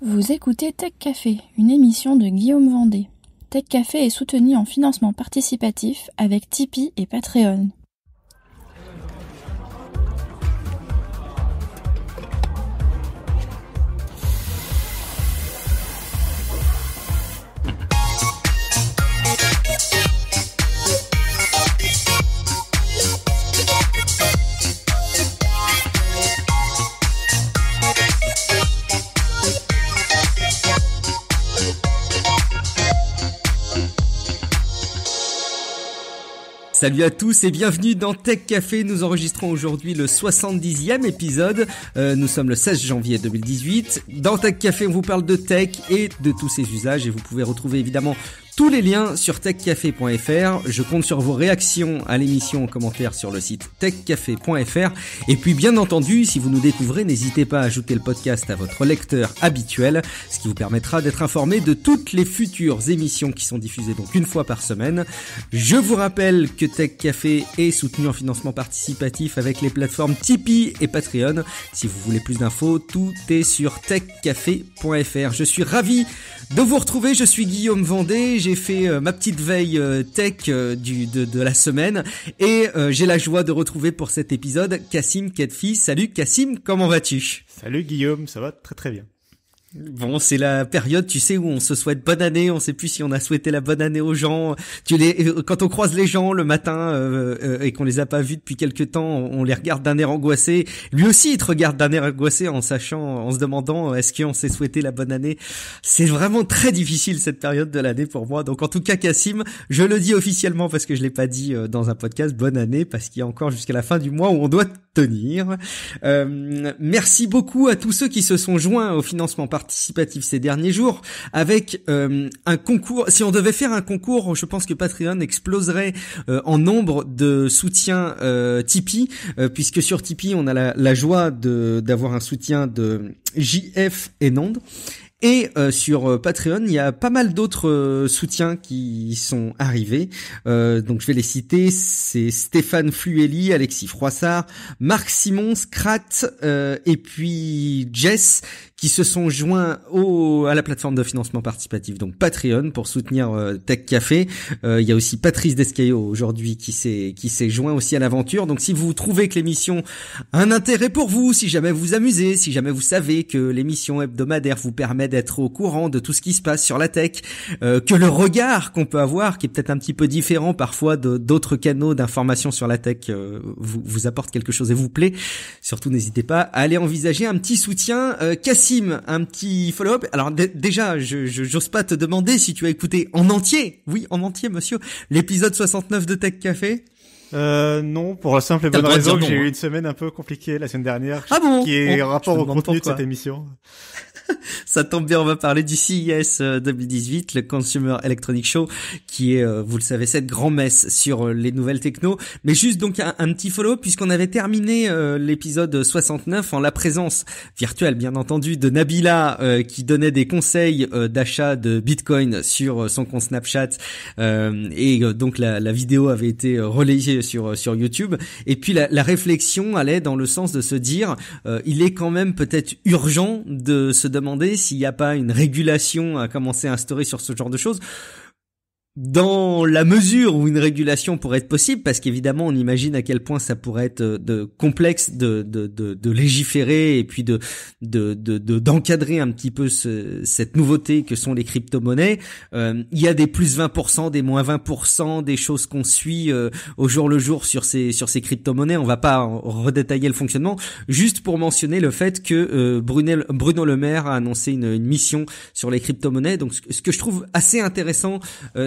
Vous écoutez Tech Café, une émission de Guillaume Vendée. Tech Café est soutenu en financement participatif avec Tipeee et Patreon. Salut à tous et bienvenue dans Tech Café. Nous enregistrons aujourd'hui le 70e épisode. Euh, nous sommes le 16 janvier 2018. Dans Tech Café, on vous parle de tech et de tous ses usages et vous pouvez retrouver évidemment tous les liens sur techcafé.fr. Je compte sur vos réactions à l'émission en commentaire sur le site techcafé.fr. Et puis, bien entendu, si vous nous découvrez, n'hésitez pas à ajouter le podcast à votre lecteur habituel, ce qui vous permettra d'être informé de toutes les futures émissions qui sont diffusées donc une fois par semaine. Je vous rappelle que Tech Café est soutenu en financement participatif avec les plateformes Tipeee et Patreon. Si vous voulez plus d'infos, tout est sur techcafé.fr. Je suis ravi de vous retrouver. Je suis Guillaume Vendée j'ai fait euh, ma petite veille euh, tech euh, du, de, de la semaine et j'ai la joie de retrouver pour cet épisode Cassim Kedfi. Salut Cassim, comment vas-tu Salut Guillaume, ça va très très bien. Bon, c'est la période, tu sais, où on se souhaite bonne année, on sait plus si on a souhaité la bonne année aux gens. Tu les, euh, quand on croise les gens le matin euh, euh, et qu'on les a pas vus depuis quelque temps, on les regarde d'un air angoissé. Lui aussi, il te regarde d'un air angoissé en sachant, en se demandant, est-ce qu'on s'est souhaité la bonne année C'est vraiment très difficile cette période de l'année pour moi. Donc, en tout cas, Cassim, je le dis officiellement parce que je l'ai pas dit dans un podcast. Bonne année parce qu'il y a encore jusqu'à la fin du mois où on doit tenir. Euh, merci beaucoup à tous ceux qui se sont joints au financement par participatif ces derniers jours avec euh, un concours. Si on devait faire un concours, je pense que Patreon exploserait euh, en nombre de soutiens euh, Tipeee, puisque sur Tipeee on a la, joie d'avoir un soutien de JF et et euh, sur euh, Patreon, il y a pas mal d'autres euh, soutiens qui sont arrivés. Euh, donc je vais les citer. C'est Stéphane Flueli Alexis Froissart, Marc Simon, Scrat et puis Jess qui se sont joints au, à la plateforme de financement participatif, donc Patreon, pour soutenir Tech Café. Il y a aussi Patrice Descaillot aujourd'hui qui s'est qui s'est joint aussi à l'aventure. Donc si vous trouvez que l'émission a un intérêt pour vous, si jamais vous vous amusez, si jamais vous savez que l'émission hebdomadaire vous permet d'être au courant de tout ce qui se passe sur la tech, euh, que le regard qu'on peut avoir, qui est peut-être un petit peu différent parfois d'autres canaux d'information sur la tech, euh, vous, vous apporte quelque chose et vous plaît. Surtout, n'hésitez pas à aller envisager un petit soutien. Cassim, euh, un petit follow-up. Alors déjà, je j'ose pas te demander si tu as écouté en entier, oui, en entier, monsieur, l'épisode 69 de Tech Café. Euh, non, pour la simple et bonne raison que j'ai hein. eu une semaine un peu compliquée la semaine dernière, ah bon qui est en rapport au contenu de cette émission. Ça tombe bien, on va parler du CES 2018, euh, le Consumer Electronic Show, qui est, euh, vous le savez, cette grand-messe sur euh, les nouvelles techno. Mais juste donc un, petit follow, puisqu'on avait terminé l'épisode 69 en la présence virtuelle, bien entendu, de Nabila, qui donnait des conseils d'achat de Bitcoin sur son compte Snapchat. et donc la, vidéo avait été relayée sur, sur YouTube. Et puis la, la réflexion allait dans le sens de se dire, il est quand même peut-être urgent de se donner demander s'il n'y a pas une régulation à commencer à instaurer sur ce genre de choses dans la mesure où une régulation pourrait être possible, parce qu'évidemment on imagine à quel point ça pourrait être euh, de, complexe de, de, de, de légiférer et puis de d'encadrer de, un petit peu ce, cette nouveauté que sont les crypto-monnaies. Euh, il y a des plus 20%, des moins 20%, des choses qu'on suit euh, au jour le jour sur ces sur ces crypto-monnaies. On va pas redétailler le fonctionnement, juste pour mentionner le fait que Brunel, Bruno Le Maire a annoncé une, une mission sur les crypto-monnaies. Donc ce que je trouve assez intéressant,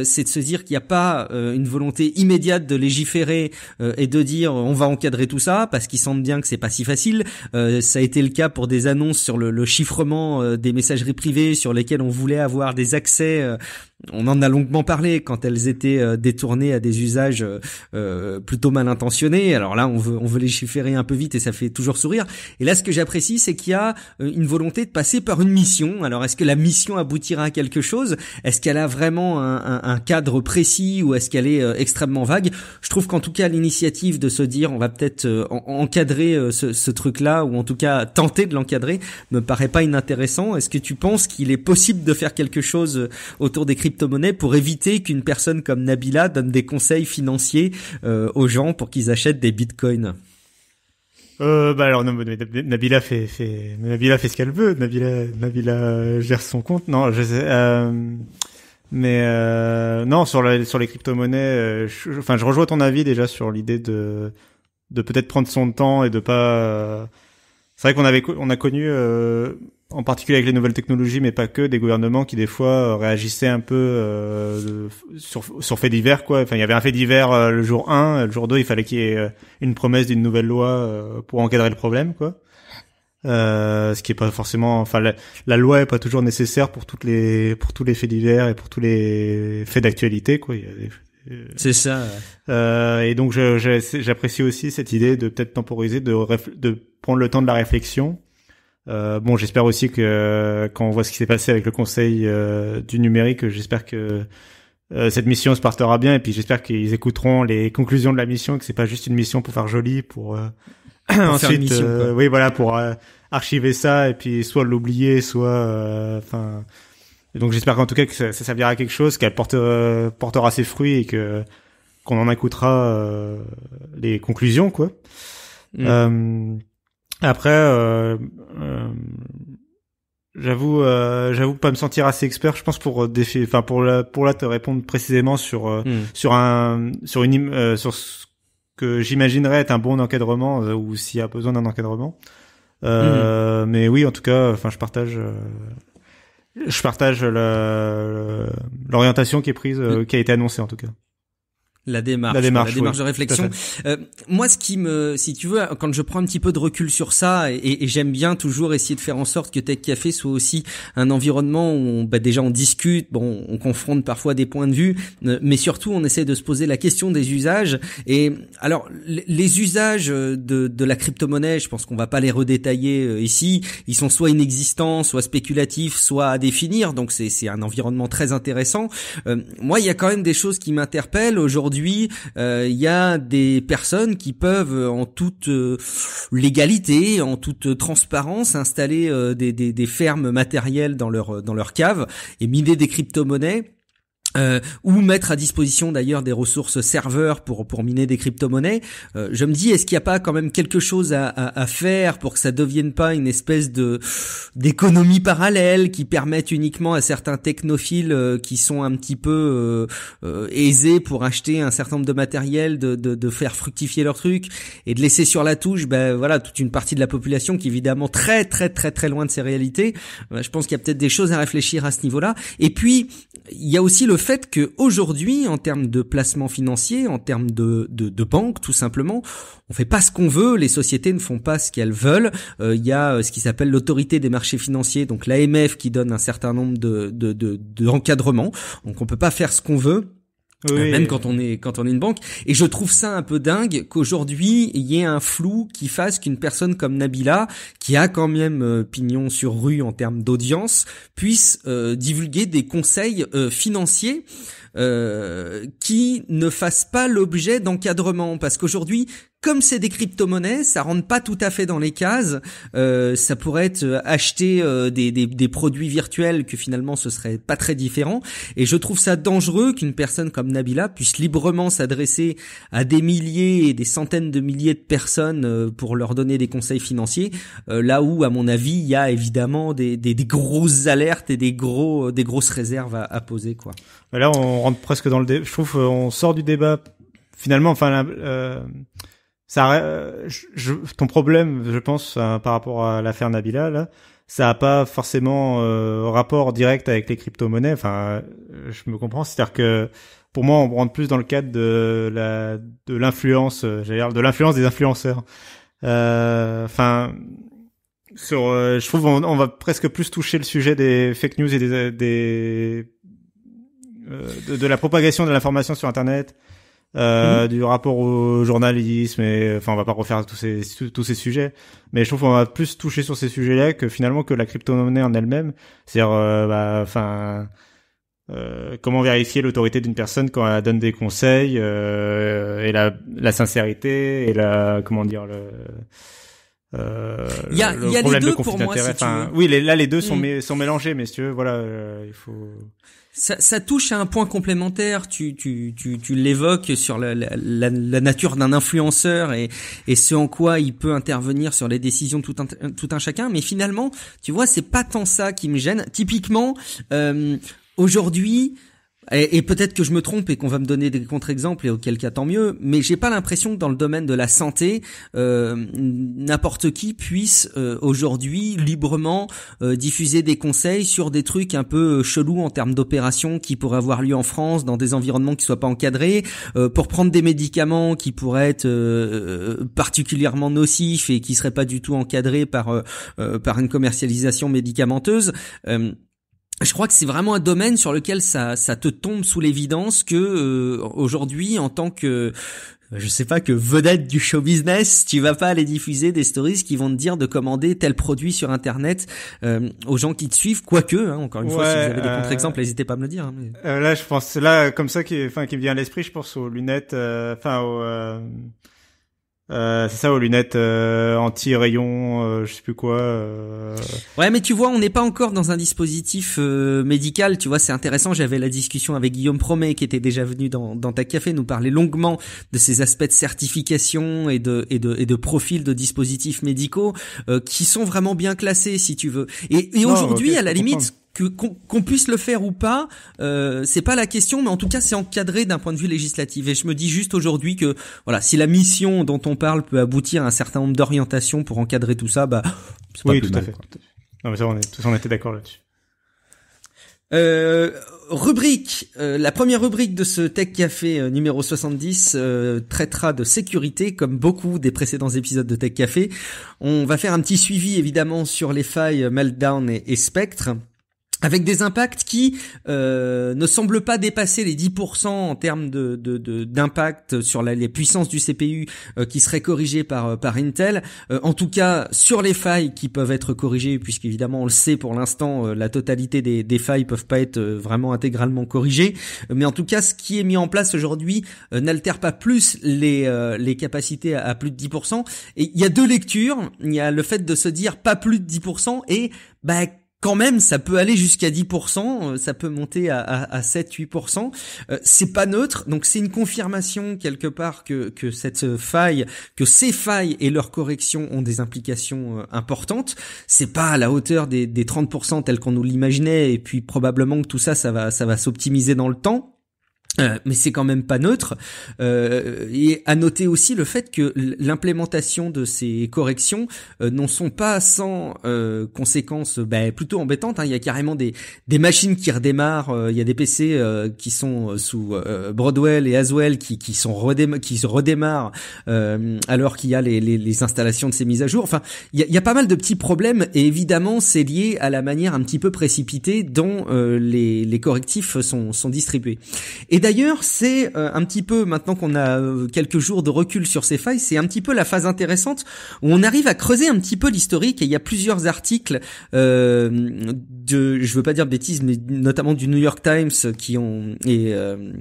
c'est de se dire qu'il n'y a pas euh, une volonté immédiate de légiférer euh, et de dire on va encadrer tout ça parce qu'ils sentent bien que c'est pas si facile. Euh, ça a été le cas pour des annonces sur le, le chiffrement des messageries privées sur lesquelles on voulait avoir des accès on en a longuement parlé quand elles étaient détournées à des usages plutôt mal intentionnés. Alors là, on veut, on veut légiférer un peu vite et ça fait toujours sourire. Et là, ce que j'apprécie, c'est qu'il y a une volonté de passer par une mission. Alors, est-ce que la mission aboutira à quelque chose Est-ce qu'elle a vraiment un, un, cadre précis ou est-ce qu'elle est euh, extrêmement vague Je trouve qu'en tout cas l'initiative de se dire on va peut-être euh, encadrer euh, ce, truc-là ou en tout cas tenter de l'encadrer me paraît pas inintéressant. Est-ce que tu penses qu'il est possible de faire quelque chose autour des crypto-monnaies pour éviter qu'une personne comme Nabila donne des conseils financiers aux gens pour qu'ils achètent des bitcoins euh, bah alors Nabila fait, Nabila fait ce qu'elle veut. Nabila Nabila gère son compte. Non, je sais. Mais euh, non, sur, sur les crypto-monnaies, euh, je, enfin, je rejoins ton avis déjà sur l'idée de, de peut-être prendre son temps et de pas. Euh, c'est vrai qu'on avait, on a connu, euh, en particulier avec les nouvelles technologies, mais pas que, des gouvernements qui des fois réagissaient un peu sur, sur fait divers, quoi. Enfin, il y avait un fait divers le jour 1, le jour 2, il fallait qu'il y ait une promesse d'une nouvelle loi pour encadrer le problème, quoi. Euh, ce qui est pas forcément, enfin la, loi est pas toujours nécessaire pour toutes les pour tous les faits divers et pour tous les faits d'actualité quoi. Euh, c'est ça. Euh, et donc j'apprécie aussi cette idée de peut-être temporiser, de, de prendre le temps de la réflexion. Euh, bon, j'espère aussi que quand on voit ce qui s'est passé avec le Conseil euh, du numérique, j'espère que cette mission se partera bien. Et puis j'espère qu'ils écouteront les conclusions de la mission, que c'est pas juste une mission pour faire joli, pour ensuite, euh, oui, voilà, pour euh, archiver ça et puis soit l'oublier, soit, euh, enfin. donc j'espère qu'en tout cas que ça, ça, servira à quelque chose, qu'elle porte, portera ses fruits et que qu'on en écoutera les conclusions, quoi. Mm. après, J'avoue, euh, j'avoue pas me sentir assez expert, je pense pour enfin pour la, pour là te répondre précisément sur mm. sur un sur une sur ce que j'imaginerais être un bon encadrement euh, ou s'il y a besoin d'un encadrement. Euh, mhm. Mais oui, en tout cas, enfin, je partage, euh, je partage l'orientation qui est prise, qui a été annoncée en tout cas. La démarche, la démarche, de réflexion. Euh, moi, ce qui me, si tu veux, quand je prends un petit peu de recul sur ça, et, et j'aime bien toujours essayer de faire en sorte que Tech Café soit aussi un environnement où bah, déjà on discute, bon, on confronte parfois des points de vue, euh, mais surtout on essaie de se poser la question des usages. Et alors, les usages euh, de, de la crypto-monnaie, je pense qu'on va pas les redétailler ici. Ils sont soit inexistants, soit spéculatifs, soit à définir. Donc c'est un environnement très intéressant. moi, il y a quand même des choses qui m'interpellent aujourd'hui aujourd'hui, il euh, y a des personnes qui peuvent euh, en toute euh, légalité, en toute transparence, installer des, des fermes matérielles dans leur dans leur cave et miner des crypto-monnaies euh, ou mettre à disposition d'ailleurs des ressources serveurs pour pour miner des crypto-monnaies. Euh, je me dis, est-ce qu'il n'y a pas quand même quelque chose à, à, à, faire pour que ça devienne pas une espèce de d'économie parallèle qui permette uniquement à certains technophiles euh, qui sont un petit peu euh, aisés pour acheter un certain nombre de matériel, de, de, de, faire fructifier leur truc et de laisser sur la touche, ben voilà, toute une partie de la population qui est évidemment très très très très loin de ces réalités. je pense qu'il y a peut-être des choses à réfléchir à ce niveau-là. Et puis il y a aussi le fait que aujourd'hui, en termes de placement financier, en termes de, de, de banque, tout simplement, on fait pas ce qu'on veut. Les sociétés ne font pas ce qu'elles veulent. Euh, il y a euh, ce qui s'appelle l'autorité des marchés financiers, donc l'AMF, qui donne un certain nombre de d'encadrements. De, donc on peut pas faire ce qu'on veut. Euh, même quand on est quand on est une banque. Et je trouve ça un peu dingue qu'aujourd'hui il y ait un flou qui fasse qu'une personne comme Nabila, qui a quand même euh, pignon sur rue en termes d'audience, puisse euh, divulguer des conseils financiers qui ne fassent pas l'objet d'encadrement. Parce qu'aujourd'hui, comme c'est des crypto-monnaies, ça rentre pas tout à fait dans les cases. Euh, ça pourrait être euh, acheter euh, des, des, des, produits virtuels que finalement ce serait pas très différent. Et je trouve ça dangereux qu'une personne comme Nabila puisse librement s'adresser à des milliers et des centaines de milliers de personnes euh, pour leur donner des conseils financiers. là où, à mon avis, il y a évidemment des, des, des, grosses alertes et des gros des grosses réserves à, à poser. Quoi. là, on rentre presque dans le. Dé je trouve, on sort du débat finalement. Enfin. Euh ça, euh, je, ton problème, je pense, euh, par rapport à l'affaire Nabila, là, ça n'a pas forcément euh, rapport direct avec les crypto-monnaies. Enfin, je me comprends. C'est-à-dire que pour moi, on rentre plus dans le cadre de la de l'influence, de l'influence des influenceurs. enfin, sur, je trouve, on, va presque plus toucher le sujet des fake news et des, des de, la propagation de l'information sur Internet euh, mhm. du rapport au journalisme et enfin on va pas refaire tous ces tous ces sujets mais je trouve qu'on va plus toucher sur ces sujets-là que finalement que la crypto-monnaie en elle-même c'est-à-dire euh, bah, enfin euh, comment vérifier l'autorité d'une personne quand elle donne des conseils euh, et la, la sincérité et la comment dire le euh, y a, le les deux de pour moi, Oui, là les deux sont, mm. sont mélangés, mais tu voilà, euh, il faut. Ça, touche à un point complémentaire. Tu, tu, tu, tu l'évoques sur la, nature d'un influenceur et, et ce en quoi il peut intervenir sur les décisions de tout un, chacun. Mais finalement, tu vois, c'est pas tant ça qui me gêne. Typiquement, euh, aujourd'hui, et, peut-être que je me trompe et qu'on va me donner des contre-exemples et auquel cas tant mieux, mais j'ai pas l'impression que dans le domaine de la santé, euh, n'importe qui puisse euh, aujourd'hui librement euh, diffuser des conseils sur des trucs un peu chelous en termes d'opérations qui pourraient avoir lieu en France dans des environnements qui soient pas encadrés, pour prendre des médicaments qui pourraient être particulièrement nocifs et qui seraient pas du tout encadrés par par une commercialisation médicamenteuse je crois que c'est vraiment un domaine sur lequel ça, ça te tombe sous l'évidence que euh, aujourd'hui, en tant que je sais pas que vedette du show business, tu vas pas aller diffuser des stories qui vont te dire de commander tel produit sur internet euh, aux gens qui te suivent, quoique, hein, encore une fois, si vous avez des contre-exemples, euh, n'hésitez pas à me le dire. Hein, là, je pense, là, comme ça, qui, enfin, qui me vient à l'esprit, je pense aux lunettes, enfin, aux euh, c'est ça aux lunettes euh, anti rayons euh, je sais plus quoi ouais mais tu vois on n'est pas encore dans un dispositif médical tu vois c'est intéressant j'avais la discussion avec Guillaume Promet qui était déjà venu dans, dans ta café nous parler longuement de ces aspects de certification et de et de et de profil de dispositifs médicaux qui sont vraiment bien classés si tu veux et, aujourd'hui à la limite que qu'on puisse le faire ou pas, euh, c'est pas la question, mais en tout cas c'est encadré d'un point de vue législatif. Et je me dis juste aujourd'hui que voilà, si la mission dont on parle peut aboutir à un certain nombre d'orientations pour encadrer tout ça, bah c'est pas oui, tout À fait. Non mais ça on tous était d'accord là-dessus. Euh, rubrique, euh, la première rubrique de ce Tech Café euh, numéro 70 traitera de sécurité comme beaucoup des précédents épisodes de Tech Café. On va faire un petit suivi évidemment sur les failles Meltdown et Spectre avec des impacts qui euh, ne semblent pas dépasser les 10% en termes de, d'impact sur les puissances du CPU euh, qui seraient corrigées par, euh, par Intel. en tout cas, sur les failles qui peuvent être corrigées, puisqu'évidemment on le sait pour l'instant, la totalité des, des, failles peuvent pas être vraiment intégralement corrigées. Mais en tout cas, ce qui est mis en place aujourd'hui n'altère pas plus les, les capacités à, plus de 10%. Et il y a deux lectures. Il y a le fait de se dire pas plus de 10% et bah quand même, ça peut aller jusqu'à 10%, euh, ça peut monter à, à, 7-8%. Euh, c'est pas neutre, donc c'est une confirmation quelque part que, cette faille, que ces failles et leurs corrections ont des implications euh, importantes. C'est pas à la hauteur des, des 30% tels qu'on nous l'imaginait, et puis probablement que tout ça, ça va, ça va s'optimiser dans le temps. Euh, mais c'est quand même pas neutre. Euh, et à noter aussi le fait que l'implémentation de ces corrections euh, n'en sont pas sans euh, conséquences ben, plutôt embêtantes. Hein. Il y a carrément des, des machines qui redémarrent, euh, il y a des PC qui sont sous Broadwell et Aswell qui, qui, sont qui se redémarrent alors qu'il y a les, les, les, installations de ces mises à jour. Enfin, il y a, il y a pas mal de petits problèmes et évidemment c'est lié à la manière un petit peu précipitée dont les, les correctifs sont, sont distribués. Et d'ailleurs, c'est euh, un petit peu, maintenant qu'on a euh, quelques jours de recul sur ces failles, c'est un petit peu la phase intéressante où on arrive à creuser un petit peu l'historique et il y a plusieurs articles euh, de, je veux pas dire bêtises, mais notamment du New York Times qui ont et euh,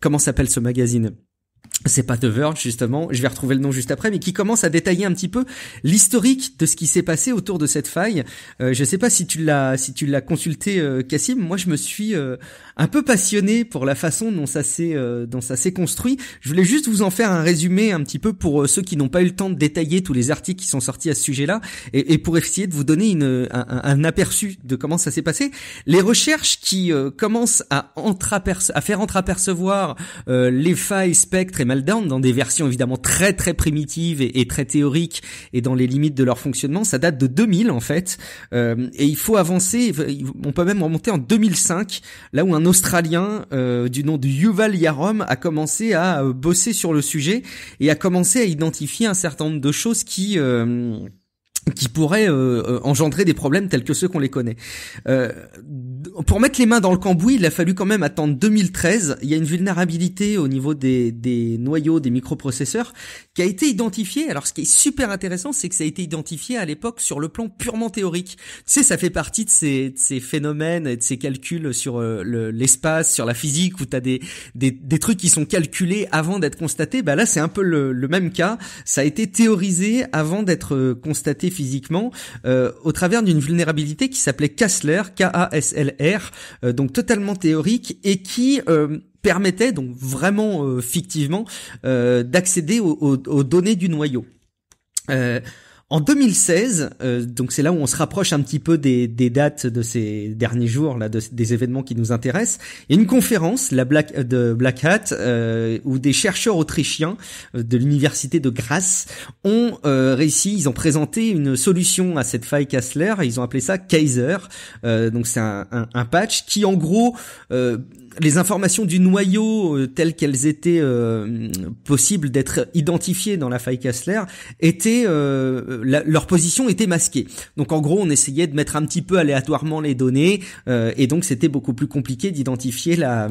comment s'appelle ce magazine c'est pas The Verge justement, je vais retrouver le nom juste après, mais qui commence à détailler un petit peu l'historique de ce qui s'est passé autour de cette faille. Euh, je sais pas si tu l'as si tu l'as consulté, euh, Cassim. Moi, je me suis euh, un peu passionné pour la façon dont ça s'est euh, dont ça s'est construit. Je voulais juste vous en faire un résumé un petit peu pour euh, ceux qui n'ont pas eu le temps de détailler tous les articles qui sont sortis à ce sujet-là, et, pour essayer de vous donner un, aperçu de comment ça s'est passé. Les recherches qui commencent à, à faire entreapercevoir les failles, spectres Maldon dans des versions évidemment très très primitives et, très théoriques et dans les limites de leur fonctionnement. Ça date de 2000 en fait, euh, et il faut avancer. On peut même remonter en 2005, là où un Australien euh, du nom de Yuval Yarom a commencé à euh, bosser sur le sujet et a commencé à identifier un certain nombre de choses qui qui pourraient engendrer des problèmes tels que ceux qu'on les connaît pour mettre les mains dans le cambouis, il a fallu quand même attendre 2013. Il y a une vulnérabilité au niveau des, des noyaux des microprocesseurs qui a été identifiée. Alors ce qui est super intéressant, c'est que ça a été identifié à l'époque sur le plan purement théorique. Tu sais, ça fait partie de ces, ces phénomènes et de ces calculs sur euh, l'espace, sur la physique, où tu as des, des, des, trucs qui sont calculés avant d'être constatés. ben là, c'est un peu le, même cas. Ça a été théorisé avant d'être euh, constaté physiquement euh, au travers d'une vulnérabilité qui s'appelait Kassler, K-A-S-L e euh, donc totalement théorique et qui euh, permettait donc vraiment euh, fictivement d'accéder aux, aux, données du noyau. En 2016, euh, donc c'est là où on se rapproche un petit peu des, des dates de ces derniers jours, là, des événements qui nous intéressent. Il y a une conférence, la Black, euh, de Black Hat, euh, où des chercheurs autrichiens euh, de l'université de Grasse ont réussi, ils ont présenté une solution à cette faille Kassler, ils ont appelé ça Kaiser. donc c'est un, un, un, patch qui en gros les informations du noyau euh, telles qu'elles étaient euh, possibles d'être identifiées dans la faille Kessler étaient euh, leur position était masquée. Donc en gros, on essayait de mettre un petit peu aléatoirement les données et donc c'était beaucoup plus compliqué d'identifier la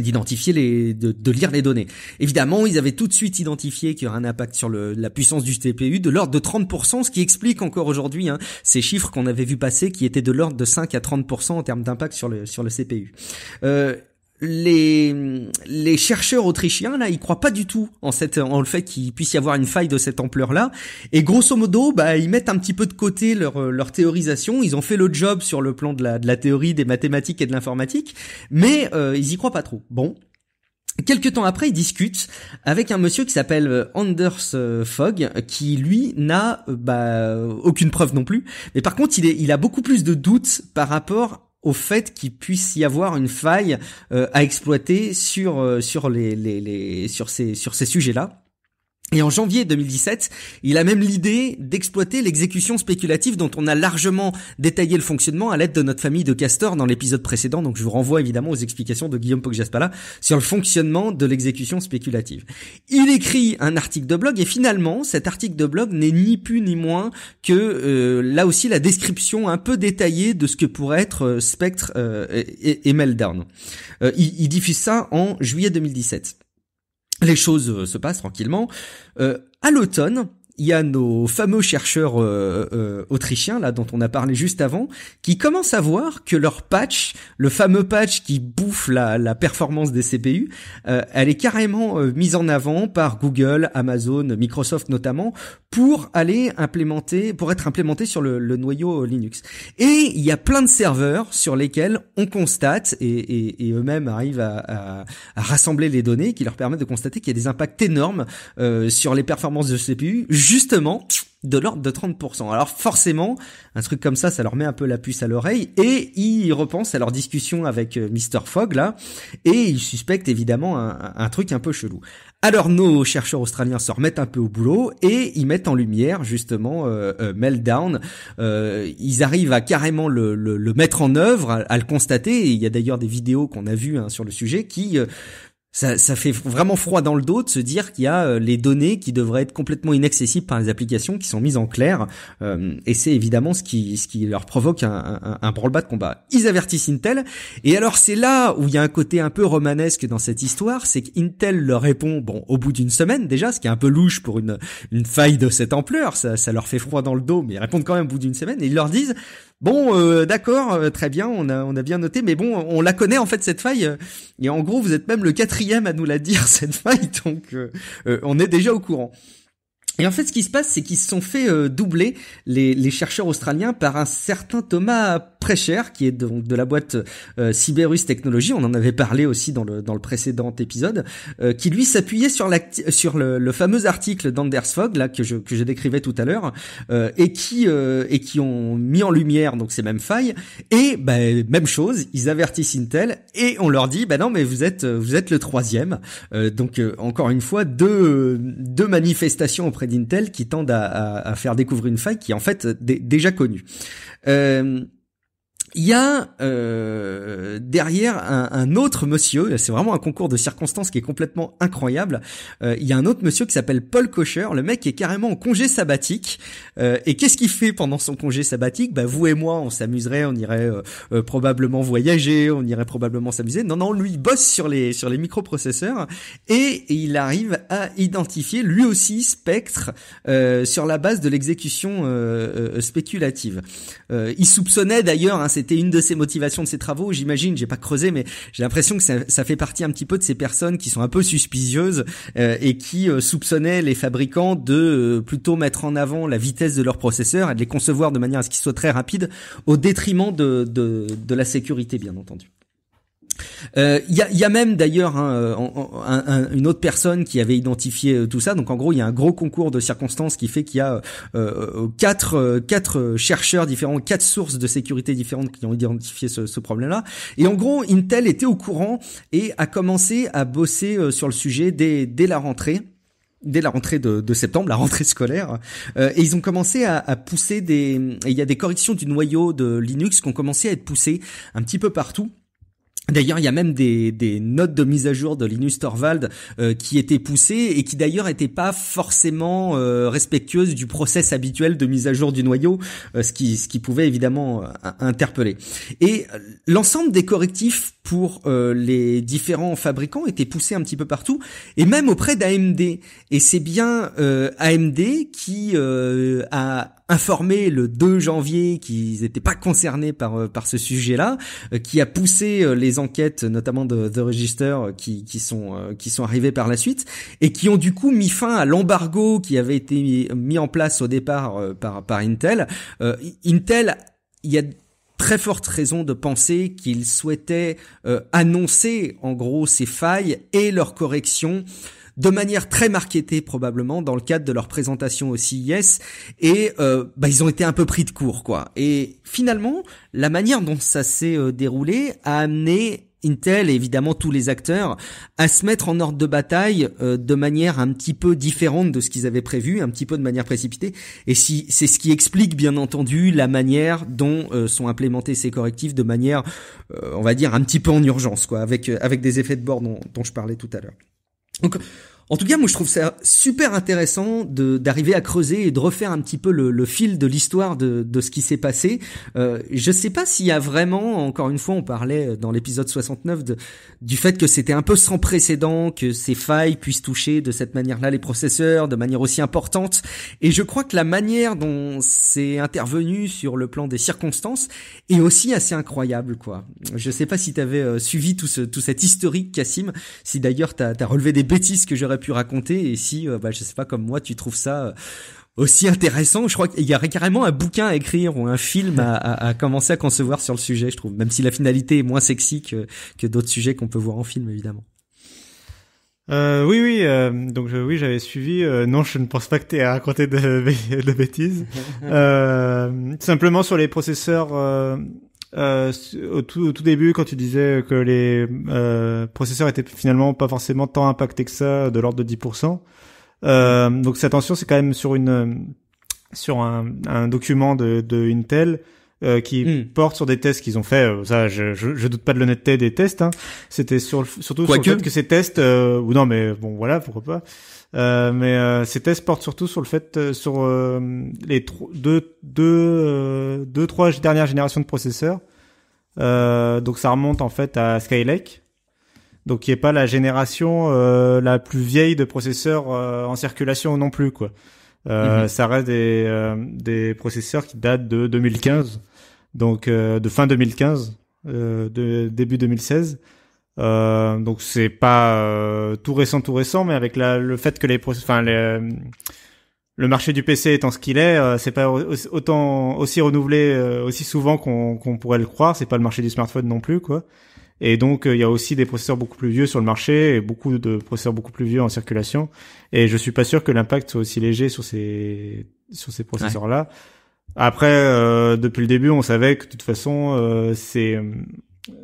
d'identifier les de, lire les données. Évidemment, ils avaient tout de suite identifié qu'il y aurait un impact sur la puissance du CPU de l'ordre de 30 ce qui explique encore aujourd'hui hein, ces chiffres qu'on avait vu passer qui étaient de l'ordre de 5 à 30 en termes d'impact sur le sur le CPU. Euh, les, les chercheurs autrichiens là, ils croient pas du tout en cette en le fait qu'il puisse y avoir une faille de cette ampleur là. Et grosso modo, bah ils mettent un petit peu de côté leur euh, leur théorisation. Ils ont fait le job sur le plan de la théorie des mathématiques et de l'informatique, mais euh, ils y croient pas trop. Bon, Quelques temps après, ils discutent avec un monsieur qui s'appelle euh, Anders euh, Fogg, qui lui n'a bah, aucune preuve non plus, mais par contre il, est, il a beaucoup plus de doutes par rapport au fait qu'il puisse y avoir une faille euh, à exploiter sur euh, sur les, les, les sur ces sur ces sujets là et en janvier 2017, il a même l'idée d'exploiter l'exécution spéculative dont on a largement détaillé le fonctionnement à l'aide de notre famille de castors dans l'épisode précédent. Donc je vous renvoie évidemment aux explications de Guillaume Poggiaspala sur le fonctionnement de l'exécution spéculative. Il écrit un article de blog et finalement cet article de blog n'est ni plus ni moins que euh, là aussi la description un peu détaillée de ce que pourrait être euh, Spectre euh, et, et, Meltdown. il diffuse ça en juillet 2017 les choses euh, se passent tranquillement. Euh, à l'automne, il y a nos fameux chercheurs euh, euh, autrichiens là dont on a parlé juste avant qui commencent à voir que leur patch, le fameux patch qui bouffe la, la performance des CPU, euh, elle est carrément mise en avant par Google, Amazon, Microsoft notamment pour aller implémenter, pour être implémenté sur le, noyau Linux. Et il y a plein de serveurs sur lesquels on constate et, et, et eux-mêmes arrivent à, à, rassembler les données qui leur permettent de constater qu'il y a des impacts énormes sur les performances de CPU justement de l'ordre de 30%. Alors forcément, un truc comme ça, ça leur met un peu la puce à l'oreille et ils repensent à leur discussion avec euh, Mr. Fogg là et ils suspectent évidemment un, truc un peu chelou. Alors nos chercheurs australiens se remettent un peu au boulot et ils mettent en lumière justement euh, euh, Meltdown. ils arrivent à carrément le, mettre en œuvre, à, le constater. Et il y a d'ailleurs des vidéos qu'on a vues hein, sur le sujet qui ça, fait vraiment froid dans le dos de se dire qu'il y a euh, les données qui devraient être complètement inaccessibles par les applications qui sont mises en clair. Euh, et c'est évidemment ce qui, ce qui leur provoque un, un, un branle-bas de combat. Ils avertissent Intel. Et alors c'est là où il y a un côté un peu romanesque dans cette histoire, c'est qu'Intel leur répond bon au bout d'une semaine déjà, ce qui est un peu louche pour une, une faille de cette ampleur. Ça, ça leur fait froid dans le dos, mais ils répondent quand même au bout d'une semaine. Et ils leur disent Bon, euh, d'accord, euh, très bien, on a, on a bien noté, mais bon, on la connaît en fait cette faille. Et en gros, vous êtes même le quatrième à nous la dire cette faille, donc euh, on est déjà au courant. Et en fait, ce qui se passe, c'est qu'ils se sont fait euh, doubler les, les, chercheurs australiens par un certain Thomas Precher, qui est donc de, la boîte euh, Cyberus Technologies. On en avait parlé aussi dans le, dans le précédent épisode, euh, qui lui s'appuyait sur, sur le, le, fameux article d'Anders Fogg, là que je, que je décrivais tout à l'heure, euh, et qui et qui ont mis en lumière donc ces mêmes failles. Et bah, même chose, ils avertissent Intel et on leur dit, bah non, mais vous êtes vous êtes le troisième. donc encore une fois, deux deux manifestations auprès d'Intel qui tendent à, faire découvrir une faille qui est en fait déjà connue. Euh, il y a euh, derrière un, un, autre monsieur, c'est vraiment un concours de circonstances qui est complètement incroyable. Euh, il y a un autre monsieur qui s'appelle Paul Kocher, le mec est carrément en congé sabbatique. Euh, et qu'est-ce qu'il fait pendant son congé sabbatique Bah vous et moi, on s'amuserait, on irait euh, euh, probablement voyager, on irait probablement s'amuser. Non non, lui il bosse sur les sur les microprocesseurs et il arrive à identifier lui aussi Spectre euh, sur la base de l'exécution spéculative. il soupçonnait d'ailleurs un c'était une de ses motivations de ses travaux, j'imagine, j'ai pas creusé, mais j'ai l'impression que ça, fait partie un petit peu de ces personnes qui sont un peu suspicieuses euh, et qui euh, soupçonnaient les fabricants de euh, plutôt mettre en avant la vitesse de leurs processeurs et de les concevoir de manière à ce qu'ils soient très rapides au détriment de, de la sécurité, bien entendu. Il euh, y, a, y, a, même d'ailleurs hein, euh, une autre personne qui avait identifié euh, tout ça. Donc en gros, il y a un gros concours de circonstances qui fait qu'il y a quatre, quatre chercheurs différents, quatre sources de sécurité différentes qui ont identifié ce, ce problème-là. Et en gros, Intel était au courant et a commencé à bosser sur le sujet dès, dès la rentrée dès la rentrée de, de, septembre, la rentrée scolaire, et ils ont commencé à, à pousser des, il y a des corrections du noyau de Linux qui ont commencé à être poussées un petit peu partout. D'ailleurs, il y a même des, notes de mise à jour de Linus Torvald euh, qui étaient poussées et qui d'ailleurs n'étaient pas forcément euh, respectueuses du process habituel de mise à jour du noyau, euh, ce, qui, ce qui pouvait évidemment interpeller. Et l'ensemble des correctifs pour les différents fabricants étaient poussés un petit peu partout, et même auprès d'AMD. Et c'est bien AMD qui a informé le 2 janvier qu'ils n'étaient pas concernés par euh, par ce sujet-là, euh, qui a poussé euh, les enquêtes notamment de The Register qui qui sont qui sont arrivées par la suite et qui ont du coup mis fin à l'embargo qui avait été mis, en place au départ par par Intel. Intel, il y a très forte raison de penser qu'ils souhaitaient annoncer en gros ces failles et leurs corrections de manière très marketée probablement dans le cadre de leur présentation au CIS e et euh, bah, ils ont été un peu pris de court quoi. Et finalement, la manière dont ça s'est euh, déroulé a amené Intel et évidemment tous les acteurs à se mettre en ordre de bataille euh, de manière un petit peu différente de ce qu'ils avaient prévu, un petit peu de manière précipitée. Et si c'est ce qui explique bien entendu la manière dont sont implémentés ces correctifs de manière, on va dire un petit peu en urgence, quoi, avec avec des effets de bord dont je parlais tout à l'heure. Donc, en tout cas, moi, je trouve ça super intéressant d'arriver à creuser et de refaire un petit peu le, le fil de l'histoire de, de, ce qui s'est passé. Euh, je sais pas s'il y a vraiment, encore une fois, on parlait euh, dans l'épisode 69 de, du fait que c'était un peu sans précédent que ces failles puissent toucher de cette manière-là les processeurs, de manière aussi importante. Et je crois que la manière dont c'est intervenu sur le plan des circonstances est aussi assez incroyable, quoi. Je sais pas si tu avais euh, suivi tout, ce, tout cet historique, Cassim, si d'ailleurs tu as relevé des bêtises que j'aurais pu raconter et si, euh, bah, je sais pas, comme moi, tu trouves ça euh, aussi intéressant. Je crois qu'il y aurait carrément un bouquin à écrire ou un film à, à, commencer à concevoir sur le sujet, je trouve. Même si la finalité est moins sexy que, que d'autres sujets qu'on peut voir en film, évidemment. Euh, oui, oui, donc oui, j'avais suivi. non, je ne pense pas que tu aies raconté de, de bêtises. simplement sur les processeurs euh, au, tout, au, début, quand tu disais que les euh, processeurs étaient finalement pas forcément tant impactés que ça, de l'ordre de 10%. Euh, donc cette tension, c'est quand même sur une sur un, un document de, de Intel euh, qui hmm. porte sur des tests qu'ils ont fait. Euh, ça, je, je, doute pas de l'honnêteté des tests. Hein. C'était sur surtout sur le fait que ces tests, ou non, mais bon, voilà, pourquoi pas. Euh, mais euh, ces tests portent surtout sur le fait euh, sur euh, les deux deux deux trois dernières générations de processeurs. donc ça remonte en fait à Skylake, donc qui est pas la génération la plus vieille de processeurs en circulation non plus quoi. Mhm. Ça reste des des processeurs qui datent de 2015, donc de fin 2015, de début 2016. Euh, donc c'est pas euh, tout récent, tout récent, mais avec la, le fait que les, enfin euh, le marché du PC étant ce qu'il est, c'est pas autant aussi renouvelé aussi souvent qu'on pourrait le croire. C'est pas le marché du smartphone non plus, quoi. Et donc il y a aussi des processeurs beaucoup plus vieux sur le marché et beaucoup de processeurs beaucoup plus vieux en circulation. Et je suis pas sûr que l'impact soit aussi léger sur ces sur ces processeurs là. Après, depuis le début, on savait que de toute façon, c'est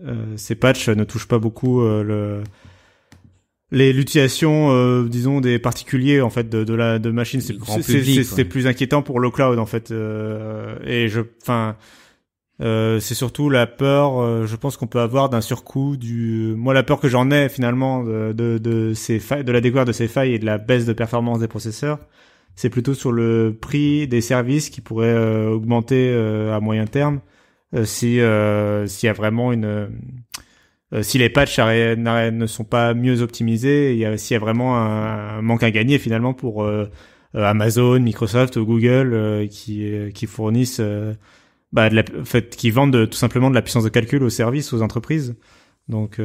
euh, ces patchs ne touchent pas beaucoup euh, le l'utilisation euh, disons des particuliers en fait de, de la de machine c'est c'est plus inquiétant pour le cloud en fait et je enfin c'est surtout la peur je pense qu'on peut avoir d'un surcoût du moi la peur que j'en ai finalement de, de, ces failles de la découverte de ces failles et de la baisse de performance des processeurs c'est plutôt sur le prix des services qui pourraient augmenter à moyen terme euh, si euh, s'il y a vraiment une euh, si les patchs ne sont pas mieux optimisés, il s'il y a vraiment un, manque à gagner finalement pour Amazon, Microsoft, ou Google qui qui fournissent bah, qui vendent tout simplement de la puissance de calcul aux services, aux entreprises. Donc,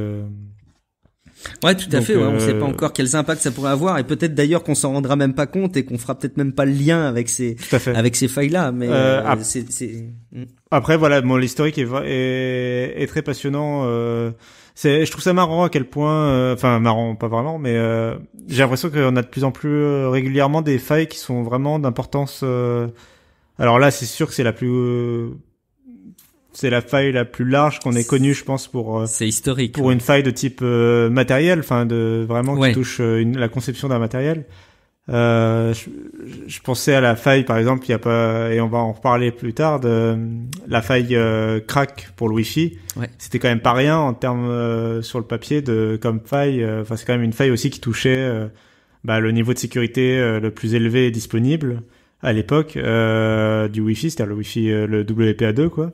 Ouais, tout à fait. On ne sait pas euh, encore quels impacts ça pourrait avoir, et peut-être d'ailleurs qu'on s'en rendra même pas compte et qu'on fera peut-être même pas le lien avec ces avec ces failles-là. Mais euh, euh, hmm. après voilà, bon, l'historique est, est, est, très passionnant. Euh, c'est, je trouve ça marrant à quel point, enfin marrant pas vraiment, mais j'ai l'impression qu'on a de plus en plus régulièrement des failles qui sont vraiment d'importance. alors là, c'est sûr que c'est la plus c'est la faille la plus large qu'on ait connue, je pense, pour euh, c'est historique pour une faille de type euh, matériel, enfin de vraiment qui touche euh, la conception d'un matériel. je, pensais à la faille, par exemple, il y a pas, et on va en reparler plus tard, de la faille crack pour le Wi-Fi. C'était quand même pas rien en termes sur le papier de comme faille. Enfin, c'est quand même une faille aussi qui touchait bah, le niveau de sécurité le plus élevé disponible à l'époque du Wi-Fi, c'est-à-dire le Wi-Fi, le WPA2, quoi.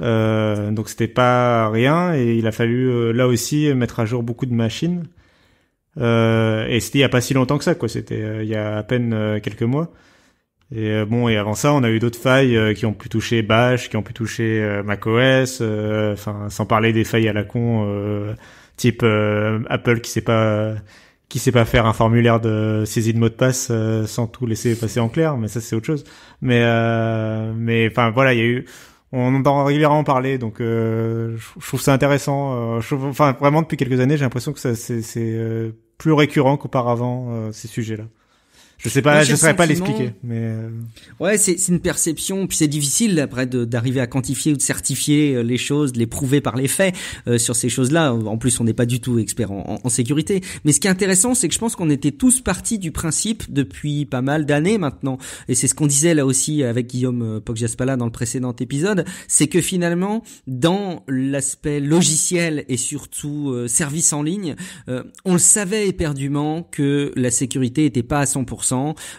Euh, donc c'était pas rien et il a fallu euh, là aussi mettre à jour beaucoup de machines. Euh, et c'était il y a pas si longtemps que ça, quoi. C'était il y a à peine quelques mois. Et bon, et avant ça, on a eu d'autres failles qui ont pu toucher Bash, qui ont pu toucher macOS. Enfin, sans parler des failles à la con, type Apple qui sait pas qui sait pas faire un formulaire de saisie de mot de passe sans tout laisser passer en clair. Mais ça, c'est autre chose. Mais mais enfin voilà, il y a eu on entend régulièrement parler, donc euh, je, trouve ça intéressant. Euh, enfin, vraiment depuis quelques années, j'ai l'impression que c'est euh, plus récurrent qu'auparavant ces sujets-là. Je sais pas, je saurais pas l'expliquer. Mais euh, ouais, c'est une perception, puis c'est difficile après d'arriver à quantifier ou de certifier euh, les choses, de les prouver par les faits euh, sur ces choses-là. En plus, on n'est pas du tout expert en, en, sécurité. Mais ce qui est intéressant, c'est que je pense qu'on était tous partis du principe depuis pas mal d'années maintenant, et c'est ce qu'on disait là aussi avec Guillaume Poggiaspala dans le précédent épisode, c'est que finalement, dans l'aspect logiciel et surtout service en ligne, on le savait éperdument que la sécurité était pas à 100%.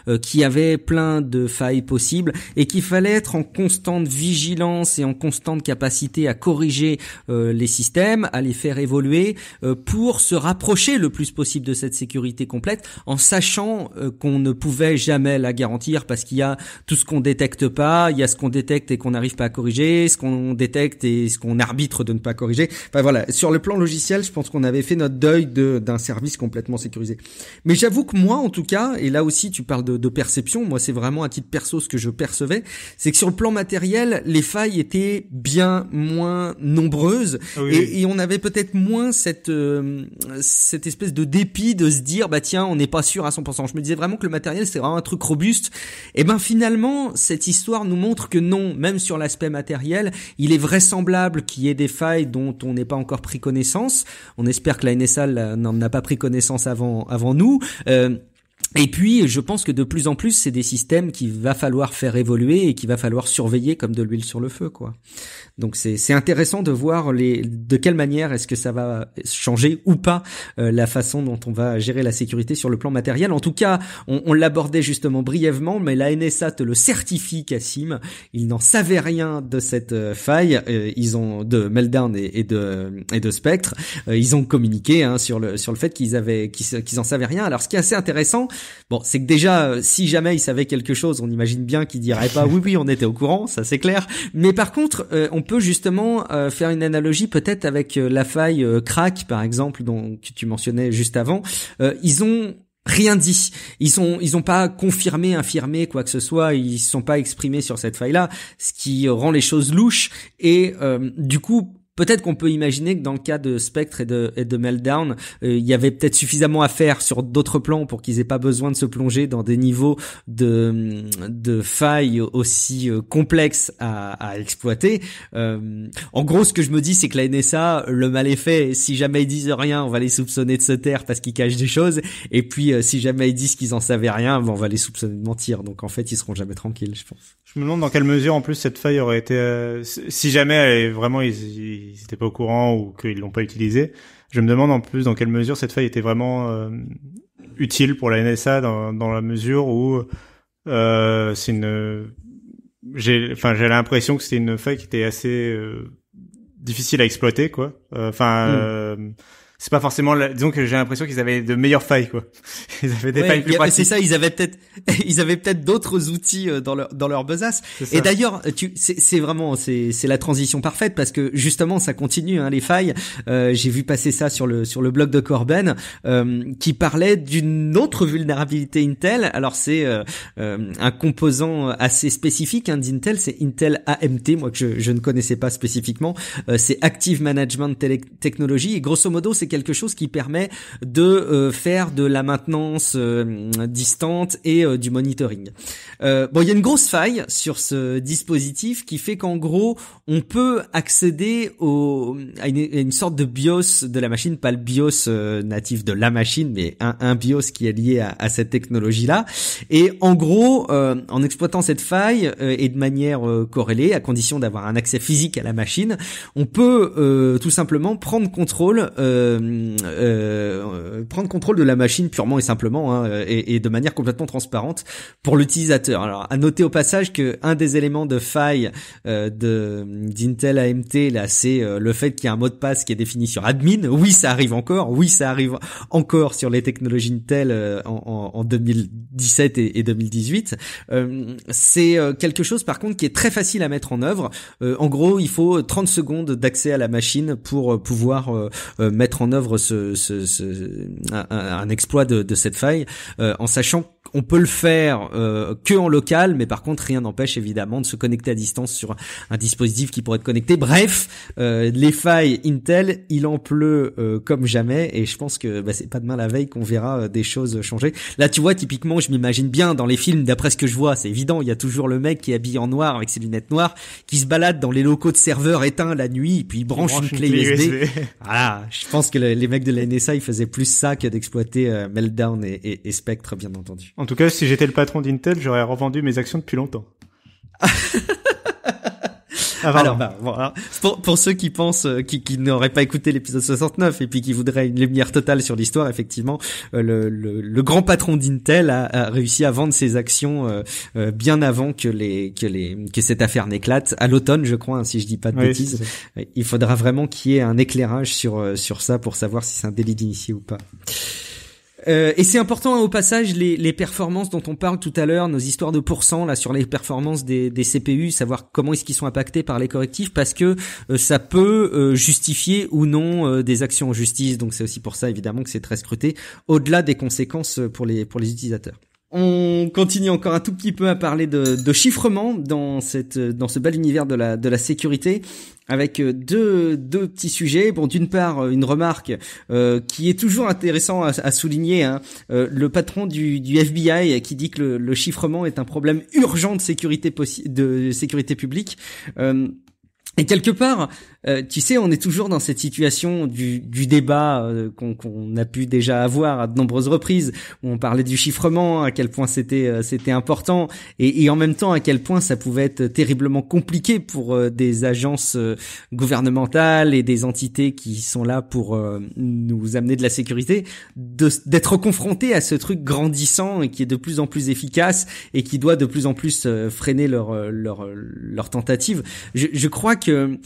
Euh, qui avait plein de failles possibles et qu'il fallait être en constante vigilance et en constante capacité à corriger euh, les systèmes, à les faire évoluer euh, pour se rapprocher le plus possible de cette sécurité complète en sachant qu'on ne pouvait jamais la garantir parce qu'il y a tout ce qu'on détecte pas, il y a ce qu'on détecte et qu'on n'arrive pas à corriger, ce qu'on détecte et ce qu'on arbitre de ne pas corriger. Enfin voilà, sur le plan logiciel, je pense qu'on avait fait notre deuil d'un service complètement sécurisé. Mais j'avoue que moi en tout cas, et là aussi tu parles de, perception. Moi, c'est vraiment à titre perso ce que je percevais, c'est que sur le plan matériel, les failles étaient bien moins nombreuses ah et, on avait peut-être moins cette euh, cette espèce de dépit de se dire bah tiens, on n'est pas sûr à 100%. Je me disais vraiment que le matériel c'est vraiment un truc robuste. Et eh ben finalement, cette histoire nous montre que non, même sur l'aspect matériel, il est vraisemblable qu'il y ait des failles dont on n'est pas encore pris connaissance. On espère que la NSA n'en a pas pris connaissance avant avant nous. Euh, et puis, je pense que de plus en plus, c'est des systèmes qu'il va falloir faire évoluer et qu'il va falloir surveiller comme de l'huile sur le feu, quoi. Donc, c'est intéressant de voir les, de quelle manière est-ce que ça va changer ou pas euh, la façon dont on va gérer la sécurité sur le plan matériel. En tout cas, on, on l'abordait justement brièvement, mais la NSA te le certifie, Cassim. Ils n'en savaient rien de cette euh, faille. Euh, ils ont de Meltdown et, et de et de Spectre. ils ont communiqué hein, sur le sur le fait qu'ils avaient qu'ils en savaient rien. Alors, ce qui est assez intéressant Bon, c'est que déjà, euh, si jamais ils savaient quelque chose, on imagine bien qu'ils diraient pas oui, oui, on était au courant, ça c'est clair. Mais par contre, euh, on peut justement euh, faire une analogie peut-être avec la faille crack, par exemple, dont tu mentionnais juste avant. ils ont rien dit. Ils ont ils ont pas confirmé, infirmé quoi que ce soit, ils se sont pas exprimés sur cette faille-là, ce qui rend les choses louches et du coup Peut-être qu'on peut imaginer que dans le cas de Spectre et de, et de Meltdown, euh, il y avait peut-être suffisamment à faire sur d'autres plans pour qu'ils aient pas besoin de se plonger dans des niveaux de, de failles aussi euh, complexes à, à exploiter. Euh, en gros, ce que je me dis, c'est que la NSA, le mal est fait. Si jamais ils disent rien, on va les soupçonner de se taire parce qu'ils cachent des choses. Et puis, si jamais ils disent qu'ils en savaient rien, bon, on va les soupçonner de mentir. Donc, en fait, ils seront jamais tranquilles, je pense. Je me demande dans quelle mesure, en plus, cette faille aurait été... si jamais, elle, vraiment, ils ils n'étaient pas au courant ou qu'ils l'ont pas utilisé. Je me demande en plus dans quelle mesure cette faille était vraiment euh, utile pour la NSA dans, la mesure où euh, c'est une j'ai enfin j'ai l'impression que c'était une faille qui était assez euh, difficile à exploiter quoi. Enfin hmm c'est pas forcément la... disons que j'ai l'impression qu'ils avaient de meilleures failles quoi. Ils avaient des failles plus pratiques. C'est ça, ils avaient peut-être ils avaient peut-être d'autres outils euh, dans leur dans leur besace. Et d'ailleurs, tu c'est vraiment c'est c'est la transition parfaite parce que justement ça continue hein, les failles. Euh, j'ai vu passer ça sur le sur le blog de Corben euh, qui parlait d'une autre vulnérabilité Intel. Alors c'est euh, un composant assez spécifique hein, d'Intel, c'est Intel AMT moi que je, je ne connaissais pas spécifiquement, c'est Active Management Technology et grosso modo c'est quelque chose qui permet de euh, faire de la maintenance euh, distante et euh, du monitoring. bon, il y a une grosse faille sur ce dispositif qui fait qu'en gros, on peut accéder au, à, une, sorte de BIOS de la machine, pas le BIOS natif de la machine, mais un, BIOS qui est lié à, cette technologie-là. Et en gros, en exploitant cette faille et de manière corrélée, à condition d'avoir un accès physique à la machine, on peut tout simplement prendre contrôle euh, euh, prendre contrôle de la machine purement et simplement hein, et, de manière complètement transparente pour l'utilisateur. Alors à noter au passage que un des éléments de faille euh, de d'Intel AMT là, c'est le fait qu'il y a un mot de passe qui est défini sur admin. Oui, ça arrive encore. Oui, ça arrive encore sur les technologies Intel en, 2017 et, 2018. c'est quelque chose par contre qui est très facile à mettre en œuvre. en gros, il faut 30 secondes d'accès à la machine pour pouvoir mettre en œuvre ce, un, exploit de, cette faille euh, en sachant qu'on peut le faire euh, que en local, mais par contre rien n'empêche évidemment de se connecter à distance sur un dispositif qui pourrait être connecté. Bref, euh, les failles Intel, il en pleut comme jamais, et je pense que bah, c'est pas demain la veille qu'on verra des choses changer. Là, tu vois, typiquement, je m'imagine bien dans les films, d'après ce que je vois, c'est évident, il y a toujours le mec qui est habillé en noir avec ses lunettes noires, qui se balade dans les locaux de serveurs éteints la nuit, puis il branche, une, clé USB. Voilà, je pense que les mecs de la NSA, ils faisaient plus ça que d'exploiter euh, Meltdown et, et, Spectre, bien entendu. En tout cas, si j'étais le patron d'Intel, j'aurais revendu mes actions depuis longtemps. Ah, alors, voilà. Hein. pour, ceux qui pensent, euh, qui, n'auraient pas écouté l'épisode 69 et puis qui voudraient une lumière totale sur l'histoire, effectivement, euh, le, grand patron d'Intel a, réussi à vendre ses actions euh, bien avant que les que les que cette affaire n'éclate à l'automne, je crois, hein, si je dis pas de bêtises. Il faudra vraiment qu'il y ait un éclairage sur sur ça pour savoir si c'est un délit d'initié ou pas. Euh, et c'est important hein, au passage les, performances dont on parle tout à l'heure, nos histoires de pourcents là sur les performances des, des CPU, savoir comment est-ce qu'ils sont impactés par les correctifs, parce que euh, ça peut euh, justifier ou non des actions en justice. Donc c'est aussi pour ça évidemment que c'est très scruté, au-delà des conséquences pour les pour les utilisateurs. On continue encore un tout petit peu à parler de, chiffrement dans cette dans ce bel univers de la de la sécurité avec euh, deux petits sujets. Bon, d'une part euh, une remarque euh, qui est toujours intéressant à, souligner. Hein. le patron du, FBI qui dit que le, chiffrement est un problème urgent de sécurité de sécurité publique. Et quelque part, euh, tu sais, on est toujours dans cette situation du, du débat euh, qu'on a pu déjà avoir à de nombreuses reprises, où on parlait du chiffrement, à quel point c'était euh, c'était important, et, et, en même temps à quel point ça pouvait être terriblement compliqué pour des agences gouvernementales et des entités qui sont là pour nous amener de la sécurité, d'être confrontés à ce truc grandissant et qui est de plus en plus efficace et qui doit de plus en plus freiner leur leur leur tentative. Je, je crois que Um.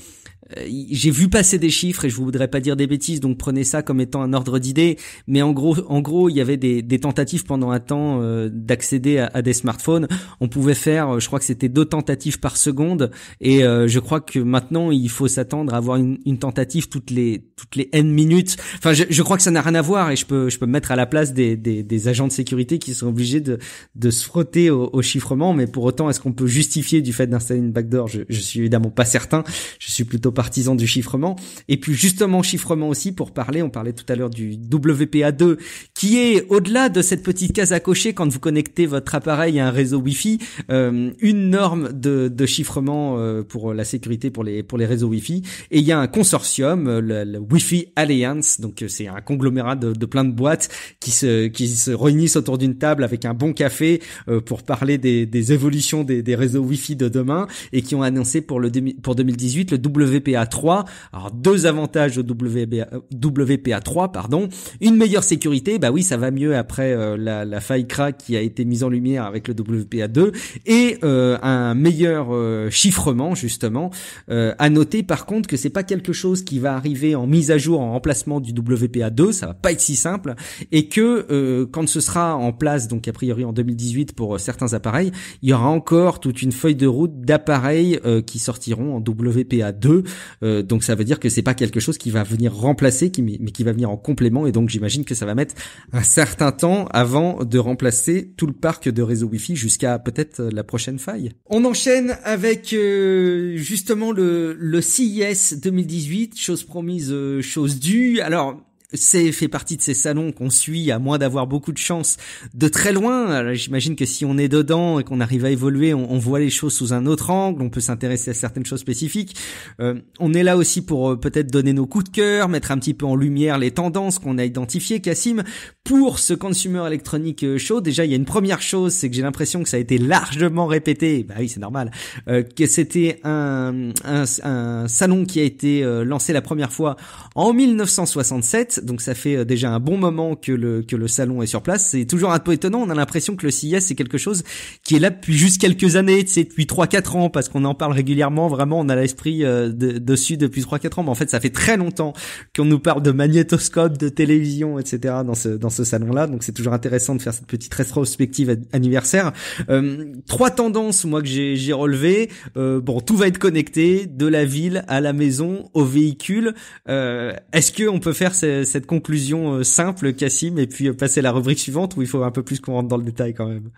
Euh, j'ai vu passer des chiffres et je voudrais pas dire des bêtises, donc prenez ça comme étant un ordre d'idée. Mais en gros, en gros, il y avait des, des tentatives pendant un temps euh, d'accéder à, des smartphones. On pouvait faire, euh, je crois que c'était deux tentatives par seconde, et je crois que maintenant il faut s'attendre à avoir une, tentative toutes les toutes les n minutes. Enfin, je, crois que ça n'a rien à voir et je peux je peux me mettre à la place des, des, des agents de sécurité qui sont obligés de de se frotter au, chiffrement. Mais pour autant, est-ce qu'on peut justifier du fait d'installer une backdoor je, je suis évidemment pas certain. Je suis plutôt partisans du chiffrement. Et puis justement chiffrement aussi pour parler, on parlait tout à l'heure du WPA2 qui est au-delà de cette petite case à cocher quand vous connectez votre appareil à un réseau Wi-Fi, euh, une norme de, de chiffrement euh, pour la sécurité pour les pour les réseaux Wi-Fi. Et il y a un consortium, euh, le, Wi-Fi Alliance, donc c'est un conglomérat de, plein de boîtes qui se qui se réunissent autour d'une table avec un bon café pour parler des, des évolutions des, des réseaux Wi-Fi de demain et qui ont annoncé pour le pour 2018 le WPA WPA 3. Alors deux avantages au WPA, 3, pardon. Une meilleure sécurité, bah oui, ça va mieux après euh, la, la, faille crack qui a été mise en lumière avec le WPA 2 et euh, un meilleur euh, chiffrement justement. à noter par contre que c'est pas quelque chose qui va arriver en mise à jour en remplacement du WPA 2, ça va pas être si simple et que quand ce sera en place donc a priori en 2018 pour certains appareils, il y aura encore toute une feuille de route d'appareils qui sortiront en WPA 2 euh, donc ça veut dire que c'est pas quelque chose qui va venir remplacer, qui, mais qui va venir en complément. Et donc j'imagine que ça va mettre un certain temps avant de remplacer tout le parc de réseau Wi-Fi jusqu'à peut-être la prochaine faille. On enchaîne avec euh, justement le, le CIS 2018, chose promise, euh, chose due. Alors c'est fait partie de ces salons qu'on suit à moins d'avoir beaucoup de chance de très loin. Euh, j'imagine que si on est dedans et qu'on arrive à évoluer, on, voit les choses sous un autre angle, on peut s'intéresser à certaines choses spécifiques. Euh, on est là aussi pour euh, peut-être donner nos coups de cœur, mettre un petit peu en lumière les tendances qu'on a identifiées, Cassim, pour ce Consumer Electronic Show. Déjà, il y a une première chose, c'est que j'ai l'impression que ça a été largement répété. Bah oui, c'est normal. que c'était un, un, salon qui a été lancé la première fois en 1967 donc ça fait euh, déjà un bon moment que le que le salon est sur place. C'est toujours un peu étonnant. On a l'impression que le CIS c'est quelque chose qui est là depuis juste quelques années, c'est depuis trois quatre ans parce qu'on en parle régulièrement. Vraiment, on a l'esprit euh, de, dessus depuis trois quatre ans. Mais en fait, ça fait très longtemps qu'on nous parle de magnétoscope, de télévision, etc. dans ce dans ce salon là. Donc c'est toujours intéressant de faire cette petite rétrospective anniversaire. Euh, trois tendances moi que j'ai j'ai relevé. bon, tout va être connecté de la ville à la maison au véhicule. Est-ce que on peut faire ces cette conclusion euh, simple, Cassim, et puis euh, passer à la rubrique suivante où il faut un peu plus qu'on rentre dans le détail quand même.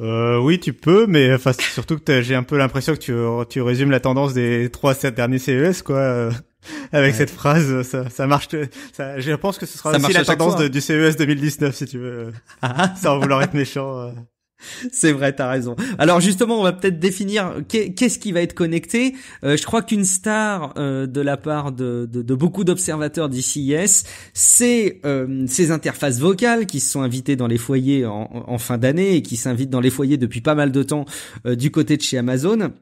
Euh, oui, tu peux, mais enfin surtout que j'ai un peu l'impression que tu, tu résumes la tendance des trois sept derniers CES, quoi. avec cette phrase, ça, marche. Ça, je pense que ce sera aussi la tendance du CES 2019, si tu veux. Ah, ah. Sans vouloir être méchant. C'est vrai, t'as raison. Alors justement, on va peut-être définir qu'est-ce qui va être connecté. Euh, je crois qu'une star euh, de la part de, beaucoup d'observateurs d'ICIS, c'est euh, ces interfaces vocales qui se sont invitées dans les foyers en, en fin d'année et qui s'invitent dans les foyers depuis pas mal de temps du côté de chez Amazon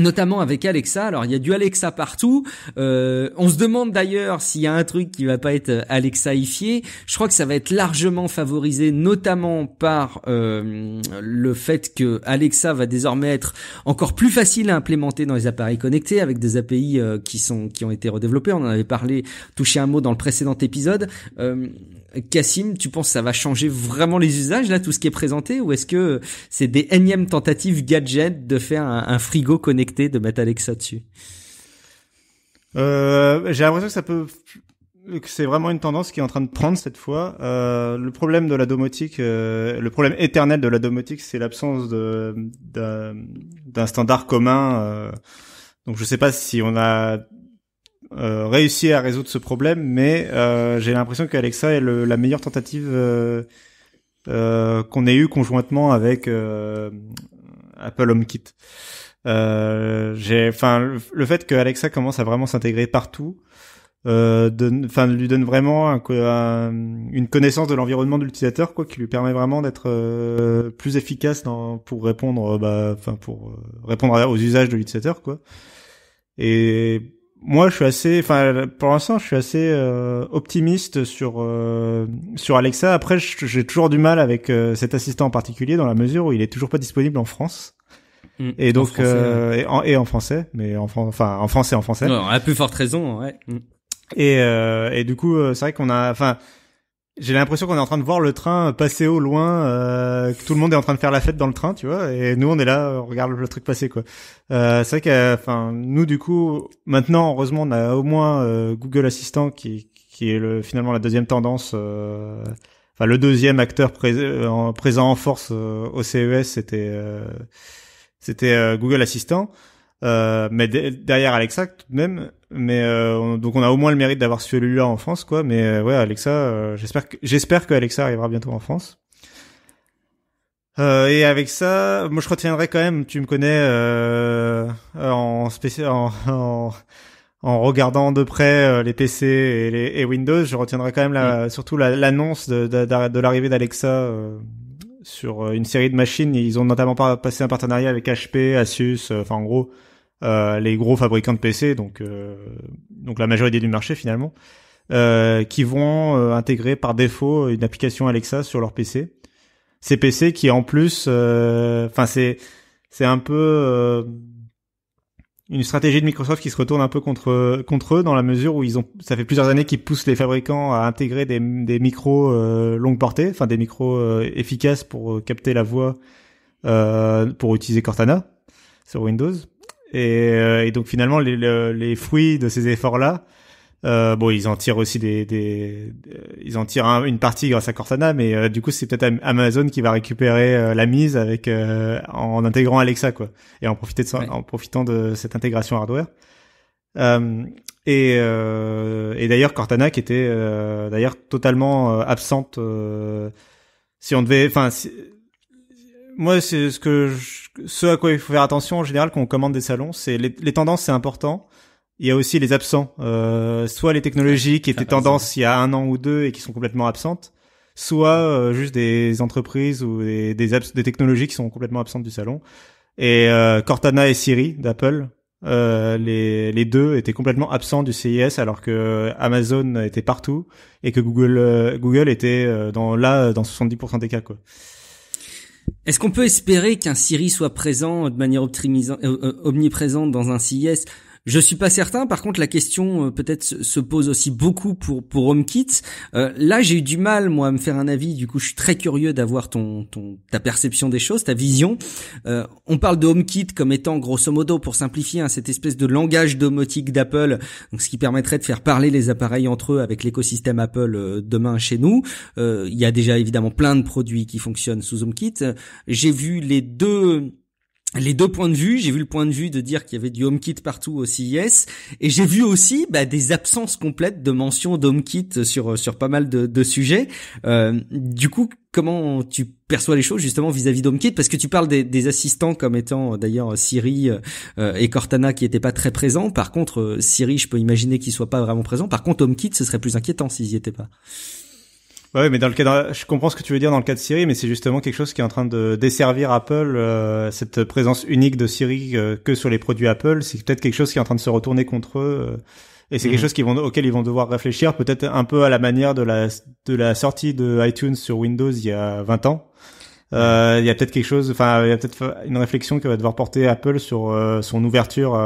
notamment avec Alexa. Alors il y a du Alexa partout. Euh, on se demande d'ailleurs s'il y a un truc qui va pas être Alexaifié. Je crois que ça va être largement favorisé, notamment par euh, le fait que Alexa va désormais être encore plus facile à implémenter dans les appareils connectés avec des API euh, qui sont qui ont été redéveloppés. On en avait parlé, touché un mot dans le précédent épisode. Cassim, tu penses que ça va changer vraiment les usages là, tout ce qui est présenté, ou est-ce que c'est des énièmes tentatives gadget de faire un, frigo connecté, de mettre Alexa dessus euh, J'ai l'impression que ça peut que c'est vraiment une tendance qui est en train de prendre cette fois. Euh, le problème de la domotique, euh, le problème éternel de la domotique, c'est l'absence de d'un standard commun. Euh. donc je sais pas si on a euh, réussi à résoudre ce problème, mais euh, j'ai l'impression qu'Alexa est la meilleure tentative euh, euh, qu'on ait eue conjointement avec Apple HomeKit. j'ai, enfin, le, fait que Alexa commence à vraiment s'intégrer partout, enfin, lui donne vraiment un, une connaissance de l'environnement de l'utilisateur, quoi, qui lui permet vraiment d'être plus efficace dans, pour répondre, bah, enfin, pour répondre aux usages de l'utilisateur, quoi. Et moi, je suis assez, enfin, pour l'instant, je suis assez euh, optimiste sur euh, sur Alexa. Après, j'ai toujours du mal avec euh, cet assistant en particulier dans la mesure où il est toujours pas disponible en France. Mm. et donc, en français, et, en, français, mais en enfin en français, en français. Non, a plus forte raison, ouais. Mm. Et et du coup, c'est vrai qu'on a, enfin, j'ai l'impression qu'on est en train de voir le train passer au loin, euh, que tout le monde est en train de faire la fête dans le train, tu vois, et nous on est là, on regarde le truc passer quoi. Euh, c'est vrai que, enfin, nous du coup, maintenant heureusement on a au moins euh, Google Assistant qui qui est le, finalement la deuxième tendance, euh, enfin le deuxième acteur euh, présent en force au CES, c'était c'était Google Assistant. Euh, mais derrière Alexa tout de même mais euh, donc on a au moins le mérite d'avoir celui-là en France quoi mais euh, ouais Alexa j'espère que j'espère que Alexa arrivera bientôt en France et avec ça moi je retiendrai quand même tu me connais en, en, en, regardant de près les PC et, les, et Windows je retiendrai quand même la, mm. surtout l'annonce de, de, de l'arrivée d'Alexa sur une série de machines ils ont notamment passé un partenariat avec HP Asus enfin en gros euh, les gros fabricants de PC, donc euh, donc la majorité du marché finalement, euh, qui vont intégrer par défaut une application Alexa sur leur PC. Ces PC qui en plus, enfin c'est c'est un peu une stratégie de Microsoft qui se retourne un peu contre contre eux dans la mesure où ils ont ça fait plusieurs années qu'ils poussent les fabricants à intégrer des des micros longue portée, enfin des micros efficaces pour capter la voix pour utiliser Cortana sur Windows. Euh, et, donc finalement, les, fruits de ces efforts-là, euh, bon, ils en tirent aussi des, euh, ils en tirent une partie grâce à Cortana, mais du coup, c'est peut-être Amazon qui va récupérer la mise avec en intégrant Alexa quoi, et en de en profitant de cette intégration hardware. et, et d'ailleurs Cortana qui était d'ailleurs totalement absente. si on devait, enfin, si, moi, c'est ce que ce à quoi il faut faire attention en général quand on commande des salons, c'est les, tendances, c'est important. Il y a aussi les absents, euh, soit les technologies qui étaient tendances il y a un an ou deux et qui sont complètement absentes, soit euh, juste des entreprises ou des, des, des, technologies qui sont complètement absentes du salon. Et euh, Cortana et Siri d'Apple, euh, les, les, deux étaient complètement absents du CIS alors que Amazon était partout et que Google euh, Google était dans là dans 70% des cas quoi. Est-ce qu'on peut espérer qu'un Siri soit présent de manière euh, euh, omniprésente dans un CIS je suis pas certain. Par contre, la question euh, peut-être se pose aussi beaucoup pour pour HomeKit. Euh, là, j'ai eu du mal moi à me faire un avis. Du coup, je suis très curieux d'avoir ton ta perception des choses, ta vision. Euh, on parle de HomeKit comme étant grosso modo, pour simplifier, hein, cette espèce de langage domotique d'Apple, ce qui permettrait de faire parler les appareils entre eux avec l'écosystème Apple demain chez nous. Il y a déjà évidemment plein de produits qui fonctionnent sous HomeKit. J'ai vu les deux les deux points de vue. J'ai vu le point de vue de dire qu'il y avait du HomeKit partout au CIS, et j'ai vu aussi bah, des absences complètes de mention d'HomeKit sur sur pas mal de, de sujets. Euh, du coup, comment tu perçois les choses justement vis-à-vis d'HomeKit Parce que tu parles des, des assistants comme étant euh, d'ailleurs Siri euh, et Cortana qui n'étaient pas très présents. Par contre, Siri, je peux imaginer qu'ils soient pas vraiment présents. Par contre, HomeKit, ce serait plus inquiétant s'ils y étaient pas. Bah ouais, mais dans le cas, je comprends ce que tu veux dire dans le cas de Siri, mais c'est justement quelque chose qui est en train de desservir Apple, euh, cette présence unique de Siri euh, que sur les produits Apple, c'est peut-être quelque chose qui est en train de se retourner contre eux. Euh, et c'est quelque mhm. chose qu'ils vont, auquel ils vont devoir réfléchir, peut-être un peu à la manière de la, de la sortie de iTunes sur Windows il y a 20 ans. Il y a peut-être quelque chose, enfin, il y a peut-être une réflexion que va devoir porter Apple sur son ouverture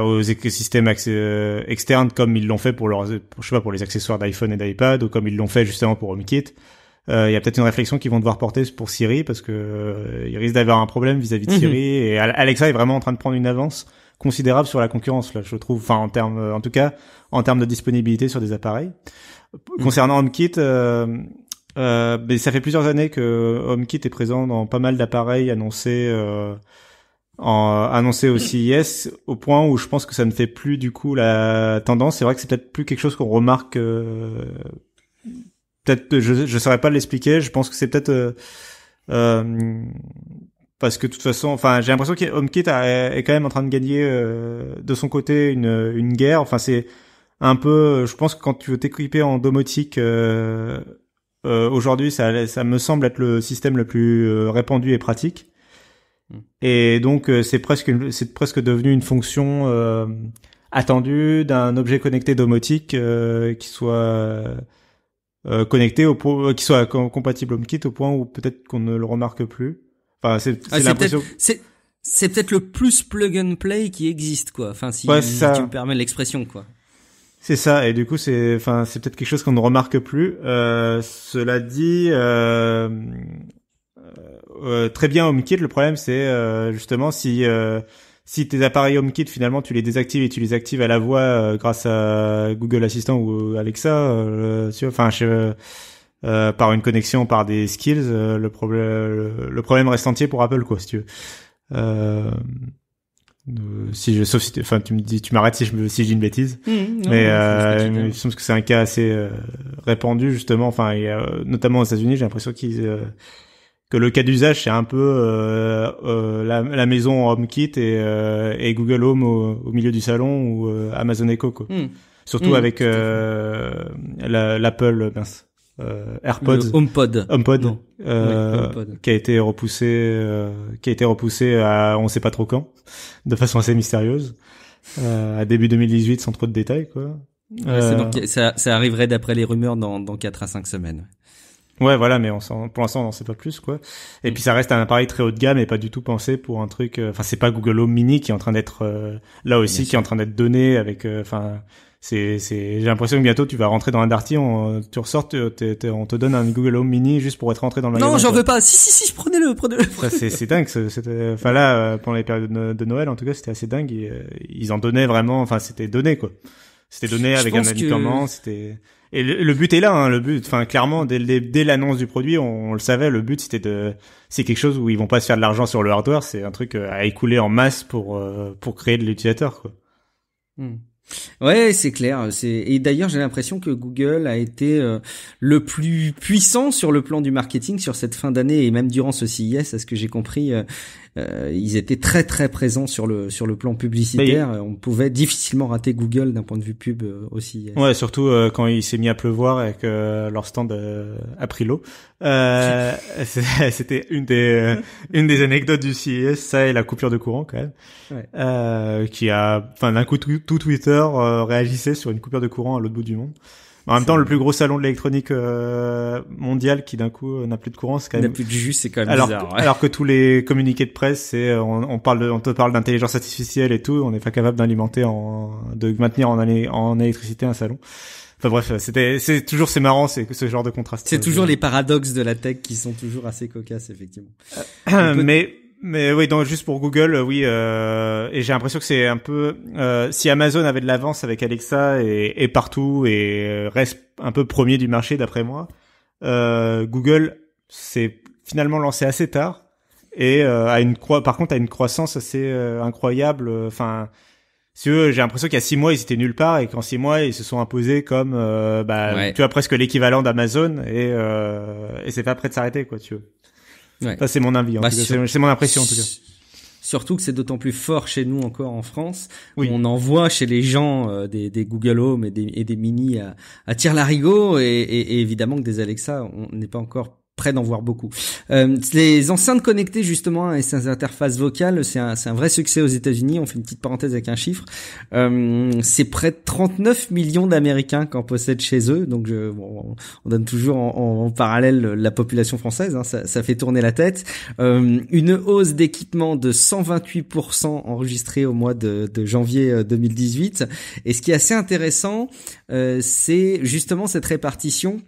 aux écosystèmes euh, externes comme ils l'ont fait pour leurs, je sais pas, pour les accessoires d'iPhone et d'iPad ou comme ils l'ont fait justement pour HomeKit. Euh, il y a peut-être une réflexion qu'ils vont devoir porter pour Siri parce que euh, il risque d'avoir un problème vis-à-vis de mhm. Siri et Alexa est vraiment en train de prendre une avance considérable sur la concurrence là, je trouve. Enfin, en termes, en tout cas, en termes de disponibilité sur des appareils. Mhm. Concernant HomeKit. Euh, ben, ça fait plusieurs années que HomeKit est présent dans pas mal d'appareils annoncés euh, en, euh, annoncé aussi mm. yes au point où je pense que ça ne fait plus du coup la tendance. C'est vrai que c'est peut-être plus quelque chose qu'on remarque. Euh, peut-être je je saurais pas l'expliquer. Je pense que c'est peut-être euh, parce que de toute façon, enfin j'ai l'impression que HomeKit est quand même en train de gagner de son côté une une guerre. Enfin c'est un peu. Je pense que quand tu veux t'équiper en domotique. Aujourd'hui, ça, ça me semble être le système le plus répandu et pratique. Mm. Et donc euh, c'est presque c'est presque devenu une fonction euh, attendue d'un objet connecté domotique euh, qui soit euh, connecté au qui soit compatible HomeKit au point où peut-être qu'on ne le remarque plus. Enfin c'est ah, l'impression. C'est peut-être le plus plug and play qui existe quoi. Enfin si, tu me permets l'expression quoi. C'est ça et du coup c'est enfin c'est peut-être quelque chose qu'on ne remarque plus. cela dit euh, très bien HomeKit. Le problème, c'est euh, justement si euh, si tes appareils HomeKit finalement tu les désactives et tu les actives à la voix grâce à Google Assistant ou Alexa, enfin par une connexion, par des skills, le problème le problème reste entier pour Apple quoi si tu je, sauf si, enfin, tu me dis, tu m'arrêtes si je si je dis une bêtise. Mmh, mais, euh, que c'est un cas assez répandu justement. Enfin, notamment aux États-Unis, j'ai l'impression qu'ils que le cas d'usage c'est un peu euh, euh la, la, maison HomeKit et, euh, et Google Home au, milieu du salon ou euh, Amazon Echo quoi. Hmm. Surtout hmm, avec l'Apple la, AirPods HomePod, HomePod, qui a été repoussé qui a été repoussé à on sait pas trop quand de façon assez mystérieuse à début 2018 sans trop de détails quoi. ça, ça, arriverait d'après les rumeurs dans, dans 4 à 5 semaines. Ouais, voilà, mais on pour l'instant, on n'en sait pas plus, quoi. Et mm. puis, ça reste un appareil très haut de gamme et pas du tout pensé pour un truc. Euh, enfin, c'est pas Google Home Mini qui est en train d'être euh, là aussi, qui est en train d'être donné avec. Euh, enfin, c'est, c'est. J'ai l'impression que bientôt, tu vas rentrer dans un Darty, on, tu ressors, on te donne un Google Home Mini juste pour être rentré dans le magasin. Non, j'en veux pas. Si, si, si, prenez-le, prenez-le. c'est, c'est dingue. C'était. Enfin là, pendant les périodes de Noël, en tout cas, c'était assez dingue. Ils, ils en donnaient vraiment. Enfin, c'était donné, quoi. C'était donné avec un médicament. comment C'était. Et le, but est là, hein, le but. Enfin, clairement, dès, l'annonce du produit, on, le savait. Le but, c'était de, c'est quelque chose où ils vont pas se faire de l'argent sur le hardware. C'est un truc euh, à écouler en masse pour euh, pour créer de l'utilisateur. Quoi. Hmm. Ouais, c'est clair. C'est et d'ailleurs j'ai l'impression que Google a été euh, le plus puissant sur le plan du marketing sur cette fin d'année et même durant ce CIS, à ce que j'ai compris. Euh, ils étaient très très présents sur le sur le plan publicitaire. On pouvait difficilement rater Google d'un point de vue pub euh, aussi. Ouais, surtout euh, quand il s'est mis à pleuvoir et que leur stand a pris l'eau. C'était une des une des anecdotes du CES, ça et la coupure de courant quand même, ouais. qui a, enfin d'un coup tout Twitter réagissait sur une coupure de courant à l'autre bout du monde. En même temps, le plus gros salon de l'électronique euh, mondial qui d'un coup euh, n'a plus de courant, c'est quand même. N'a plus de jus, c'est quand même alors, bizarre. Alors que tous les communiqués de presse, c'est euh, on, parle, on te parle d'intelligence artificielle et tout, on n'est pas capable d'alimenter en, de maintenir en, en électricité un salon. Enfin bref, c'était, c'est toujours c'est marrant, c'est ce genre de contraste. C'est toujours les paradoxes de la tech qui sont toujours assez cocasses effectivement. mais mais oui, donc juste pour Google, oui, euh, et j'ai l'impression que c'est un peu euh, si Amazon avait de l'avance avec Alexa et, et, partout et euh, reste un peu premier du marché d'après moi, euh, Google s'est finalement lancé assez tard et euh, a une par contre a une croissance assez euh, incroyable. Enfin, si j'ai l'impression qu'il y a six mois ils étaient nulle part et qu'en six mois ils se sont imposés comme bah, tu as presque l'équivalent d'Amazon et, et c'est pas prêt de s'arrêter quoi, tu veux. Ça, c'est mon avis. Bah, c'est mon impression, en tout cas. Surtout que c'est d'autant plus fort chez nous encore en France. Oui. On en voit chez les gens euh, des, Google Home et des, Mini à, tirer la larigot et évidemment que des Alexa, on n'est pas encore près d'en voir beaucoup. Euh, les enceintes connectées justement hein, et ces interfaces vocales, c'est un, un, vrai succès aux États-Unis. On fait une petite parenthèse avec un chiffre. Euh, c'est près de 39 millions d'Américains qu'en possèdent chez eux. Donc je, bon, on donne toujours en, parallèle la population française. Hein, ça, ça, fait tourner la tête. Euh, une hausse d'équipement de 128% enregistrée au mois de, de, janvier 2018. Euh, et ce qui est assez intéressant, euh, c'est justement cette répartition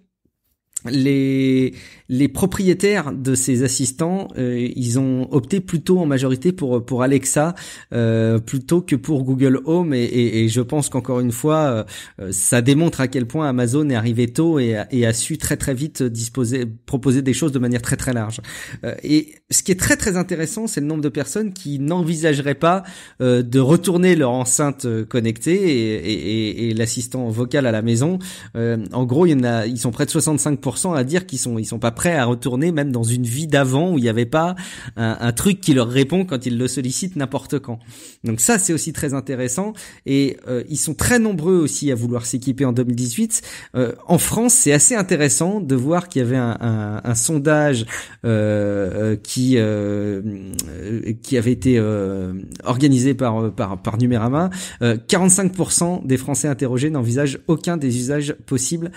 les les propriétaires de ces assistants, euh, ils ont opté plutôt en majorité pour pour Alexa euh, plutôt que pour Google Home et, et, et je pense qu'encore une fois, euh, ça démontre à quel point Amazon est arrivé tôt et, et, a su très très vite disposer, proposer des choses de manière très très large. Euh, et ce qui est très très intéressant, c'est le nombre de personnes qui n'envisageraient pas de retourner leur enceinte connectée et, l'assistant vocal à la maison. en gros, il y en a, ils sont près de 65% à dire qu'ils sont ils sont pas prêts à retourner même dans une vie d'avant où il n'y avait pas un, truc qui leur répond quand ils le sollicitent n'importe quand. Donc ça, c'est aussi très intéressant. Et euh, ils sont très nombreux aussi à vouloir s'équiper en 2018. Euh, en France, c'est assez intéressant de voir qu'il y avait un, un, un sondage euh, euh qui qui avait été organisé par par par Numérama. 45% des Français interrogés n'envisagent aucun des usages possibles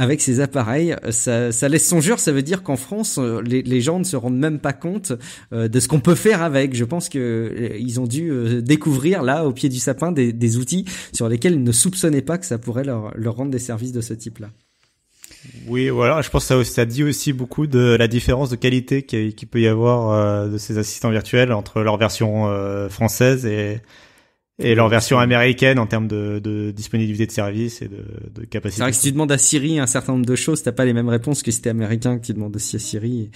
avec ces appareils. Euh, ça, ça laisse songeur, ça veut dire qu'en France, euh, les, gens ne se rendent même pas compte euh, de ce qu'on peut faire avec. Je pense que ils ont dû découvrir là, au pied du sapin, des, outils sur lesquels ils ne soupçonnaient pas que ça pourrait leur, rendre des services de ce type-là. Oui, voilà, je pense que ça, ça, dit aussi beaucoup de la différence de qualité qu'il qui peut y avoir de ces assistants virtuels entre leur version française et et leur version américaine en termes de, de disponibilité de service et de, de capacité. C'est vrai que si tu demandes à Siri un certain nombre de choses, t'as pas les mêmes réponses que si t'es américain que tu demandes aussi à Siri.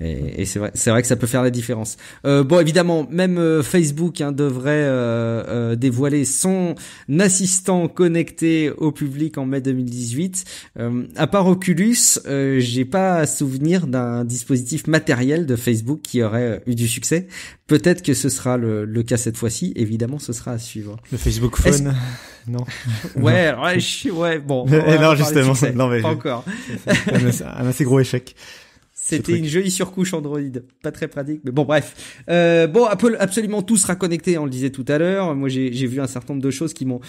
Et, et c'est vrai, c'est vrai que ça peut faire la différence. Euh, bon, évidemment, même euh, Facebook hein, devrait euh, euh, dévoiler son assistant connecté au public en mai 2018. Euh, à part Oculus, j'ai pas à souvenir d'un dispositif matériel de Facebook qui aurait eu du succès. Peut-être que ce sera le, le cas cette fois-ci. Évidemment, ce sera à suivre. Le Facebook Phone. Non. Ouais, ouais, bon. non, justement, non mais pas encore. un assez gros échec. C'était une jolie surcouche Android, pas très pratique, mais bon bref. Euh, bon, Apple absolument tout sera connecté, on le disait tout à l'heure. Moi, j'ai vu un certain nombre de choses qui m'ont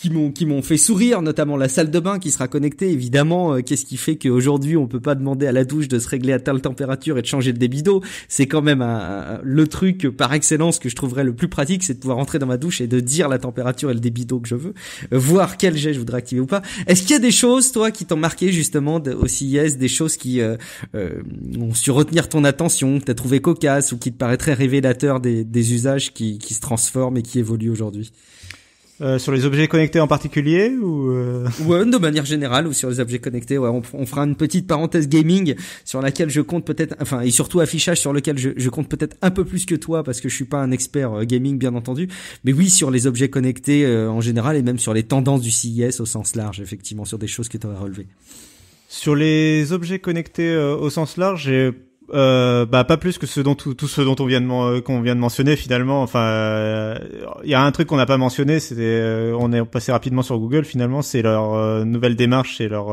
qui m'ont qui m'ont fait sourire, notamment la salle de bain qui sera connectée. Évidemment, euh, qu'est-ce qui fait qu'aujourd'hui on peut pas demander à la douche de se régler à telle température et de changer le débit d'eau C'est quand même le truc par excellence que je trouverais le plus pratique, c'est de pouvoir entrer dans ma douche et de dire la température et le débit d'eau que je veux, euh, voir quel jet je voudrais activer ou pas. Est-ce qu'il y a des choses, toi, qui t'ont marqué justement aussi, au des choses qui euh, ont su retenir ton attention, que t'as trouvé cocasse ou qui te paraîtraient révélateurs des, des usages qui, qui se transforment et qui évoluent aujourd'hui euh, sur les objets connectés en particulier ou euh? de manière générale ou sur les objets connectés on, fera une petite parenthèse gaming sur laquelle je compte peut-être enfin et surtout affichage sur lequel je, compte peut-être un peu plus que toi parce que je suis pas un expert euh, gaming bien entendu mais oui sur les objets connectés en général et même sur les tendances du CIS e au sens large effectivement sur des choses que tu aurais relevées sur les objets connectés au sens large j'ai euh, bah pas plus que ce dont tout, ce dont on vient de euh, qu'on vient de mentionner finalement. Enfin, il euh, y a un truc qu'on n'a pas mentionné, c'était on est passé rapidement sur Google finalement, c'est leur nouvelle démarche et leur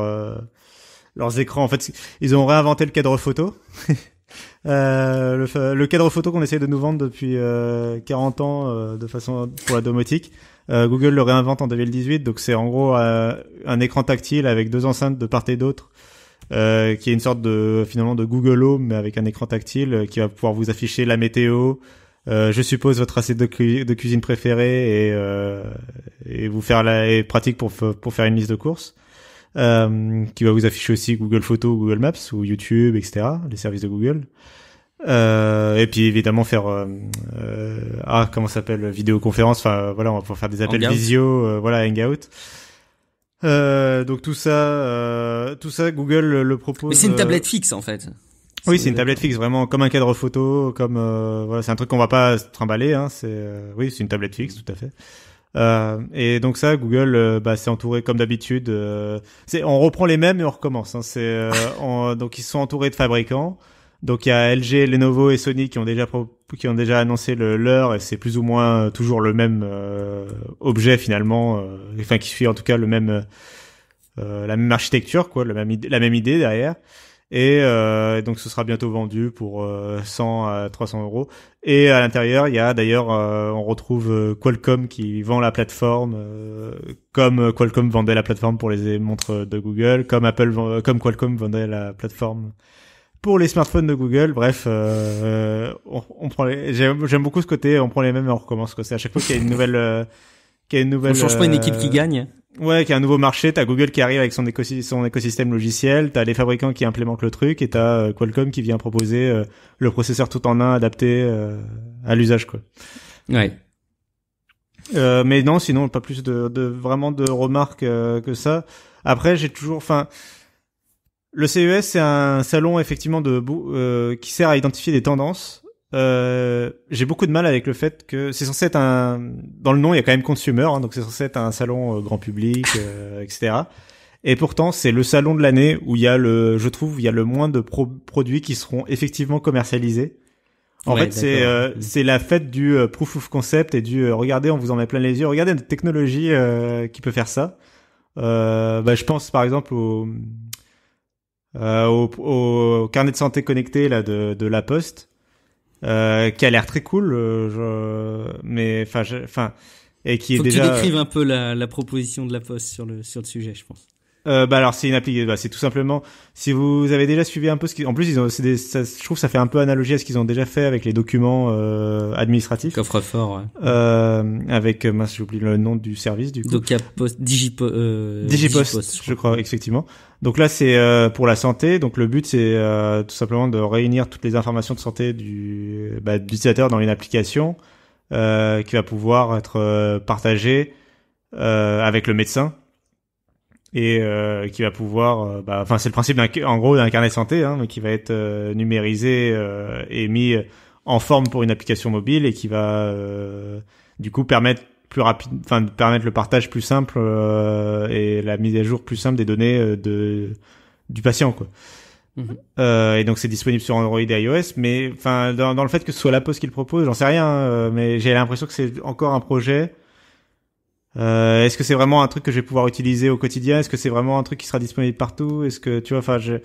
leurs écrans. En fait, ils ont réinventé le cadre photo. le, le, cadre photo qu'on essaye de nous vendre depuis 40 ans de façon pour la domotique, Google le réinvente en 2018. Donc c'est en gros un écran tactile avec deux enceintes de part et d'autre euh, qui est une sorte de finalement de Google Home mais avec un écran tactile euh, qui va pouvoir vous afficher la météo, euh, je suppose votre assiette de, cuisine préférée et, et vous faire la pratique pour pour faire une liste de courses. qui va vous afficher aussi Google Photos, Google Maps ou YouTube, etc. Les services de Google. et puis évidemment faire euh, ah comment ça s'appelle vidéoconférence. Enfin voilà, on va pouvoir faire des appels visio, voilà Hangout. Euh, donc tout ça, euh, tout ça, Google le propose. Mais c'est une euh, tablette fixe en fait. Oui, c'est une tablette fixe, vraiment comme un cadre photo, comme euh, voilà, c'est un truc qu'on va pas trimballer. Hein, c'est euh, oui, c'est une tablette fixe, tout à fait. Euh, et donc ça, Google, bah, c'est entouré comme d'habitude. Euh, on reprend les mêmes et on recommence. Hein, c'est donc ils sont entourés de fabricants. Donc il y a LG, Lenovo et Sony qui ont déjà qui ont déjà annoncé le leur et c'est plus ou moins euh, toujours le même euh, objet finalement, euh, enfin qui suit en tout cas le même la même architecture quoi, la même idée derrière. Et donc ce sera bientôt vendu pour 100 à 300 euros. Et à l'intérieur, il y a d'ailleurs, on retrouve Qualcomm qui vend la plateforme, comme Qualcomm vendait la plateforme pour les montres de Google, comme Apple, comme Qualcomm vendait la plateforme pour les smartphones de Google. Bref, euh, euh, on, on, prend j'aime beaucoup ce côté, on prend les mêmes et on recommence. C'est à chaque fois qu'il y a une nouvelle, euh, qu'il y a une nouvelle. On change pas une équipe qui euh, gagne. Ouais, qu'il y a un nouveau marché. T'as Google qui arrive avec son, son écosystème logiciel. T'as les fabricants qui implémentent le truc et t'as Qualcomm qui vient proposer le processeur tout en un adapté à l'usage, quoi. Ouais. Euh, mais non, sinon pas plus de, de vraiment de remarques que ça. Après, j'ai toujours, enfin, le CES, c'est un salon effectivement de euh, qui sert à identifier des tendances. Euh, j'ai beaucoup de mal avec le fait que c'est censé être un dans le nom il y a quand même consumer hein, donc c'est censé être un salon euh, grand public euh, etc et pourtant c'est le salon de l'année où il y a le je trouve il y a le moins de produits qui seront effectivement commercialisés en fait c'est mm. c'est la fête du proof of concept et du regardez on vous en met plein les yeux regardez notre technologie qui peut faire ça bah je pense par exemple au euh, au, au, carnet de santé connecté là de, de la Poste, euh, qui a l'air très cool, euh, je... mais enfin, enfin, et qui Faut est que Tu décrives un peu la, la proposition de la Poste sur le sur le sujet, je pense. Euh, bah alors c'est une appli, bah, c'est tout simplement si vous avez déjà suivi un peu ce qu'ils, en plus ils ont, des, ça, je trouve ça fait un peu analogie à ce qu'ils ont déjà fait avec les documents euh, administratifs. Coffre fort. Ouais. Euh, avec mince j'oublie le nom du service du coup. Docapost, Digipost, Digipost, je crois effectivement. Donc là, c'est euh, pour la santé. Donc le but, c'est euh, tout simplement de réunir toutes les informations de santé du bah, dans une application euh, qui va pouvoir être partagée avec le médecin et qui va pouvoir. Bah, enfin, c'est le principe en gros d'un carnet santé, hein, qui va être numérisé et mis en forme pour une application mobile et qui va du coup permettre plus rapide, enfin permettre le partage plus simple euh, et la mise à jour plus simple des données euh, de du patient quoi. Mhm. euh, et donc c'est disponible sur Android et iOS, mais enfin dans, le fait que ce soit la pose qu'il propose, j'en sais rien, euh, mais j'ai l'impression que c'est encore un projet. Est-ce que c'est vraiment un truc que je vais pouvoir utiliser au quotidien Est-ce que c'est vraiment un truc qui sera disponible partout Est-ce que tu vois, enfin je,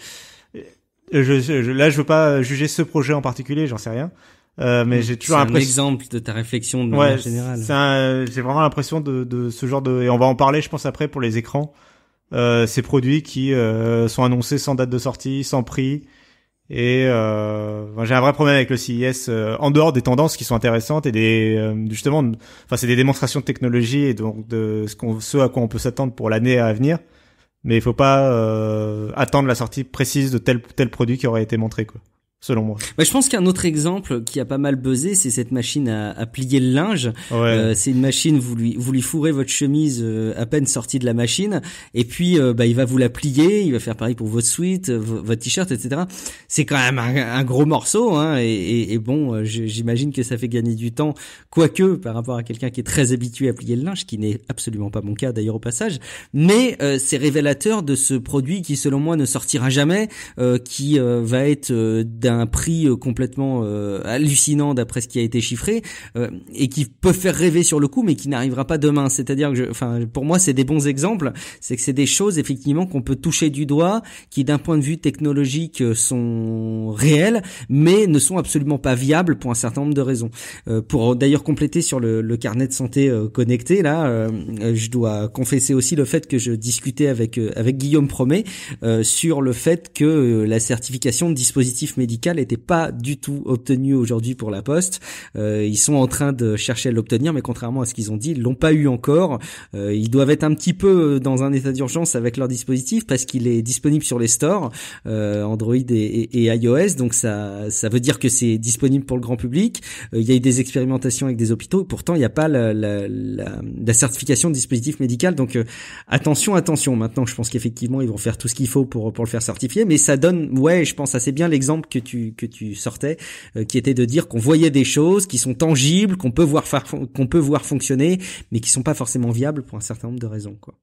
je, je, là je veux pas juger ce projet en particulier, j'en sais rien, euh, mais j'ai toujours l'impression. C'est un exemple de ta réflexion de ouais, générale. Un... J'ai vraiment l'impression de, de, ce genre de. Et on va en parler, je pense, après pour les écrans. Euh, ces produits qui euh, sont annoncés sans date de sortie, sans prix. Et euh, j'ai un vrai problème avec le CIS e euh, en dehors des tendances qui sont intéressantes et des euh, justement, enfin c'est des démonstrations de technologie et donc de ce, qu'on, ce à quoi on peut s'attendre pour l'année à venir. Mais il faut pas attendre la sortie précise de tel tel produit qui aurait été montré quoi selon moi. Bah, je pense qu'un autre exemple qui a pas mal buzzé, c'est cette machine à, à plier le linge. Euh, c'est une machine, vous lui, vous lui fourrez votre chemise euh, à peine sortie de la machine, et puis euh, bah, il va vous la plier, il va faire pareil pour votre suite, euh, votre t-shirt, etc. C'est quand même un, gros morceau, hein, et, et, et, bon, j'imagine que ça fait gagner du temps, quoique par rapport à quelqu'un qui est très habitué à plier le linge, qui n'est absolument pas mon cas d'ailleurs au passage, mais c'est révélateur de ce produit qui, selon moi, ne sortira jamais, qui va être d'un un prix euh, complètement euh, hallucinant d'après ce qui a été chiffré euh, et qui peut faire rêver sur le coup, mais qui n'arrivera pas demain. C'est-à-dire que, enfin, pour moi, c'est des bons exemples. C'est que c'est des choses effectivement qu'on peut toucher du doigt, qui d'un point de vue technologique sont réelles, mais ne sont absolument pas viables pour un certain nombre de raisons. pour d'ailleurs compléter sur le, le, carnet de santé connecté, là, je dois confesser aussi le fait que je discutais avec avec Guillaume Promet sur le fait que la certification de dispositifs médicaux n'était pas du tout obtenu aujourd'hui pour la Poste. Euh, ils sont en train de chercher à l'obtenir, mais contrairement à ce qu'ils ont dit, ils l'ont pas eu encore. Euh, ils doivent être un petit peu euh, dans un état d'urgence avec leur dispositif parce qu'il est disponible sur les stores Android et, iOS, donc ça ça veut dire que c'est disponible pour le grand public. Il y a eu des expérimentations avec des hôpitaux, pourtant il n'y a pas la, certification de dispositif médical. Donc attention, attention. Maintenant, je pense qu'effectivement ils vont faire tout ce qu'il faut pour pour le faire certifier, mais ça donne, ouais, je pense assez bien l'exemple que tu que tu sortais, euh, qui était de dire qu'on voyait des choses qui sont tangibles, qu'on peut voir qu'on peut voir fonctionner, mais qui sont pas forcément viables pour un certain nombre de raisons. Quoi.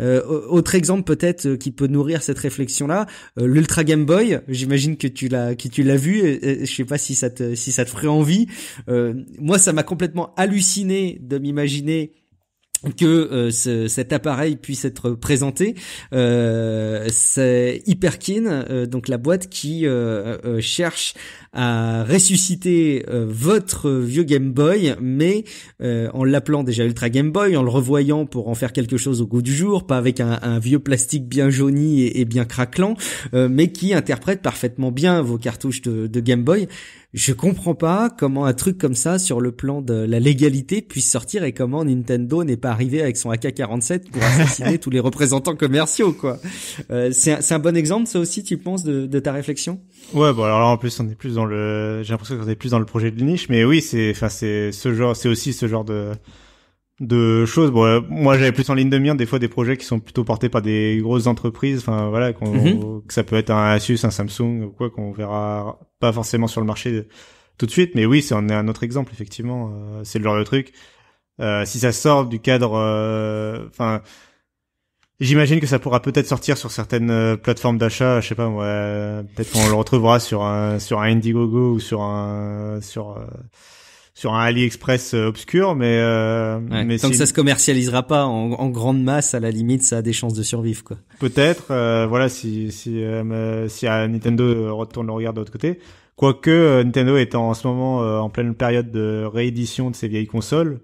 Euh, autre exemple peut-être euh, qui peut nourrir cette réflexion là, l'Ultra Game Boy. J'imagine que tu l'as que tu l'as vu. je sais pas si ça te si ça te ferait envie. moi, ça m'a complètement halluciné de m'imaginer que euh, cet appareil puisse être présenté. Euh, c'est Hyperkin, euh, donc la boîte qui cherche à ressusciter votre vieux Game Boy, mais en l'appelant déjà Ultra Game Boy, en le revoyant pour en faire quelque chose au goût du jour, pas avec un, vieux plastique bien jauni et, bien craquelant, mais qui interprète parfaitement bien vos cartouches de, de Game Boy je comprends pas comment un truc comme ça sur le plan de la légalité puisse sortir et comment Nintendo n'est pas arrivé avec son AK-47 pour assassiner tous les représentants commerciaux quoi. Euh, c'est un bon exemple ça aussi tu penses de, ta réflexion Ouais bon alors en plus on est plus dans le j'ai l'impression qu'on est plus dans le projet de niche mais oui c'est enfin c'est ce genre c'est aussi ce genre de de choses. Bon, euh, moi, j'avais plus en ligne de mire des fois des projets qui sont plutôt portés par des grosses entreprises. Enfin, voilà, mhm. que ça peut être un Asus, un Samsung ou quoi qu'on verra pas forcément sur le marché tout de suite. Mais oui, c'est est un autre exemple effectivement. Euh, c'est le genre de truc. Euh, si ça sort du cadre, enfin. J'imagine que ça pourra peut-être sortir sur certaines plateformes d'achat, je sais pas peut-être qu'on le retrouvera sur un sur un Indiegogo ou sur un sur sur un AliExpress euh, obscur, euh, mais, tant que ça se commercialisera pas en, grande masse, à la limite, ça a des chances de survivre, quoi. Peut-être, euh, voilà, si si euh, Nintendo retourne le regard de l'autre côté. Quoique Nintendo est en, ce moment en pleine période de réédition de ses vieilles consoles.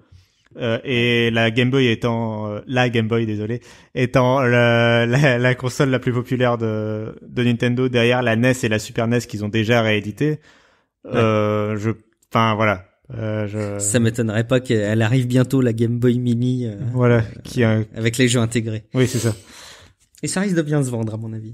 et la Game Boy étant la Game Boy désolé étant la, console la plus populaire de, de Nintendo derrière la NES et la Super NES qu'ils ont déjà réédité. je enfin voilà euh, je... Ça m'étonnerait pas qu'elle arrive bientôt la Game Boy Mini. Euh, voilà, qui a... avec les jeux intégrés. Oui, c'est ça. Et ça risque de bien se vendre à mon avis.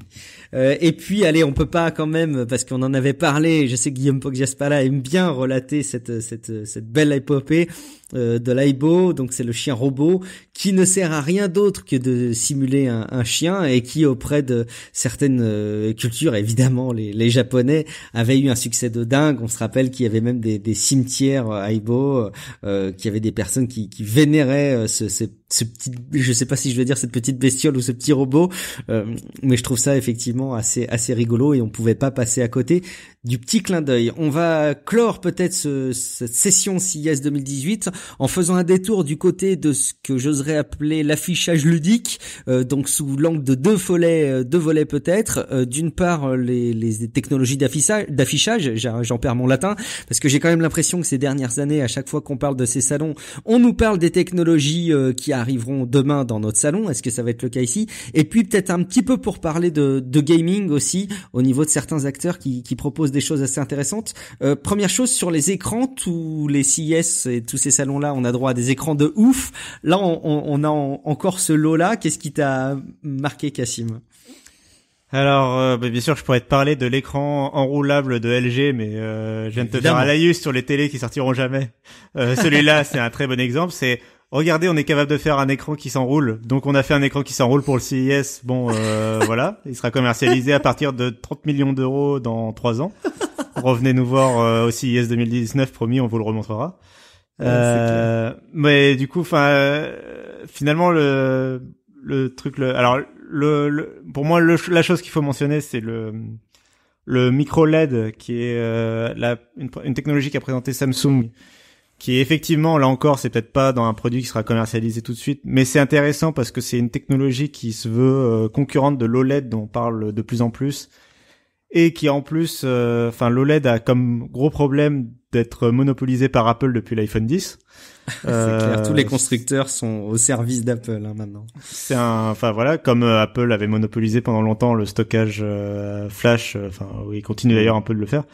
Euh, et puis, allez, on peut pas quand même, parce qu'on en avait parlé, je sais que Guillaume Poggiaspala aime bien relater cette, cette, cette belle épopée euh, de l'Aibo, donc c'est le chien robot, qui ne sert à rien d'autre que de simuler un, un, chien et qui, auprès de certaines euh, cultures, évidemment les, les, Japonais, avaient eu un succès de dingue. On se rappelle qu'il y avait même des, des cimetières Aibo, qu'il y avait des personnes qui, qui vénéraient ce, ce petit, je sais pas si je veux dire cette petite bestiole ou ce petit robot, mais je trouve ça effectivement assez assez rigolo et on pouvait pas passer à côté du petit clin d'œil. On va clore peut-être ce, cette session CIS 2018 en faisant un détour du côté de ce que j'oserais appeler l'affichage ludique, euh, donc sous l'angle de deux volets, euh, deux volets peut-être. Euh, d'une part, les, les technologies d'affichage, j'en perds mon latin, parce que j'ai quand même l'impression que ces dernières années, à chaque fois qu'on parle de ces salons, on nous parle des technologies qui arriveront demain dans notre salon. Est-ce que ça va être le cas ici Et puis peut-être un petit peu pour parler de, gaming aussi, au niveau de certains acteurs qui proposent des choses assez intéressantes. Euh, première chose sur les écrans, tous les CIS e et tous ces salons-là, on a droit à des écrans de ouf. Là, on, a encore ce lot-là. Qu'est-ce qui t'a marqué, Cassim alors, euh, bah, bien sûr, je pourrais te parler de l'écran enroulable de LG, mais euh, je viens de te dire faire à laïus sur les télés qui sortiront jamais. Celui-là, c'est un très bon exemple. C'est regardez, on est capable de faire un écran qui s'enroule. Donc on a fait un écran qui s'enroule pour le CIS. Bon, euh, voilà, il sera commercialisé à partir de 30 millions d'euros dans trois ans. Revenez nous voir euh, au CIS 2019, promis, on vous le remontrera. Euh, mais du coup, finalement le truc, le, alors le, pour moi la chose qu'il faut mentionner, c'est le le micro LED qui est une, une, technologie qu'a présenté Samsung qui effectivement, là encore, c'est peut-être pas dans un produit qui sera commercialisé tout de suite, mais c'est intéressant parce que c'est une technologie qui se veut euh, concurrente de l'OLED dont on parle de plus en plus et qui en plus, euh, enfin l'OLED a comme gros problème d'être monopolisé par Apple depuis l'iPhone 10. c'est clair, tous les euh, constructeurs sont au service d'Apple hein, maintenant. C'est un, enfin voilà, comme Apple avait monopolisé pendant longtemps le stockage flash, enfin il continue d'ailleurs un peu de le faire.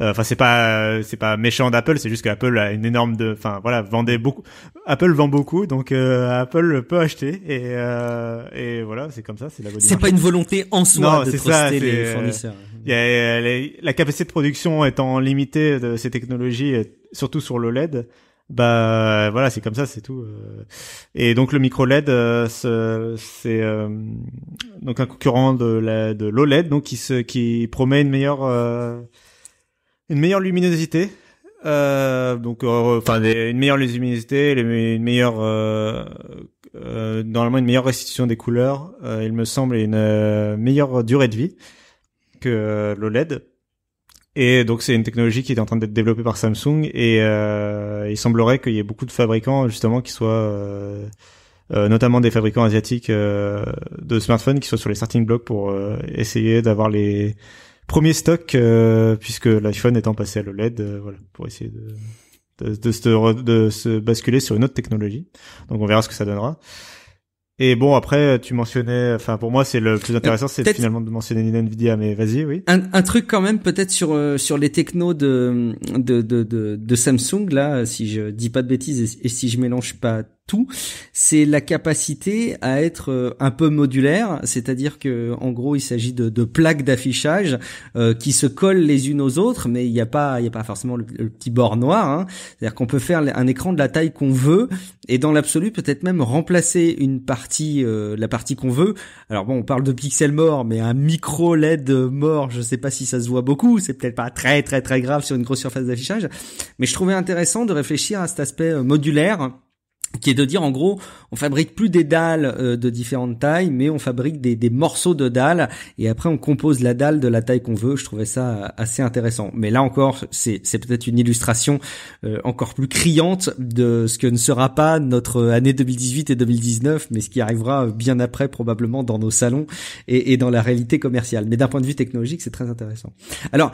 Euh, enfin, c'est pas c'est pas méchant d'Apple, c'est juste qu'Apple a une énorme de, enfin voilà, vendait beaucoup. Apple vend beaucoup, donc euh, Apple peut acheter et euh, et voilà, c'est comme ça, c'est la bonne. C'est pas une volonté en soi de truster les fournisseurs. Y a, la capacité de production étant limitée de ces technologies, surtout sur l'OLED, e bah voilà c'est comme ça c'est tout et donc le micro LED c'est donc un concurrent de la de l'OLED donc qui se qui promet une meilleure une meilleure luminosité. Euh, donc, euh, enfin, une meilleure luminosité, une meilleure, euh, euh, normalement, une meilleure restitution des couleurs. Euh, il me semble et une meilleure durée de vie que l'OLED. Et donc, c'est une technologie qui est en train d'être développée par Samsung. Et il semblerait qu'il y ait beaucoup de fabricants justement qui soient notamment des fabricants asiatiques de smartphones qui soient sur les starting blocks pour essayer d'avoir les premier stock euh, puisque l'iPhone étant passé à l'OLED, euh, voilà, pour essayer de de, se, basculer sur une autre technologie. Donc on verra ce que ça donnera. Et bon, après, tu mentionnais, enfin pour moi, c'est le plus intéressant, euh, c'est finalement de mentionner Nvidia, mais vas-y, oui. Un, truc quand même, peut-être sur sur les technos de, de de, de Samsung là, si je dis pas de bêtises et si je mélange pas c'est la capacité à être euh, un peu modulaire, c'est-à-dire que en gros il s'agit de, plaques d'affichage euh, qui se collent les unes aux autres, mais il n'y a pas il n'y a pas forcément le, petit bord noir, hein. c'est-à-dire qu'on peut faire un écran de la taille qu'on veut et dans l'absolu peut-être même remplacer une partie euh, la partie qu'on veut. Alors bon, on parle de pixels morts, mais un micro LED mort, je ne sais pas si ça se voit beaucoup, c'est peut-être pas très très très grave sur une grosse surface d'affichage, mais je trouvais intéressant de réfléchir à cet aspect modulaire qui est de dire en gros on fabrique plus des dalles euh, de différentes tailles mais on fabrique des, des, morceaux de dalles et après on compose la dalle de la taille qu'on veut je trouvais ça euh, assez intéressant mais là encore c'est, c'est peut-être une illustration euh, encore plus criante de ce que ne sera pas notre année 2018 et 2019 mais ce qui arrivera bien après probablement dans nos salons et, et dans la réalité commerciale mais d'un point de vue technologique c'est très intéressant alors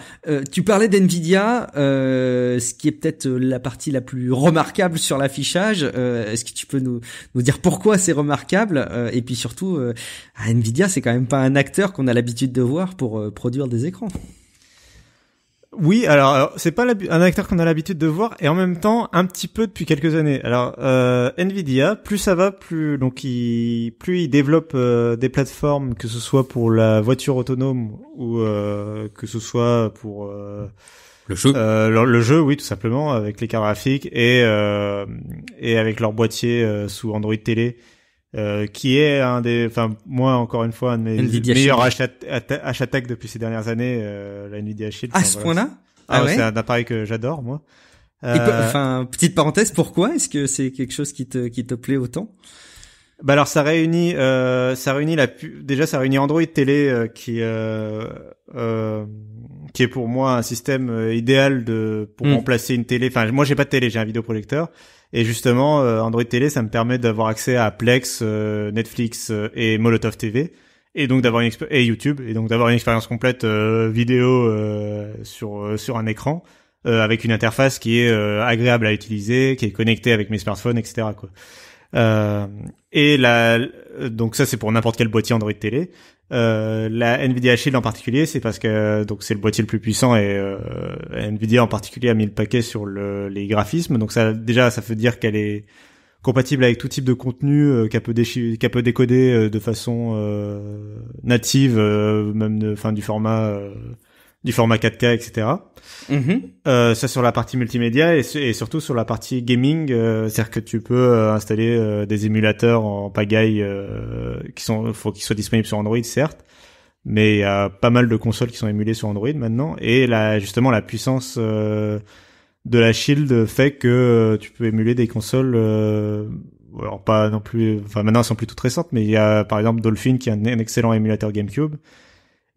tu parlais d'Nvidia ce qui est peut-être la partie la plus remarquable sur l'affichage euh, euh, est-ce que tu peux nous, dire pourquoi c'est remarquable euh, Et puis surtout, euh, à Nvidia, c'est quand même pas un acteur qu'on a l'habitude de voir pour produire des écrans. Oui, alors, c'est pas un acteur qu'on a l'habitude de voir et en même temps un petit peu depuis quelques années. Alors euh, Nvidia, plus ça va, plus donc il plus il développe des plateformes que ce soit pour la voiture autonome ou que ce soit pour le jeu. Euh, le, jeu, oui, tout simplement, avec les graphiques et euh, et avec leur boîtier euh, sous Android télé. qui est un des, enfin moi encore une fois un de mes meilleurs meilleurs attack depuis ces dernières années, la Nvidia Shield. À ah, ce point-là ah, ah C'est un appareil que j'adore moi. Enfin petite parenthèse, pourquoi est-ce que c'est quelque chose qui te qui te plaît autant Bah alors ça réunit ça réunit la déjà ça réunit Android télé qui qui est pour moi un système euh, idéal de pour mm. remplacer une télé. Enfin, moi j'ai pas de télé, j'ai un vidéoprojecteur. Et justement, euh, Android Télé, ça me permet d'avoir accès à Plex, euh, Netflix et Molotov TV, et donc d'avoir une et YouTube, et donc d'avoir une expérience complète vidéo sur sur un écran avec une interface qui est agréable à utiliser, qui est connectée avec mes smartphones, etc. Quoi. Euh, et la, donc ça c'est pour n'importe quel boîtier Android télé. Euh, la Nvidia Shield en particulier, c'est parce que donc c'est le boîtier le plus puissant et euh, Nvidia en particulier a mis le paquet sur le, les graphismes. Donc ça déjà ça veut dire qu'elle est compatible avec tout type de contenu euh, qu'elle peut, qu'elle peut décoder euh, de façon native, même de, fin, du format format 4K, etc. Mm-hmm. Euh, ça sur la partie multimédia et, surtout sur la partie gaming, euh, c'est-à-dire que tu peux euh, installer des émulateurs en pagaille qui sont, faut qu'ils soient disponibles sur Android certes, mais il y a pas mal de consoles qui sont émulées sur Android maintenant et là justement la puissance de la Shield fait que tu peux émuler des consoles. alors pas non plus, enfin maintenant elles sont plus toutes récentes, mais il y a par exemple Dolphin qui est un, excellent émulateur GameCube.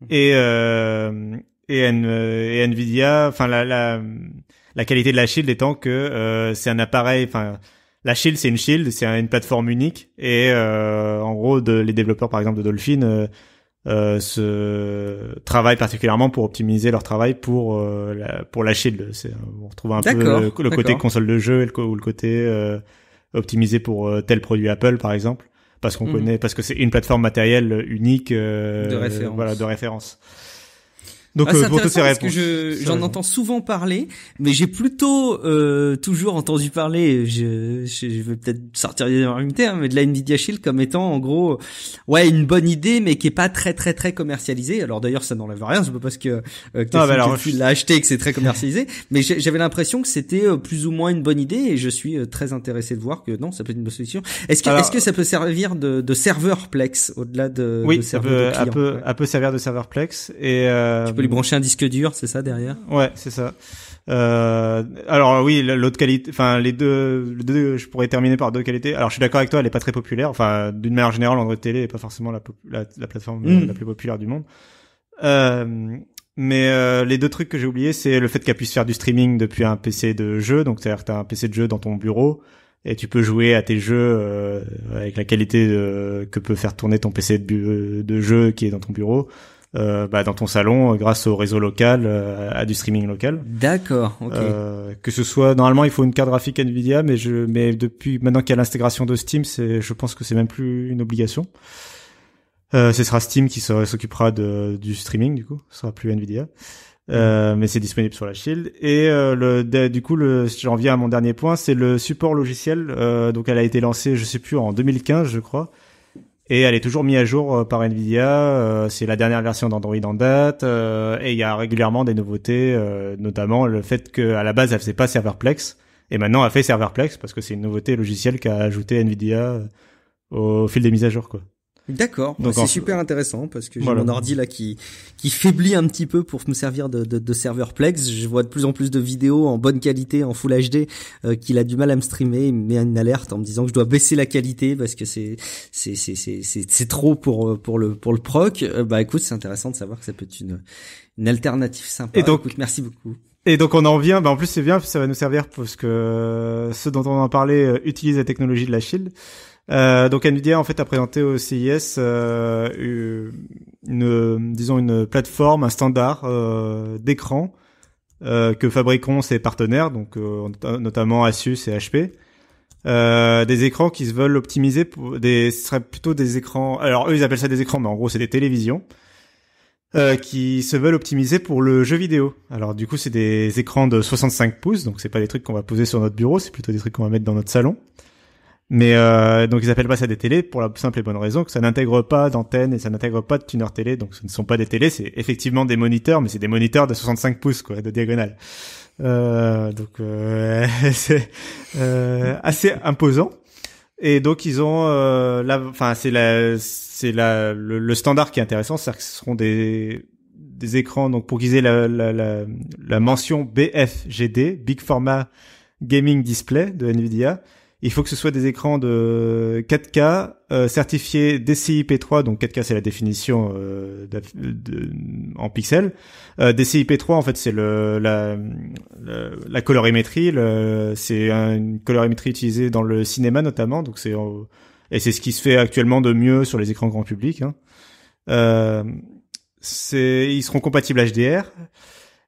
Mm-hmm. Et, euh, euh, et, Nvidia, enfin la, la, qualité de la Shield étant que euh, c'est un appareil, enfin la Shield c'est une Shield, c'est une plateforme unique et euh, en gros de, les développeurs par exemple de Dolphin se travaillent particulièrement pour optimiser leur travail pour la, pour la Shield. On retrouve un peu le, côté console de jeu ou le côté optimisé pour tel produit Apple par exemple parce qu'on mhm. connaît parce que c'est une plateforme matérielle unique voilà de référence. Donc ah, euh, pour toutes ces réponses. Parce que je, j'en entends souvent parler, mais j'ai plutôt euh, toujours entendu parler. Je, je, vais peut-être sortir des argumentaires, mais de la Nvidia Shield comme étant en gros, ouais, une bonne idée, mais qui est pas très très très commercialisée. Alors d'ailleurs, ça n'enlève rien. C'est pas parce que, euh, que tu ah, bah, l'as acheté et que c'est très commercialisé, mais j'avais l'impression que c'était plus ou moins une bonne idée, et je suis très intéressé de voir que non, ça peut être une bonne solution. Est-ce que est-ce que ça peut servir de, de serveur Plex au-delà de, oui, de serveur ça peut, un peu, un peu servir de serveur Plex et lui brancher un disque dur, c'est ça derrière Ouais, c'est ça. Euh, alors oui, l'autre qualité, enfin les deux, je pourrais terminer par deux qualités. Alors je suis d'accord avec toi, elle est pas très populaire. Enfin, d'une manière générale, Android Télé est pas forcément la, plateforme hmm. la plus populaire du monde. Euh, mais euh, les deux trucs que j'ai oubliés, c'est le fait qu'elle puisse faire du streaming depuis un PC de jeu. Donc c'est-à-dire que t'as un PC de jeu dans ton bureau et tu peux jouer à tes jeux euh, avec la qualité que peut faire tourner ton PC de, euh, de jeu qui est dans ton bureau. Euh, bah, dans ton salon euh, grâce au réseau local, euh, à du streaming local. D'accord. que ce soit normalement il faut une carte graphique Nvidia, mais je mais depuis maintenant qu'il y a l'intégration de Steam, c'est je pense que c'est même plus une obligation. ce sera Steam qui s'occupera de du streaming du coup, ce sera plus Nvidia. Euh, mm-hmm. mais c'est disponible sur la Shield. Et le, du coup, j'en viens à mon dernier point, c'est le support logiciel. Euh, donc, elle a été lancée, je sais plus, en 2015, je crois et elle est toujours mise à jour euh, par Nvidia. Euh, c'est la dernière version d'Android en date euh, et il y a régulièrement des nouveautés, notamment le fait qu'à la base elle faisait pas Serverplex et maintenant elle fait Serverplex parce que c'est une nouveauté logicielle qu'a ajouté Nvidia au fil des mises à jour quoi. D'accord. c'est super intéressant parce que j'ai mon ordi là qui qui faiblit un petit peu pour me servir de, de, de, serveur Plex. Je vois de plus en plus de vidéos en bonne qualité en Full HD euh, qu'il a du mal à me streamer. Il met une alerte en me disant que je dois baisser la qualité parce que c'est c'est c'est c'est c'est trop pour euh, pour le pour le proc. Euh, bah écoute, c'est intéressant de savoir que ça peut être une une alternative sympa. Et donc, merci beaucoup. Et donc on en vient, bah en plus c'est bien, ça va nous servir parce que ceux dont on en parlait utilisent la technologie de la Shield. Euh, donc Nvidia en fait a présenté au CIS euh, une, disons une plateforme, un standard euh, d'écran euh, que fabriqueront ses partenaires, donc notamment Asus et HP. des écrans qui se veulent optimiser pour des ce plutôt des écrans alors eux ils appellent ça des écrans mais en gros c'est des télévisions qui se veulent optimiser pour le jeu vidéo. Alors du coup, c'est des écrans de 65 pouces, donc c'est pas des trucs qu'on va poser sur notre bureau, c'est plutôt des trucs qu'on va mettre dans notre salon. Mais euh, donc ils appellent pas ça des télés pour la simple et bonne raison que ça n'intègre pas d'antenne et ça n'intègre pas de tuner télé, donc ce ne sont pas des télés, c'est effectivement des moniteurs, mais c'est des moniteurs de 65 pouces quoi, de diagonale. Euh, donc euh, c'est euh, assez imposant. Et donc ils ont euh, là, enfin c'est la, c'est la le, standard qui est intéressant, c'est-à-dire que ce seront des des écrans donc pour qu'ils aient la, la, la mention BFGD, Big Format Gaming Display de Nvidia il faut que ce soit des écrans de 4K euh, certifiés DCI-P3, donc 4K c'est la définition euh, en pixels. Euh, dcip DCI-P3 en fait c'est la, colorimétrie, c'est une colorimétrie utilisée dans le cinéma notamment, donc c'est et c'est ce qui se fait actuellement de mieux sur les écrans grand public. Hein. ils seront compatibles HDR.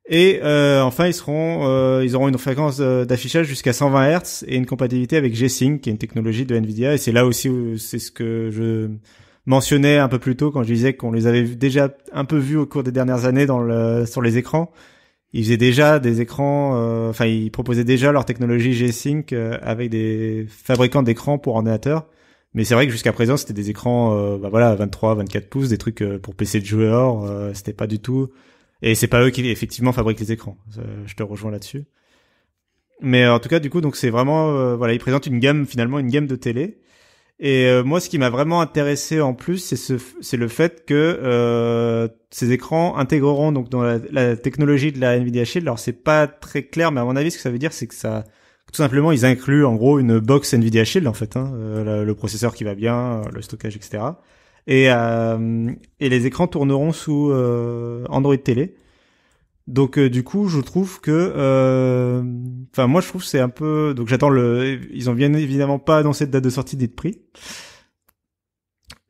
Et euh, enfin, ils seront, euh, ils auront une fréquence euh, d'affichage jusqu'à 120 Hz et une compatibilité avec G-Sync, qui est une technologie de Nvidia. Et c'est là aussi, c'est ce que je mentionnais un peu plus tôt quand je disais qu'on les avait déjà un peu vus au cours des dernières années dans le, sur les écrans. Ils faisaient déjà des écrans, enfin ils proposaient déjà leur technologie G-Sync avec des fabricants d'écrans pour ordinateurs. Mais c'est vrai que jusqu'à présent, c'était des écrans, bah voilà, 23, 24 pouces, des trucs pour PC de joueurs. c'était pas du tout et c'est pas eux qui effectivement fabriquent les écrans. je te rejoins là-dessus. Mais euh, en tout cas, du coup, donc c'est vraiment euh, voilà, ils présentent une gamme finalement une gamme de télé. Et euh, moi, ce qui m'a vraiment intéressé en plus, c'est ce, c'est le fait que euh, ces écrans intégreront donc dans la, technologie de la Nvidia Shield. Alors c'est pas très clair, mais à mon avis, ce que ça veut dire, c'est que ça, tout simplement, ils incluent en gros une box Nvidia Shield en fait, hein, le, le, processeur qui va bien, le stockage, etc. Et, euh, et les écrans tourneront sous euh, Android Télé. Donc euh, du coup, je trouve que, enfin moi je trouve c'est un peu, donc j'attends le, ils ont bien évidemment pas annoncé cette date de sortie des prix,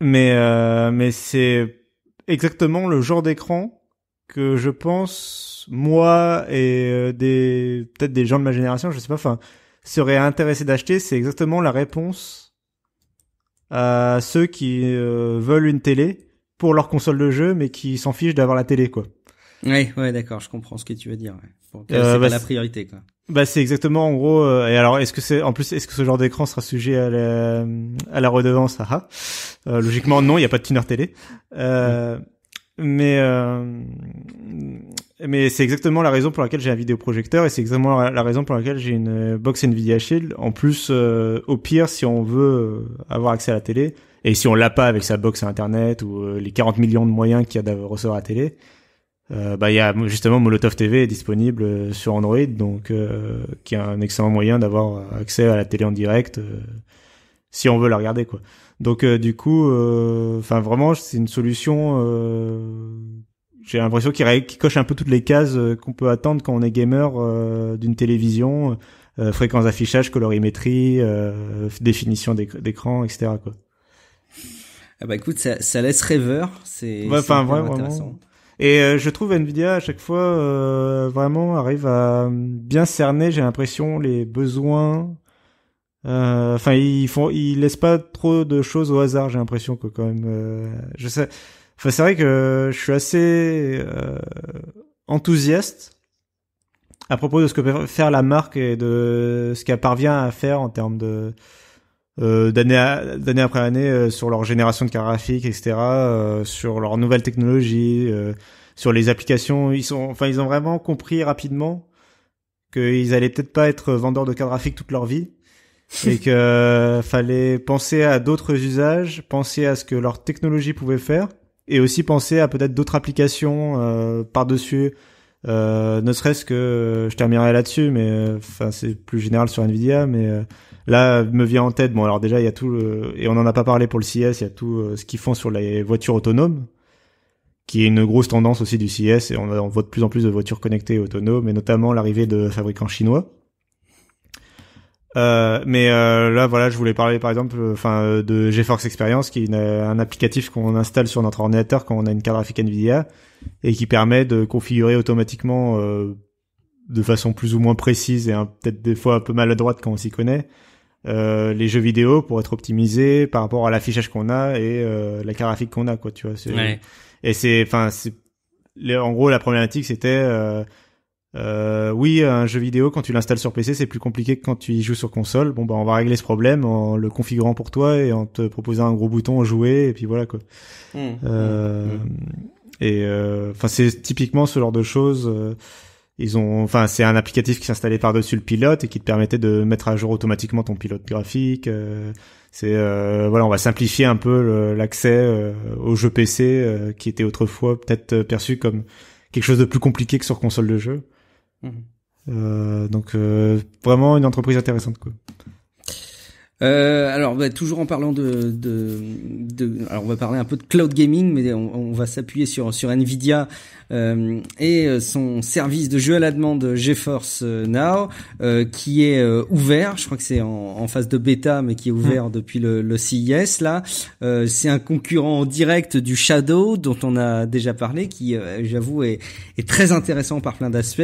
mais euh, mais c'est exactement le genre d'écran que je pense moi et des peut-être des gens de ma génération, je sais pas, enfin seraient intéressés d'acheter. C'est exactement la réponse à ceux qui euh, veulent une télé pour leur console de jeu, mais qui s'en fichent d'avoir la télé, quoi. Oui, ouais, d'accord, je comprends ce que tu veux dire. Ouais. Euh, c'est pas bah, la priorité, quoi. Bah c'est exactement en gros. Euh, et alors est-ce que c'est en plus est-ce que ce genre d'écran sera sujet à la, à la redevance ah, ah. Logiquement non, il n'y a pas de tuner télé. Euh, mais euh, mais c'est exactement la raison pour laquelle j'ai un vidéoprojecteur et c'est exactement la raison pour laquelle j'ai une euh, box Nvidia Shield. En plus, euh, au pire, si on veut avoir accès à la télé et si on l'a pas avec sa box internet ou les 40 millions de moyens qu'il y a de recevoir à la télé, bah il y a justement Molotov TV est disponible sur Android, donc qui est un excellent moyen d'avoir accès à la télé en direct si on veut la regarder quoi. Donc euh, du coup, euh, enfin vraiment, c'est une solution. Euh, j'ai l'impression qu'il coche un peu toutes les cases qu'on peut attendre quand on est gamer d'une télévision, fréquence d'affichage, colorimétrie, définition d'écran, etc. Quoi. Ah bah écoute, ça, laisse rêveur, c'est intéressant. Et je trouve Nvidia à chaque fois vraiment arrive à bien cerner, j'ai l'impression, les besoins euh, enfin, ils font, ils laissent pas trop de choses au hasard. J'ai l'impression que quand même, euh, je sais. Enfin, c'est vrai que je suis assez euh, enthousiaste à propos de ce que peut faire la marque et de ce qu'elle parvient à faire en termes de d'année d'année après année sur leur génération de cartes graphiques, etc., sur leurs nouvelles technologies, sur les applications. Ils sont, enfin, ils ont vraiment compris rapidement qu'ils allaient peut-être pas être vendeurs de cartes graphiques toute leur vie et que euh, fallait penser à d'autres usages, penser à ce que leur technologie pouvait faire, et aussi penser à peut-être d'autres applications euh, par-dessus. Euh, ne serait-ce que euh, je terminerai là-dessus, mais euh, enfin c'est plus général sur Nvidia, mais là me vient en tête. Bon alors déjà il y a tout le, et on en a pas parlé pour le CIS, e il y a tout ce qu'ils font sur les voitures autonomes, qui est une grosse tendance aussi du CIS, e et on, on voit de plus en plus de voitures connectées et autonomes, et notamment l'arrivée de fabricants chinois euh, mais euh, là, voilà, je voulais parler par exemple, euh, enfin, de GeForce Experience, qui est un applicatif qu'on installe sur notre ordinateur quand on a une carte graphique Nvidia et qui permet de configurer automatiquement, de façon plus ou moins précise et peut-être des fois un peu maladroite quand on s'y connaît, les jeux vidéo pour être optimisés par rapport à l'affichage qu'on a et la carte graphique qu'on a, quoi, tu vois. Et c'est, enfin, c'est en gros la problématique c'était euh, oui, un jeu vidéo quand tu l'installes sur PC, c'est plus compliqué que quand tu y joues sur console. Bon bah on va régler ce problème en le configurant pour toi et en te proposant un gros bouton jouer et puis voilà quoi. Mmh. Mmh. euh, Et euh, enfin c'est typiquement ce genre de choses. Euh, ils ont, enfin c'est un applicatif qui s'installait par dessus le pilote et qui te permettait de mettre à jour automatiquement ton pilote graphique. Euh, c'est voilà, on va simplifier un peu l'accès au jeu PC qui était autrefois peut-être perçu comme quelque chose de plus compliqué que sur console de jeu. Mhm. Euh, donc euh, vraiment une entreprise intéressante quoi. Euh, alors bah, toujours en parlant de, de, de, alors on va parler un peu de cloud gaming, mais on, on va s'appuyer sur sur Nvidia euh, et euh, son service de jeu à la demande euh, GeForce Now qui est ouvert. Je crois que c'est en, en, phase de bêta, mais qui est ouvert mm. depuis le, le, CIS e là. c'est un concurrent direct du Shadow dont on a déjà parlé, qui j'avoue est, est, très intéressant par plein d'aspects,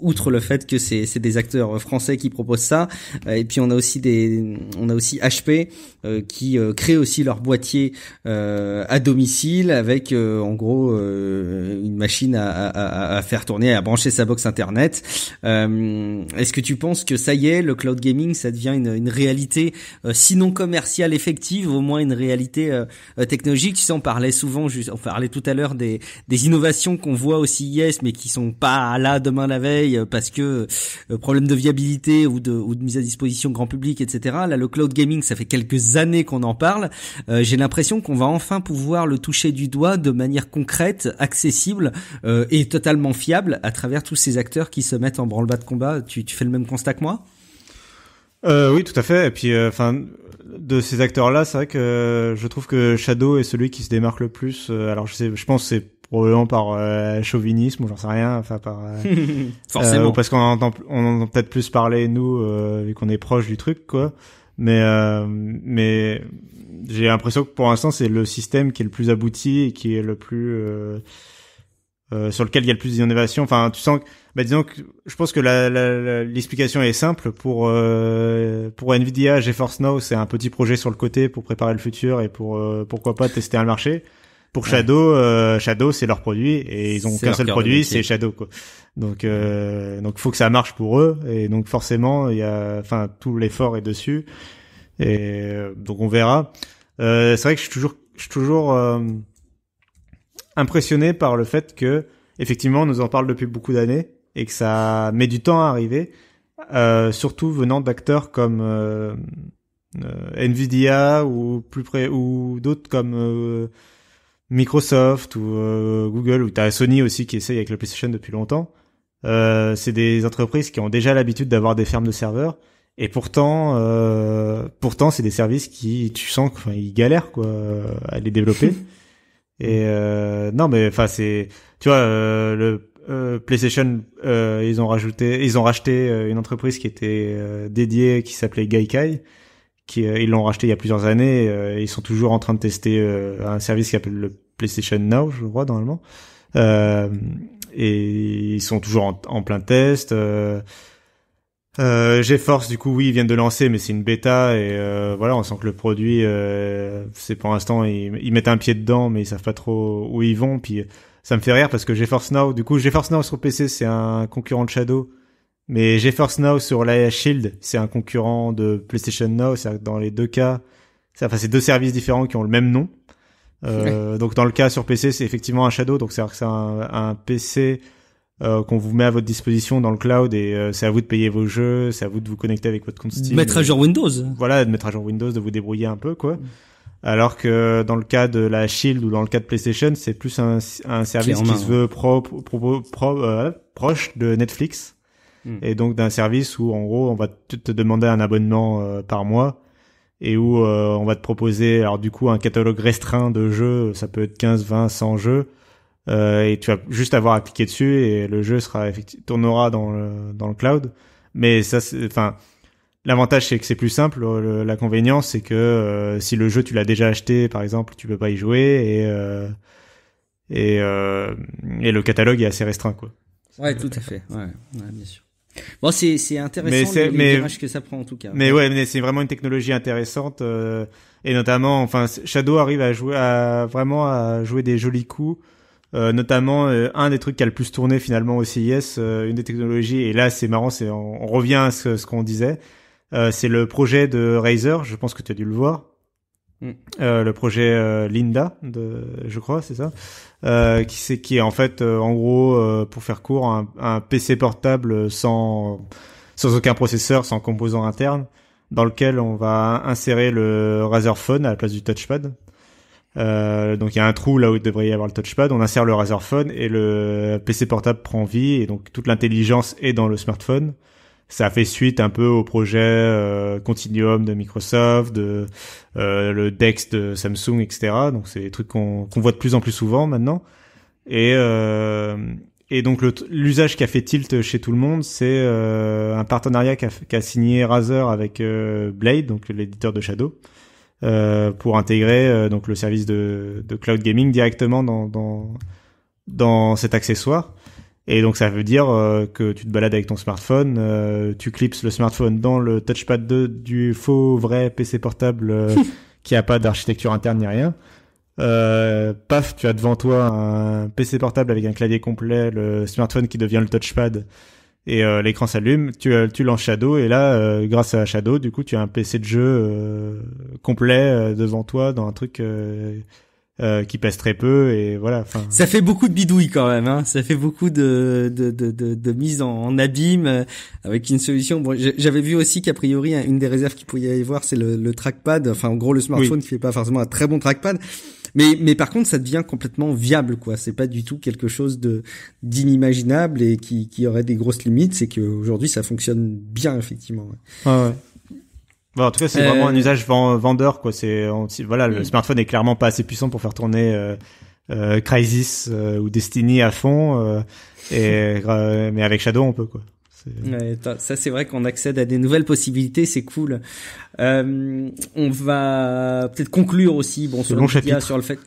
outre le fait que c'est des acteurs français qui proposent ça. Et puis on a aussi des, on a aussi HP qui crée aussi leur boîtier à domicile avec en gros une machine à, faire tourner, à brancher sa box internet. Euh, est-ce que tu penses que ça y est, le cloud gaming, ça devient une, réalité, euh, sinon commerciale effective, au moins une réalité euh, technologique Tu sais, on parlait souvent, on parlait tout à l'heure des, innovations qu'on voit aussi yes mais qui sont pas là demain la veille parce que problème de viabilité ou de, ou de mise à disposition grand public, etc. Là, le cloud gaming, ça fait quelques années qu'on en parle. J'ai l'impression qu'on va enfin pouvoir le toucher du doigt de manière concrète, accessible, euh, est totalement fiable à travers tous ces acteurs qui se mettent en branle-bas de combat. Tu, tu fais le même constat que moi euh, oui, tout à fait. Et puis, euh, enfin, de ces acteurs-là, c'est vrai que euh, je trouve que Shadow est celui qui se démarque le plus. alors, je sais, je pense c'est probablement par chauvinisme ou j'en sais rien, enfin par forcément parce qu'on entend, on entend peut-être plus parler nous vu qu'on est proche du truc, quoi. Mais mais j'ai l'impression que pour l'instant c'est le système qui est le plus abouti et qui est le plus euh, sur lequel il y a le plus d'innovation. Enfin, tu sens que, bah, disons que je pense que l'explication la, est simple pour euh, pour Nvidia, GeForce Now, c'est un petit projet sur le côté pour préparer le futur et pour euh, pourquoi pas tester un marché. Pour Shadow, Shadow c'est leur produit et ils ont qu'un seul produit, c'est Shadow quoi. Donc donc faut que ça marche pour eux et donc forcément il y a enfin tout l'effort est dessus et donc on verra. c'est vrai que je suis toujours je suis toujours impressionné par le fait que, effectivement, on nous en parle depuis beaucoup d'années et que ça met du temps à arriver, euh, surtout venant d'acteurs comme euh, euh, Nvidia ou plus près ou d'autres comme Microsoft ou Google ou t'as Sony aussi qui essaye avec la PlayStation depuis longtemps. c'est des entreprises qui ont déjà l'habitude d'avoir des fermes de serveurs et pourtant, pourtant, c'est des services qui, tu sens qu'ils galèrent quoi à les développer. Et euh, non, mais enfin c'est, tu vois, euh, le euh, PlayStation, euh, ils ont rajouté, ils ont racheté une entreprise qui était dédiée, qui s'appelait Gaikai, qui ils l'ont racheté il y a plusieurs années. ils sont toujours en train de tester un service qui s'appelle le PlayStation Now, je crois normalement. et ils sont toujours en, en plein test. Euh, GeForce, du coup, oui, ils viennent de lancer, mais c'est une bêta et euh, voilà, on sent que le produit, euh, c'est pour l'instant, ils, mettent un pied dedans, mais ils savent pas trop où ils vont. Puis euh, ça me fait rire parce que GeForce Now, du coup, GeForce Now sur PC, c'est un concurrent de Shadow, mais GeForce Now sur la Shield, c'est un concurrent de PlayStation Now. cest dans les deux cas, c'est enfin c'est deux services différents qui ont le même nom. Donc dans le cas sur PC, c'est effectivement un Shadow, donc c'est un, un PC euh, qu'on vous met à votre disposition dans le cloud et euh, c'est à vous de payer vos jeux, c'est à vous de vous connecter avec votre compte Steam. Mettre à jour Windows. Voilà, de mettre à jour Windows, de vous débrouiller un peu quoi. Mm. Alors que dans le cas de la Shield ou dans le cas de PlayStation, c'est plus un, service qui se veut pro, pro, euh, proche de Netflix mm. et donc d'un service où en gros on va te demander un abonnement par mois et où on va te proposer alors du coup un catalogue restreint de jeux, ça peut être 15, 20, 100 jeux euh, et tu vas juste avoir à cliquer dessus et le jeu sera tournera dans le, dans le cloud. Mais ça, enfin, l'avantage c'est que c'est plus simple. Euh, la L'inconvénient c'est que euh, si le jeu tu l'as déjà acheté, par exemple, tu peux pas y jouer et et, le catalogue est assez restreint, quoi. Ouais, tout à fait. Ouais, bien sûr. Bon, c'est c'est intéressant le que ça prend en tout cas. Mais ouais, mais c'est vraiment une technologie intéressante et notamment, enfin, Shadow arrive à jouer, à vraiment à jouer des jolis coups euh, notamment, euh, un des trucs qui a le plus tourné finalement au CIS, euh, une des technologies, et là c'est marrant, c'est on, revient à ce, qu'on disait, c'est le projet de Razer, je pense que tu as dû le voir. Mm. le projet Linda, de, je crois, c'est ça, qui, c'est, qui est en fait, en gros, pour faire court, un, un, PC portable sans, sans aucun processeur, sans composant interne, dans lequel on va insérer le Razer Phone à la place du touchpad. Euh, donc il y a un trou là où il devrait y avoir le touchpad, on insère le Razer Phone et le PC portable prend vie et donc toute l'intelligence est dans le smartphone. Ça fait suite un peu au projet euh, Continuum de Microsoft, de euh, le Dex de Samsung, etc. Donc c'est des trucs qu'on voit de plus en plus souvent maintenant. Et, euh, et donc l'usage qu'a fait Tilt chez tout le monde, c'est euh, un partenariat qu'a signé Razer avec Blade, donc l'éditeur de Shadow. Euh, pour intégrer euh, donc le service de, cloud gaming directement dans, dans, dans cet accessoire. Et donc ça veut dire euh, que tu te balades avec ton smartphone, tu clipses le smartphone dans le touchpad 2 du faux vrai PC portable qui a pas d'architecture interne ni rien. paf, tu as devant toi un PC portable avec un clavier complet, le smartphone qui devient le touchpad et euh, l'écran s'allume, tu, euh, tu lances Shadow et là, euh, grâce à Shadow, du coup, tu as un PC de jeu complet devant toi dans un truc qui pèse très peu et voilà. Ça fait beaucoup de bidouilles quand même, hein. ça fait beaucoup de de, de, de, de mise en, abîme avec une solution. Bon, j'avais vu aussi qu'a priori hein, une des réserves qu'il pouvait y avoir, c'est le, trackpad, enfin en gros le smartphone qui fait pas forcément un très bon trackpad. Mais mais par contre, ça devient complètement viable quoi. C'est pas du tout quelque chose de d'inimaginable et qui qui aurait des grosses limites. C'est qu'aujourd'hui, ça fonctionne bien effectivement. Ouais. ouais. Bah, en tout cas, c'est vraiment un euh, usage vendeur quoi. C'est voilà, le smartphone est clairement pas assez puissant pour faire tourner euh, euh, euh ou Destiny à fond. et mais avec Shadow, on peut quoi ça, c'est vrai qu'on accède à des nouvelles possibilités, c'est cool. Euh, on va peut-être conclure aussi, bon, sur sur le fait,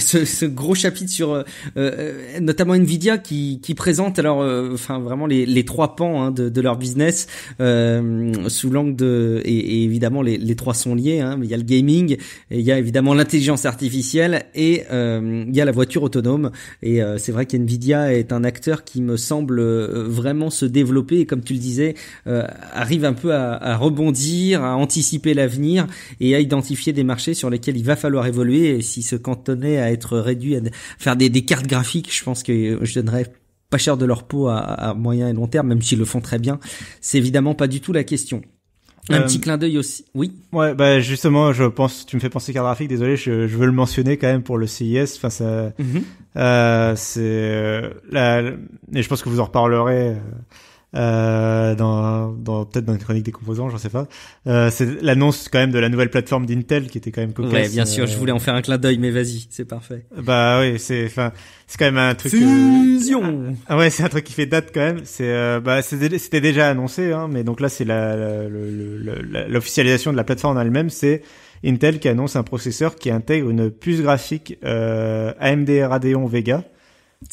ce, gros chapitre sur euh, euh, notamment Nvidia qui, qui présente alors, euh, enfin, vraiment les, trois pans hein, de, leur business sous l'angle de et, évidemment les, les, trois sont liés. Hein, mais il y a le gaming, il y a évidemment l'intelligence artificielle et il y a la voiture autonome. Et c'est vrai qu'Nvidia est un acteur qui me semble vraiment se développer et comme tu le disais, euh, arrive un peu à, rebondir, à anticiper l'avenir et à identifier des marchés sur lesquels il va falloir évoluer. Et si se cantonnait à être réduit à faire des, cartes graphiques, je pense que je donnerais pas cher de leur peau à, moyen et long terme, même s'ils le font très bien. C'est évidemment pas du tout la question. Un petit euh, clin d'œil aussi. Oui. Ouais, bah justement, je pense, tu me fais penser carte graphique. Désolé, je, veux le mentionner quand même pour le CIS. Enfin, ça, mhm. euh, c'est je pense que vous en reparlerez euh, dans, dans peut-être dans une chronique des composants, j'en sais pas. Euh, c'est l'annonce quand même de la nouvelle plateforme d'Intel qui était quand même cocasse. Ouais, bien sûr, je euh, voulais en faire un clin d'œil, mais vas-y, c'est parfait. Bah oui, c'est enfin c'est quand même un truc. Euh, Fusion. Ah, ouais, c'est un truc qui fait date quand même. C'est bah c'était déjà annoncé, hein, mais donc là c'est la, l'officialisation de la plateforme elle-même, c'est Intel qui annonce un processeur qui intègre une puce graphique AMD Radeon Vega.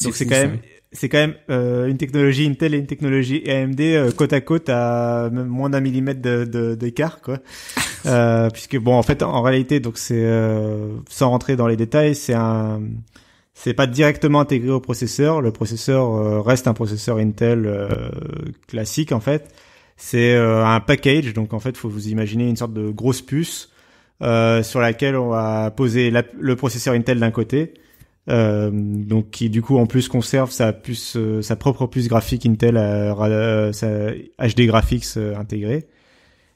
Donc c'est quand même c'est quand même euh, une technologie Intel et une technologie AMD euh, côte à côte à moins d'un millimètre d'écart, de, quoi. euh, puisque bon, en fait, en réalité, donc c'est euh, sans rentrer dans les détails, c'est un, c'est pas directement intégré au processeur. Le processeur reste un processeur Intel classique, en fait. C'est un package, donc en fait, faut vous imaginer une sorte de grosse puce sur laquelle on va poser le processeur Intel d'un côté euh, donc qui du coup en plus conserve sa puce, euh, sa propre puce graphique Intel, euh, euh sa HD Graphics intégrée.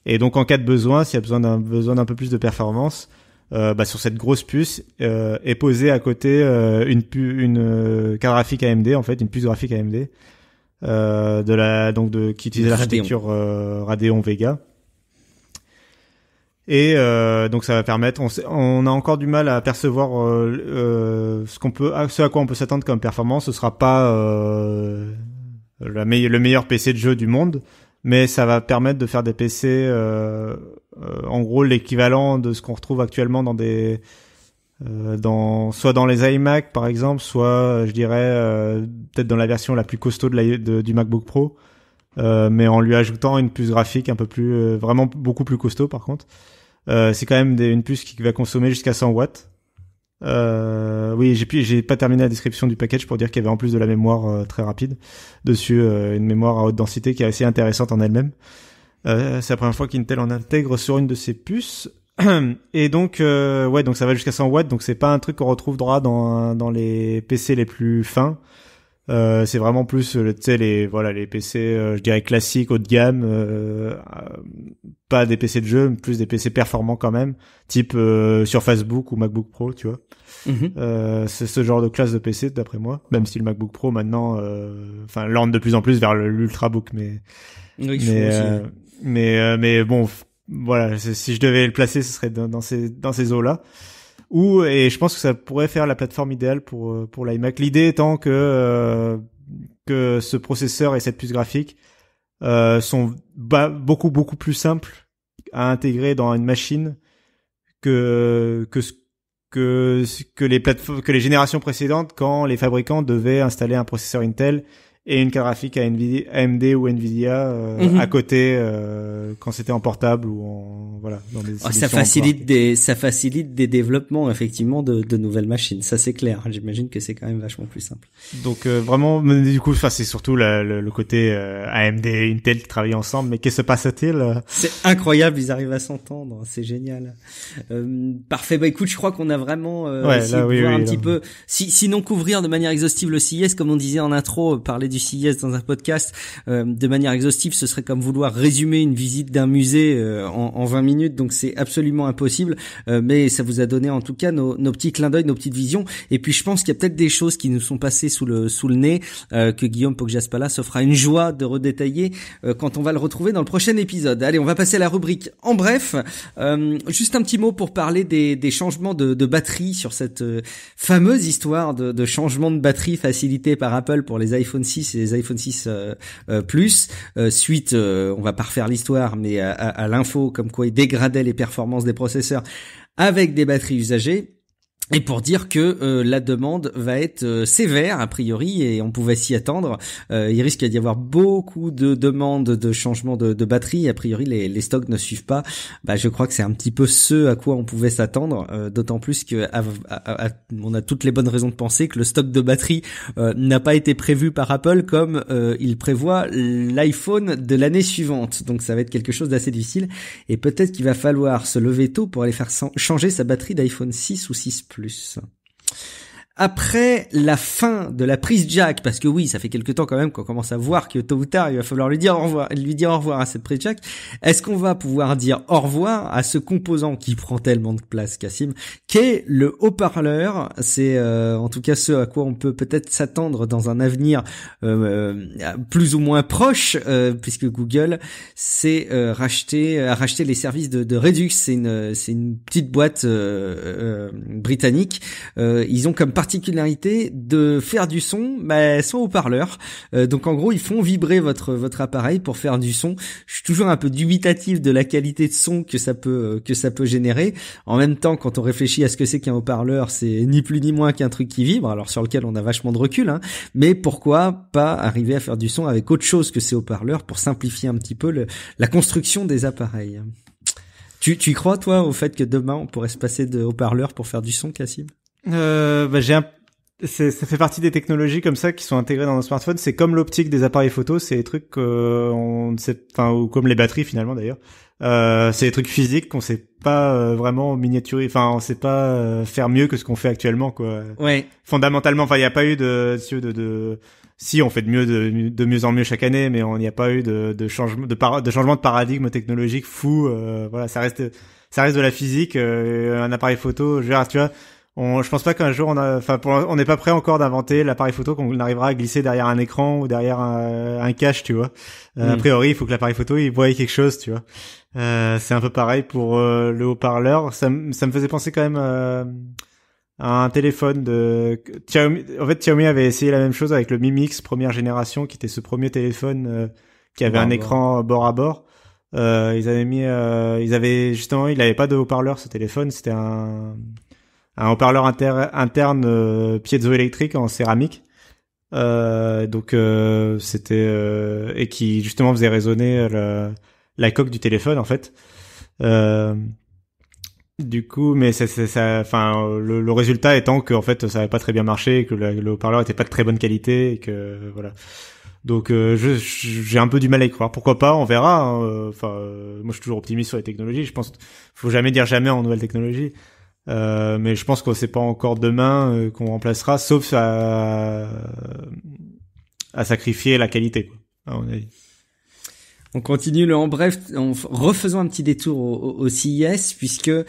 Et donc en cas de besoin, s'il y a besoin d'un besoin d'un peu plus de performance, bah, sur cette grosse puce est posée à côté une pu une carte graphique AMD en fait, une puce graphique AMD de la donc de qui utilise l'architecture Radeon Vega et euh, donc ça va permettre. On, a encore du mal à percevoir euh, euh, ce ce à quoi on peut s'attendre comme performance. Ce sera pas le meilleur PC de jeu du monde, mais ça va permettre de faire des PC, en gros l'équivalent de ce qu'on retrouve actuellement dans des soit dans les iMac par exemple, soit je dirais peut-être dans la version la plus costaud du MacBook Pro, mais en lui ajoutant une puce graphique un peu plus, vraiment beaucoup plus costaud par contre. Euh, c'est quand même une puce qui va consommer jusqu'à 100 watts. Euh, oui, j'ai j'ai pas terminé la description du package pour dire qu'il y avait en plus de la mémoire euh, très rapide dessus, euh, une mémoire à haute densité qui est assez intéressante en elle-même. c'est la première fois qu'Intel en intègre sur une de ses puces. Et donc, ouais, donc ça va jusqu'à 100 watts, donc c'est pas un truc qu'on retrouvera dans dans les PC les plus fins. Euh, c'est vraiment plus euh, les voilà les PC euh, je dirais classiques haut de gamme pas des PC de jeu mais plus des PC performants quand même type sur Facebook ou MacBook Pro tu vois mhm. c'est ce genre de classe de PC d'après moi même si le MacBook Pro maintenant enfin de plus en plus vers l'ultrabook mais mais, mais bon voilà si je devais le placer ce serait dans ces dans ces eaux là ou et je pense que ça pourrait faire la plateforme idéale pour euh, pour l'iMac. L'idée étant que euh, que ce processeur et cette puce graphique euh, sont beaucoup beaucoup plus simples à intégrer dans une machine que que ce que que les plateformes que les générations précédentes quand les fabricants devaient installer un processeur Intel et une carte graphique à NVIDIA, AMD ou Nvidia euh, mhm. à côté euh, quand c'était en portable ou en voilà ah, ça facilite des ça facilite des développements effectivement de, de nouvelles machines ça c'est clair j'imagine que c'est quand même vachement plus simple donc euh, vraiment du coup enfin c'est surtout le, côté AMD Intel qui travaillent ensemble mais qu'est-ce que se passe-t-il c'est incroyable ils arrivent à s'entendre c'est génial parfait bah écoute je crois qu'on a vraiment un petit peu sinon couvrir de manière exhaustive le CIS comme on disait en intro parler du CIS dans un podcast euh, de manière exhaustive, ce serait comme vouloir résumer une visite d'un musée euh, en, 20 minutes, donc c'est absolument impossible. Euh, mais ça vous a donné en tout cas nos, nos petits clins d'œil, nos petites visions. Et puis je pense qu'il y a peut-être des choses qui nous sont passées sous le sous le nez que Guillaume Pogjaspala se fera une joie de redétailler quand on va le retrouver dans le prochain épisode. Allez, on va passer à la rubrique. En bref, juste un petit mot pour parler des, des changements de, de, batterie sur cette fameuse histoire de, de changement de batterie facilité par Apple pour les iPhone 6 et les iPhone 6 euh, euh, Plus. Euh, suite, on va pas refaire l'histoire, mais à, à l'info comme quoi ils dégradaient les performances des processeurs avec des batteries usagées et pour dire que euh, la demande va être euh, sévère a priori et on pouvait s'y attendre. Euh, il risque d'y avoir beaucoup de demandes de changement de, batterie. A priori, les, stocks ne suivent pas. Bah, je crois que c'est un petit peu ce à quoi on pouvait s'attendre. D'autant plus que on a toutes les bonnes raisons de penser que le stock de batterie n'a pas été prévu par Apple comme il prévoit l'iPhone de l'année suivante. Donc ça va être quelque chose d'assez difficile et peut-être qu'il va falloir se lever tôt pour aller faire changer sa batterie d'iPhone 6 ou 6 Plus plus après la fin de la prise Jack, parce que oui, ça fait quelque temps quand même qu'on commence à voir que tôt ou tard, il va falloir lui dire au revoir, lui dire au revoir à cette prise Jack. Est-ce qu'on va pouvoir dire au revoir à ce composant qui prend tellement de place, Cassim, est le haut-parleur C'est euh, en tout cas ce à quoi on peut peut-être s'attendre dans un avenir euh, euh, plus ou moins proche, puisque Google s'est racheté, a racheté les services de, de Redux. C'est une, c'est une petite boîte britannique. ils ont comme partie de faire du son mais bah, sans haut-parleur. Euh, donc en gros, ils font vibrer votre votre appareil pour faire du son. Je suis toujours un peu dubitatif de la qualité de son que ça peut euh, que ça peut générer. En même temps, quand on réfléchit à ce que c'est qu'un haut-parleur, c'est ni plus ni moins qu'un truc qui vibre, alors sur lequel on a vachement de recul. Hein. Mais pourquoi pas arriver à faire du son avec autre chose que ces haut-parleurs pour simplifier un petit peu la construction des appareils. Tu, tu crois, toi, au fait que demain, on pourrait se passer de haut-parleurs pour faire du son, Cassim euh, bah, j'ai un... ça fait partie des technologies comme ça qui sont intégrées dans nos smartphones. C'est comme l'optique des appareils photo, c'est des trucs euh, on sait, enfin, ou comme les batteries finalement d'ailleurs. Euh, c'est des trucs physiques qu'on sait pas euh, vraiment miniaturer, enfin on sait pas euh, faire mieux que ce qu'on fait actuellement quoi. Ouais. Fondamentalement, enfin il n'y a pas eu de, de, de si on fait de mieux de, mieux en mieux chaque année, mais on n'y a pas eu de, changement de, de changement de paradigme technologique fou. voilà, ça reste ça reste de la physique. un appareil photo, je tu vois, on, je pense pas qu'un jour on a, enfin, on n'est pas prêt encore d'inventer l'appareil photo qu'on arrivera à glisser derrière un écran ou derrière un, euh, cache, tu vois. Euh, a hmm. priori, il faut que l'appareil photo il voie quelque chose, tu vois. Euh, c'est un peu pareil pour euh, le haut-parleur. Ça, ça me faisait penser quand même à un téléphone de Xiaomi. En fait, Xiaomi avait essayé la même chose avec le Mi Mix première génération, qui était ce premier téléphone qui avait un écran bord à bord. ils avaient mis, ils avaient justement, il n'avait pas de haut-parleur ce téléphone. C'était un un haut-parleur interne euh, piezoélectrique en céramique. Euh, donc euh, c'était euh, et qui justement faisait résonner la coque du téléphone en fait. Euh, du coup, mais ça, ça, enfin, le, résultat étant que en fait ça n'avait pas très bien marché, que le, haut-parleur n'était pas de très bonne qualité et que voilà. Donc j'ai un peu du mal à y croire. Pourquoi pas On verra. Hein, enfin, moi je suis toujours optimiste sur les technologies. Je pense faut jamais dire jamais en nouvelles technologies. Euh, mais je pense que c'est pas encore demain euh, qu'on remplacera, sauf à, sacrifier la qualité, quoi, à on continue le en bref en refaisant un petit détour au, au CIS e puisque euh,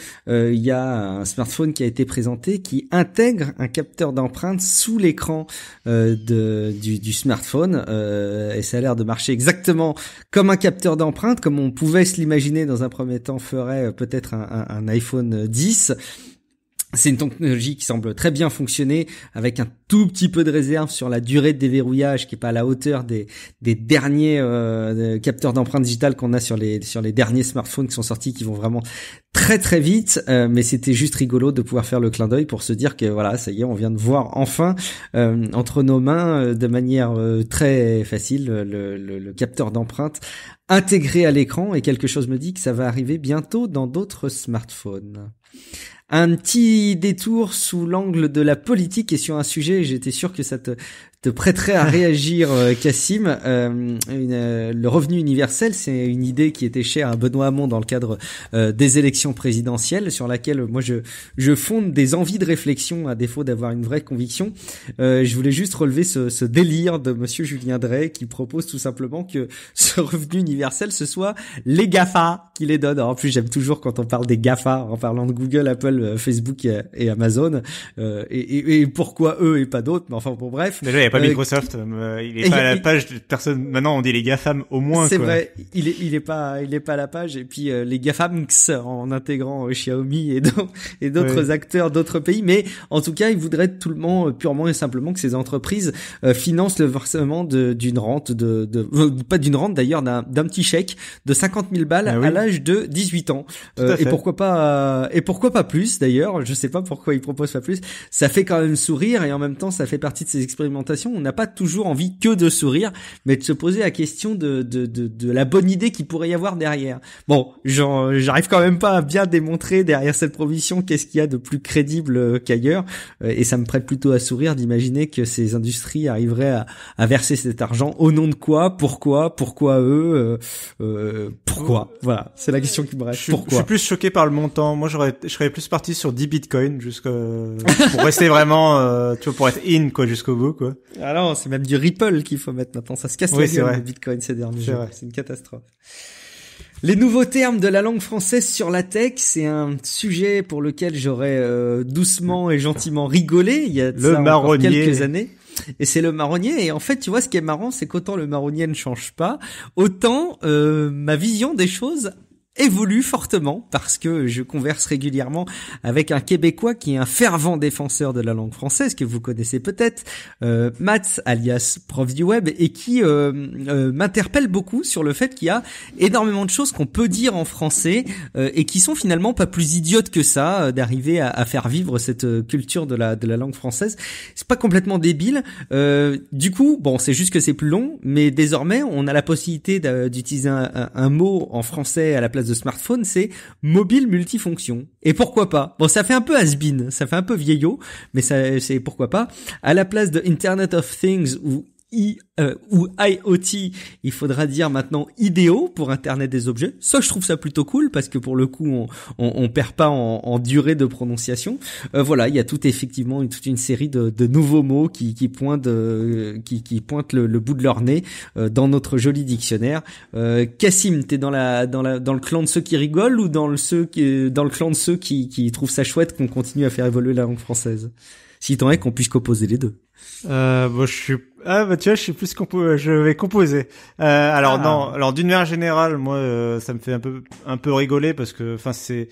il y a un smartphone qui a été présenté qui intègre un capteur d'empreinte sous l'écran euh, de du, smartphone euh, et ça a l'air de marcher exactement comme un capteur d'empreinte comme on pouvait se l'imaginer dans un premier temps ferait peut-être un, un iPhone 10. C'est une technologie qui semble très bien fonctionner, avec un tout petit peu de réserve sur la durée de déverrouillage qui est pas à la hauteur des, derniers euh, capteurs d'empreintes digitales qu'on a sur les sur les derniers smartphones qui sont sortis, qui vont vraiment très très vite. Euh, mais c'était juste rigolo de pouvoir faire le clin d'œil pour se dire que voilà, ça y est, on vient de voir enfin euh, entre nos mains, de manière très facile, le, le capteur d'empreintes intégré à l'écran. Et quelque chose me dit que ça va arriver bientôt dans d'autres smartphones un petit détour sous l'angle de la politique et sur un sujet, j'étais sûr que ça te, te prêterais à réagir, euh, Cassim. Euh, euh, le revenu universel, c'est une idée qui était chère à Benoît Hamon dans le cadre des élections présidentielles, sur laquelle moi je, je fonde des envies de réflexion à défaut d'avoir une vraie conviction. je voulais juste relever ce, ce, délire de Monsieur Julien Drey qui propose tout simplement que ce revenu universel, ce soit les Gafa qui les donnent. en plus, j'aime toujours quand on parle des Gafa en parlant de Google, Apple, Facebook et, Amazon. Et, et, pourquoi eux et pas d'autres Mais enfin bon, bref pas euh, Microsoft. Euh, il est pas à la page. De personne. Maintenant, on dit les GAFAM au moins. C'est vrai. Il est, il est pas, il est pas à la page. Et puis euh, les GAFAM en intégrant Xiaomi et d'autres acteurs d'autres pays. Mais en tout cas, il voudrait tout le monde purement et simplement que ces entreprises financent le versement d'une rente de, de pas d'une rente d'ailleurs d'un petit chèque de 50 000 balles ah à l'âge de 18 ans. et pourquoi pas et pourquoi pas plus d'ailleurs. Je sais pas pourquoi ils proposent pas plus. Ça fait quand même sourire et en même temps, ça fait partie de ces expérimentations on n'a pas toujours envie que de sourire, mais de se poser la question de, de, de, de la bonne idée qu'il pourrait y avoir derrière. Bon, j'arrive quand même pas à bien démontrer derrière cette provision qu'est-ce qu'il y a de plus crédible euh, qu'ailleurs, euh, et ça me prête plutôt à sourire d'imaginer que ces industries arriveraient à, à, verser cet argent au nom de quoi, pourquoi, pourquoi eux, euh, euh pourquoi. Voilà, c'est la question qui me reste. Je, pourquoi je suis plus choqué par le montant. Moi, j'aurais, je serais plus parti sur 10 bitcoins jusqu'à pour rester vraiment, tu vois, pour être in quoi jusqu'au bout quoi. Alors, ah c'est même du Ripple qu'il faut mettre maintenant. Ça se casse oui, le Bitcoin ces derniers jours. C'est une catastrophe. Les nouveaux termes de la langue française sur la tech, c'est un sujet pour lequel j'aurais euh, doucement et gentiment rigolé il y a quelques années. Et c'est le marronnier. Et en fait, tu vois, ce qui est marrant, c'est qu'autant le marronnier ne change pas, autant euh, ma vision des choses évolue fortement parce que je converse régulièrement avec un Québécois qui est un fervent défenseur de la langue française que vous connaissez peut-être, euh, alias prof du web et qui euh, euh, m'interpelle beaucoup sur le fait qu'il y a énormément de choses qu'on peut dire en français euh, et qui sont finalement pas plus idiotes que ça euh, d'arriver à, à, faire vivre cette culture de la de la langue française. C'est pas complètement débile. du coup, bon, c'est juste que c'est plus long, mais désormais on a la possibilité d'utiliser un mot en français à la place de smartphone, c'est mobile multifonction. Et pourquoi pas Bon, ça fait un peu has-been, ça fait un peu vieillot, mais c'est pourquoi pas. À la place de Internet of Things ou I euh, ou IoT, il faudra dire maintenant idéaux pour Internet des objets. Ça, je trouve ça plutôt cool parce que pour le coup, on, on, perd pas en, durée de prononciation. Euh, voilà, il y a tout effectivement une, toute une série de, nouveaux mots qui, qui pointent, euh, qui, qui le, bout de leur nez dans notre joli dictionnaire. Cassim, t'es dans la dans la dans le clan de ceux qui rigolent ou dans le ceux qui, dans le clan de ceux qui, qui trouvent ça chouette qu'on continue à faire évoluer la langue française Si tant est qu'on puisse composer les deux euh, je suis ah bah tu vois, je suis plus compo... je vais composer. Euh, alors ah. non, alors d'une manière générale, moi euh, ça me fait un peu un peu rigoler parce que enfin c'est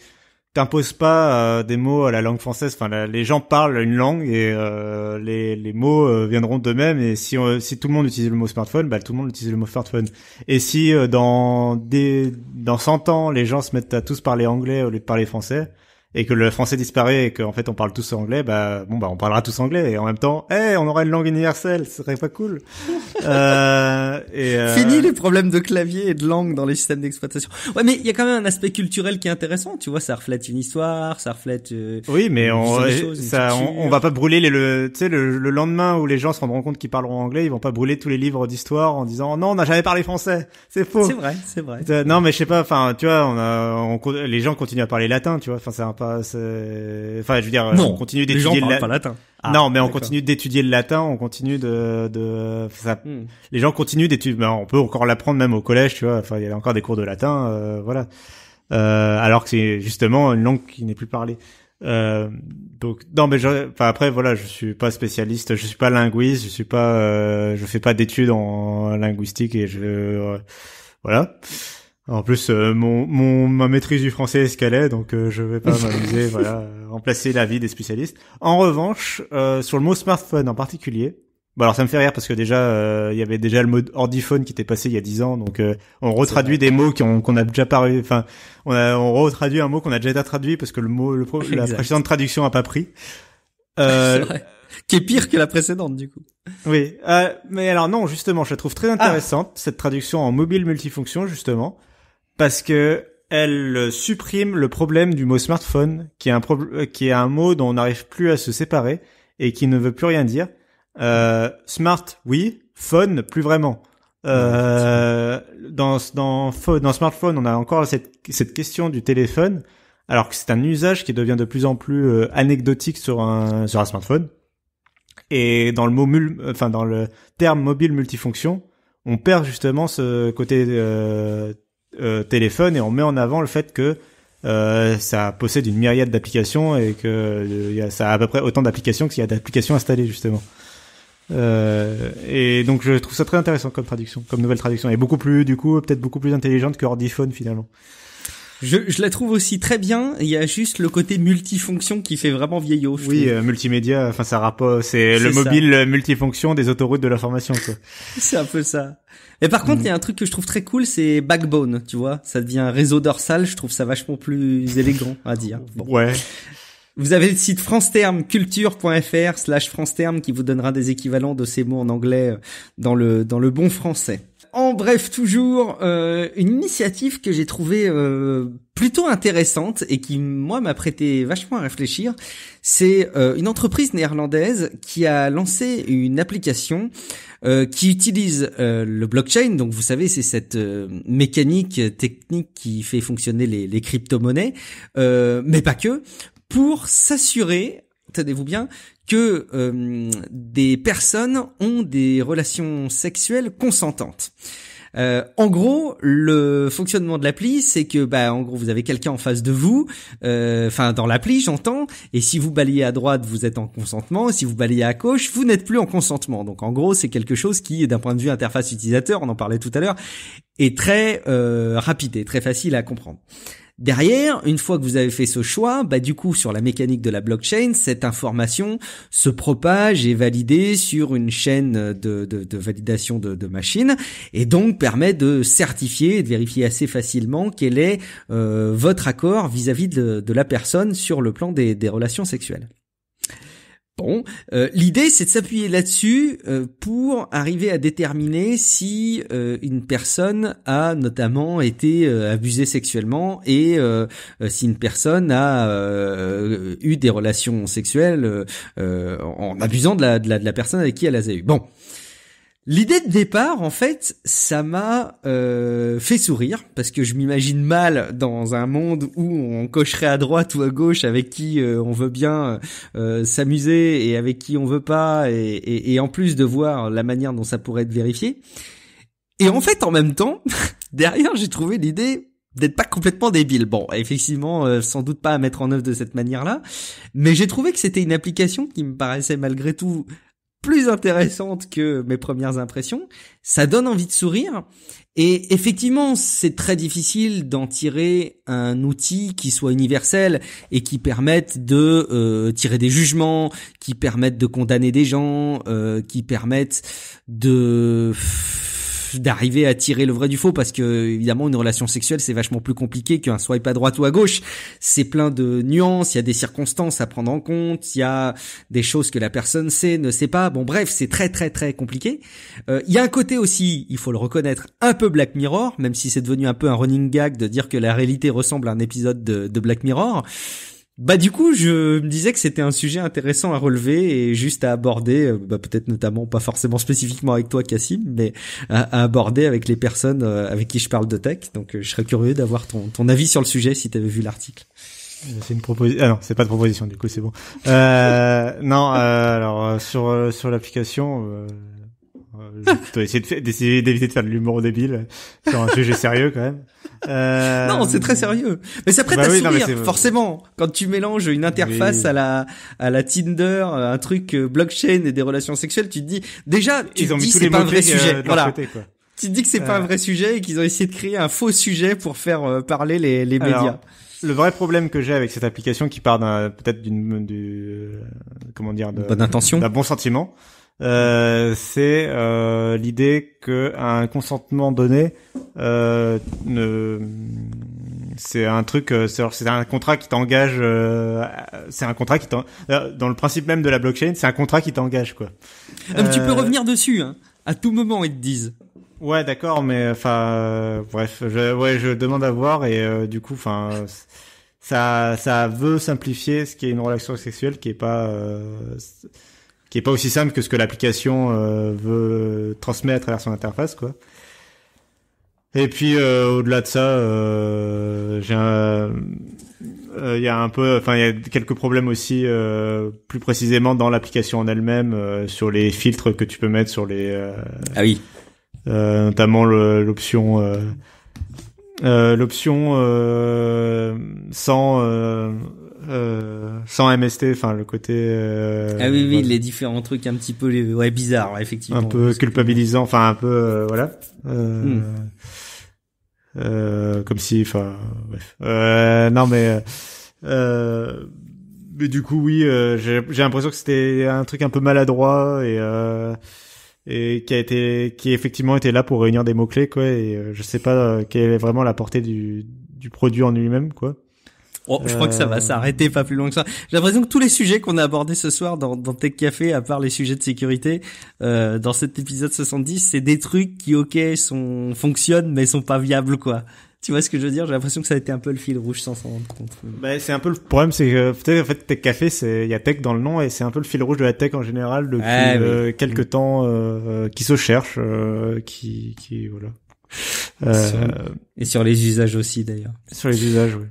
t'imposes pas euh, des mots à la langue française. Enfin les gens parlent une langue et euh, les les mots viendront d'eux-mêmes et si on... si tout le monde utilise le mot smartphone, bah tout le monde utilise le mot smartphone. Et si dans des dans 100 ans, les gens se mettent à tous parler anglais au lieu de parler français, et que le français disparaît et qu'en fait on parle tous anglais, bah bon bah on parlera tous anglais et en même temps, eh on aurait une langue universelle, ce serait pas cool. euh, et euh, Fini les problèmes de clavier et de langue dans les systèmes d'exploitation. Ouais, mais il y a quand même un aspect culturel qui est intéressant, tu vois, ça reflète une histoire, ça reflète. Euh, oui, mais on, ça, on, va pas brûler les, le, tu sais, le, lendemain où les gens se rendront compte qu'ils parleront anglais, ils vont pas brûler tous les livres d'histoire en disant non, on n'a jamais parlé français, c'est faux. C'est vrai, c'est vrai. Euh, non, mais je sais pas, enfin, tu vois, on a, on, les gens continuent à parler latin, tu vois, enfin c'est un Enfin, je veux dire, non, on continue d'étudier le latin. Ah, non, mais on continue d'étudier le latin, on continue de, hmm. les gens continuent d'étudier. mais ben, on peut encore l'apprendre même au collège, tu vois. Enfin, il y a encore des cours de latin, euh, voilà. Euh, alors que c'est justement une langue qui n'est plus parlée. Euh, donc non mais après voilà je suis pas spécialiste je suis pas linguiste je suis pas euh, je fais pas d'études en linguistique et je voilà en plus, euh, mon, ma maîtrise du français est, donc euh, je vais pas m'amuser, voilà, remplacer l'avis des spécialistes. En revanche, euh, sur le mot smartphone en particulier, bah, alors ça me fait rire parce que déjà, il y avait déjà le mot ordiphone qui était passé il y a dix ans, donc on retraduit des mots qu'on a déjà parlé, enfin, on, a, retraduit un mot qu'on a déjà traduit parce que le mot, le, pro, la précédente traduction a pas pris. Euh, qui est pire que la précédente du coup. Oui, mais alors non, justement, je la trouve très ah. intéressante cette traduction en mobile multifonction justement, parce que elle euh, supprime le problème du mot smartphone, qui est un, euh, qui est un mot dont on n'arrive plus à se séparer et qui ne veut plus rien dire. Euh, smart, oui. Phone, plus vraiment. Euh, dans, dans, dans smartphone, on a encore cette, cette question du téléphone, alors que c'est un usage qui devient de plus en plus anecdotique sur un, sur un smartphone. Et dans le, mot enfin, dans le terme mobile multifonction, on perd justement ce côté euh, euh, téléphone et on met en avant le fait que euh, ça possède une myriade d'applications et que euh, ça a à peu près autant d'applications qu'il y a d'applications installées justement. Euh, et donc je trouve ça très intéressant comme traduction, comme nouvelle traduction, et beaucoup plus du coup peut-être beaucoup plus intelligente que Ordiphone finalement. Je, je, la trouve aussi très bien. Il y a juste le côté multifonction qui fait vraiment vieillot. Je oui, euh, multimédia. Enfin, ça rapporte. C'est le mobile multifonction des autoroutes de l'information. c'est un peu ça. Mais par contre, il y a mm. un truc que je trouve très cool, c'est Backbone, tu vois. Ça devient réseau dorsal, je trouve ça vachement plus élégant à dire. Ouais. Vous avez le site francetermeculture.fr slash terme qui vous donnera des équivalents de ces mots en anglais euh, dans le, dans le bon français en bref, toujours euh, une initiative que j'ai trouvée euh, plutôt intéressante et qui, moi, m'a prêté vachement à réfléchir. C'est euh, une entreprise néerlandaise qui a lancé une application qui utilise le blockchain. Donc, vous savez, c'est cette mécanique technique qui fait fonctionner les, les crypto-monnaies, mais pas que, pour s'assurer tenez-vous bien, que euh, des personnes ont des relations sexuelles consentantes. Euh, en gros, le fonctionnement de l'appli, c'est que, bah, en gros, vous avez quelqu'un en face de vous, euh, enfin, dans l'appli, j'entends, et si vous balayez à droite, vous êtes en consentement, si vous balayez à gauche, vous n'êtes plus en consentement. Donc, en gros, c'est quelque chose qui, d'un point de vue interface utilisateur, on en parlait tout à l'heure, est très rapide et très facile à comprendre. Derrière, une fois que vous avez fait ce choix, bah du coup sur la mécanique de la blockchain, cette information se propage et validée sur une chaîne de, validation de, machines et donc permet de certifier et de vérifier assez facilement quel est euh, votre accord vis-à-vis de, la personne sur le plan des relations sexuelles. Euh, l'idée c'est de s'appuyer là-dessus euh, pour arriver à déterminer si euh, une personne a notamment été abusée sexuellement et si une personne a eu des relations sexuelles en abusant de la, de la personne avec qui elle les a eu. Bon, L'idée de départ, en fait, ça m'a euh, fait sourire parce que je m'imagine mal dans un monde où on cocherait à droite ou à gauche avec qui euh, on veut bien euh, s'amuser et avec qui on veut pas, et, et, en plus de voir la manière dont ça pourrait être vérifié. Et en fait, en même temps, derrière, j'ai trouvé l'idée d'être pas complètement débile. Bon, effectivement, sans doute pas à mettre en œuvre de cette manière-là, mais j'ai trouvé que c'était une application qui me paraissait malgré tout plus intéressante que mes premières impressions. Ça donne envie de sourire. Et effectivement, c'est très difficile d'en tirer un outil qui soit universel et qui permette de euh, tirer des jugements, qui permette de condamner des gens, euh, qui permette de d'arriver à tirer le vrai du faux parce que évidemment une relation sexuelle c'est vachement plus compliqué qu'un swipe à droite ou à gauche. C'est plein de nuances, il y a des circonstances à prendre en compte, il y a des choses que la personne sait, ne sait pas. Bon bref, c'est très très très compliqué. Euh, il y a un côté aussi, il faut le reconnaître, un peu Black Mirror, même si c'est devenu un peu un running gag de dire que la réalité ressemble à un épisode de, de Black Mirror. Bah du coup, je me disais que c'était un sujet intéressant à relever et juste à aborder, euh, bah, peut-être notamment pas forcément spécifiquement avec toi, Cassim, mais à, aborder avec les personnes euh, avec qui je parle de tech. Donc, euh, je serais curieux d'avoir ton, ton avis sur le sujet si tu avais vu l'article. C'est une proposition. Ah non, c'est pas de proposition. Du coup, c'est bon. Euh, non, alors sur sur l'application, T'as essayé d'éviter de faire de l'humour débile sur un sujet sérieux quand même. Euh, non, c'est très sérieux. Mais ça prête bah à sourire, forcément. Quand tu mélanges une interface à la à la Tinder, un truc euh, blockchain et des relations sexuelles, tu te dis déjà, tu te c'est pas un vrai euh, sujet. voilà. Tu te dis que c'est pas un vrai sujet et qu'ils ont essayé de créer un faux sujet pour faire parler les, les médias. le vrai problème que j'ai avec cette application qui part d'un peut-être d'une comment dire intention, d'un bon sentiment euh, c'est euh, l'idée que un consentement donné, euh, ne... c'est un truc, euh, c'est un contrat qui t'engage, euh, c'est un contrat qui dans le principe même de la blockchain, c'est un contrat qui t'engage quoi. Ah, tu peux revenir dessus, hein. à tout moment ils te disent. Ouais, d'accord, mais enfin, bref, je, ouais, je demande à voir et du coup, enfin. ça, ça veut simplifier ce qui est une relation sexuelle qui est pas qui est pas aussi simple que ce que l'application euh, veut transmettre à travers son interface, quoi. Et puis euh, au-delà de ça, euh, j'ai il y a un peu, enfin il y a quelques problèmes aussi plus précisément dans l'application en elle-même sur les filtres que tu peux mettre sur les ah oui notamment l'option l'option sans euh, sans MST, enfin le côté. Euh, ah oui, oui, les différents trucs un petit peu ouais bizarre, effectivement. Un peu culpabilisant, enfin un peu euh, voilà. Euh, hmm. comme si, enfin, bref. non mais, mais du coup oui, j'ai l'impression que c'était un truc un peu maladroit et et qui a été, qui effectivement était là pour réunir des mots clés quoi. Et je sais pas quelle est vraiment la portée du du produit en lui-même quoi. Oh, je crois que ça va euh. s'arrêter pas plus loin que ça. J'ai l'impression que tous les sujets qu'on a abordés ce soir dans, dans Tech Café, à part les sujets de sécurité, euh, dans cet épisode 70, c'est des trucs qui, ok, sont fonctionnent mais sont pas viables, quoi. Tu vois ce que je veux dire J'ai l'impression que ça a été un peu le fil rouge sans s'en rendre compte. Bah, c'est un peu le problème, c'est que peut-être en fait Tech Café, c'est il y a tech dans le nom et c'est un peu le fil rouge de la tech en général depuis ah euh, quelques temps euh, euh, qui se cherche, qui qui voilà. Et et sur les usages aussi d'ailleurs. Sur les usages, oui.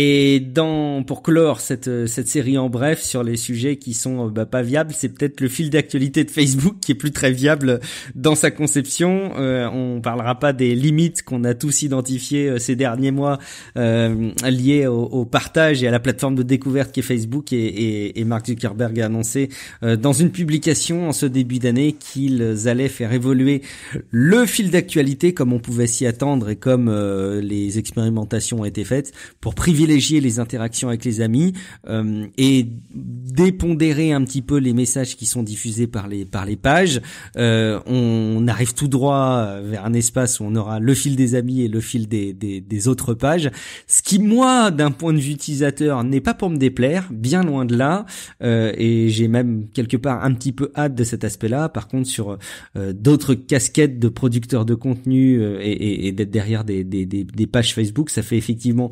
Et dans pour clore cette cette série en bref sur les sujets qui sont euh, bah, pas viables, c'est peut-être le fil d'actualité de Facebook qui est plus très viable dans sa conception. Euh, on parlera pas des limites qu'on a tous identifiées euh, ces derniers mois euh, liées au, partage et à la plateforme de découverte qui est Facebook et, et, Mark Zuckerberg a annoncé euh, dans une publication en ce début d'année qu'ils allaient faire évoluer le fil d'actualité comme on pouvait s'y attendre et comme les expérimentations ont été faites pour privilégier privilégier les interactions avec les amis euh, et dépondérer un petit peu les messages qui sont diffusés par les par les pages. Euh, on arrive tout droit euh, vers un espace où on aura le fil des amis et le fil des des, autres pages. Ce qui moi, d'un point de vue utilisateur, n'est pas pour me déplaire, bien loin de là. et j'ai même quelque part un petit peu hâte de cet aspect-là. Par contre, sur d'autres casquettes de producteurs de contenu et, d'être derrière des, des, des pages Facebook, ça fait effectivement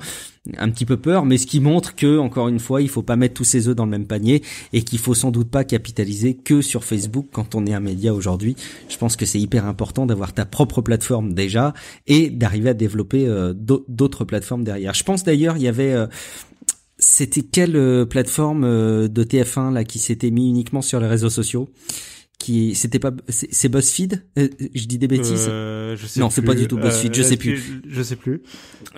un petit peu peur, mais ce qui montre que, encore une fois, il faut pas mettre tous ses œufs dans le même panier et qu'il faut sans doute pas capitaliser que sur Facebook quand on est un média aujourd'hui. Je pense que c'est hyper important d'avoir ta propre plateforme déjà et d'arriver à développer euh, d'autres plateformes derrière. Je pense d'ailleurs, il y avait euh, c'était quelle euh, plateforme de TF1 là qui s'était mis uniquement sur les réseaux sociaux qui c'était pas c'est BuzzFeed euh, je dis des bêtises euh, je sais non c'est pas du tout BuzzFeed je euh, sais plus je sais plus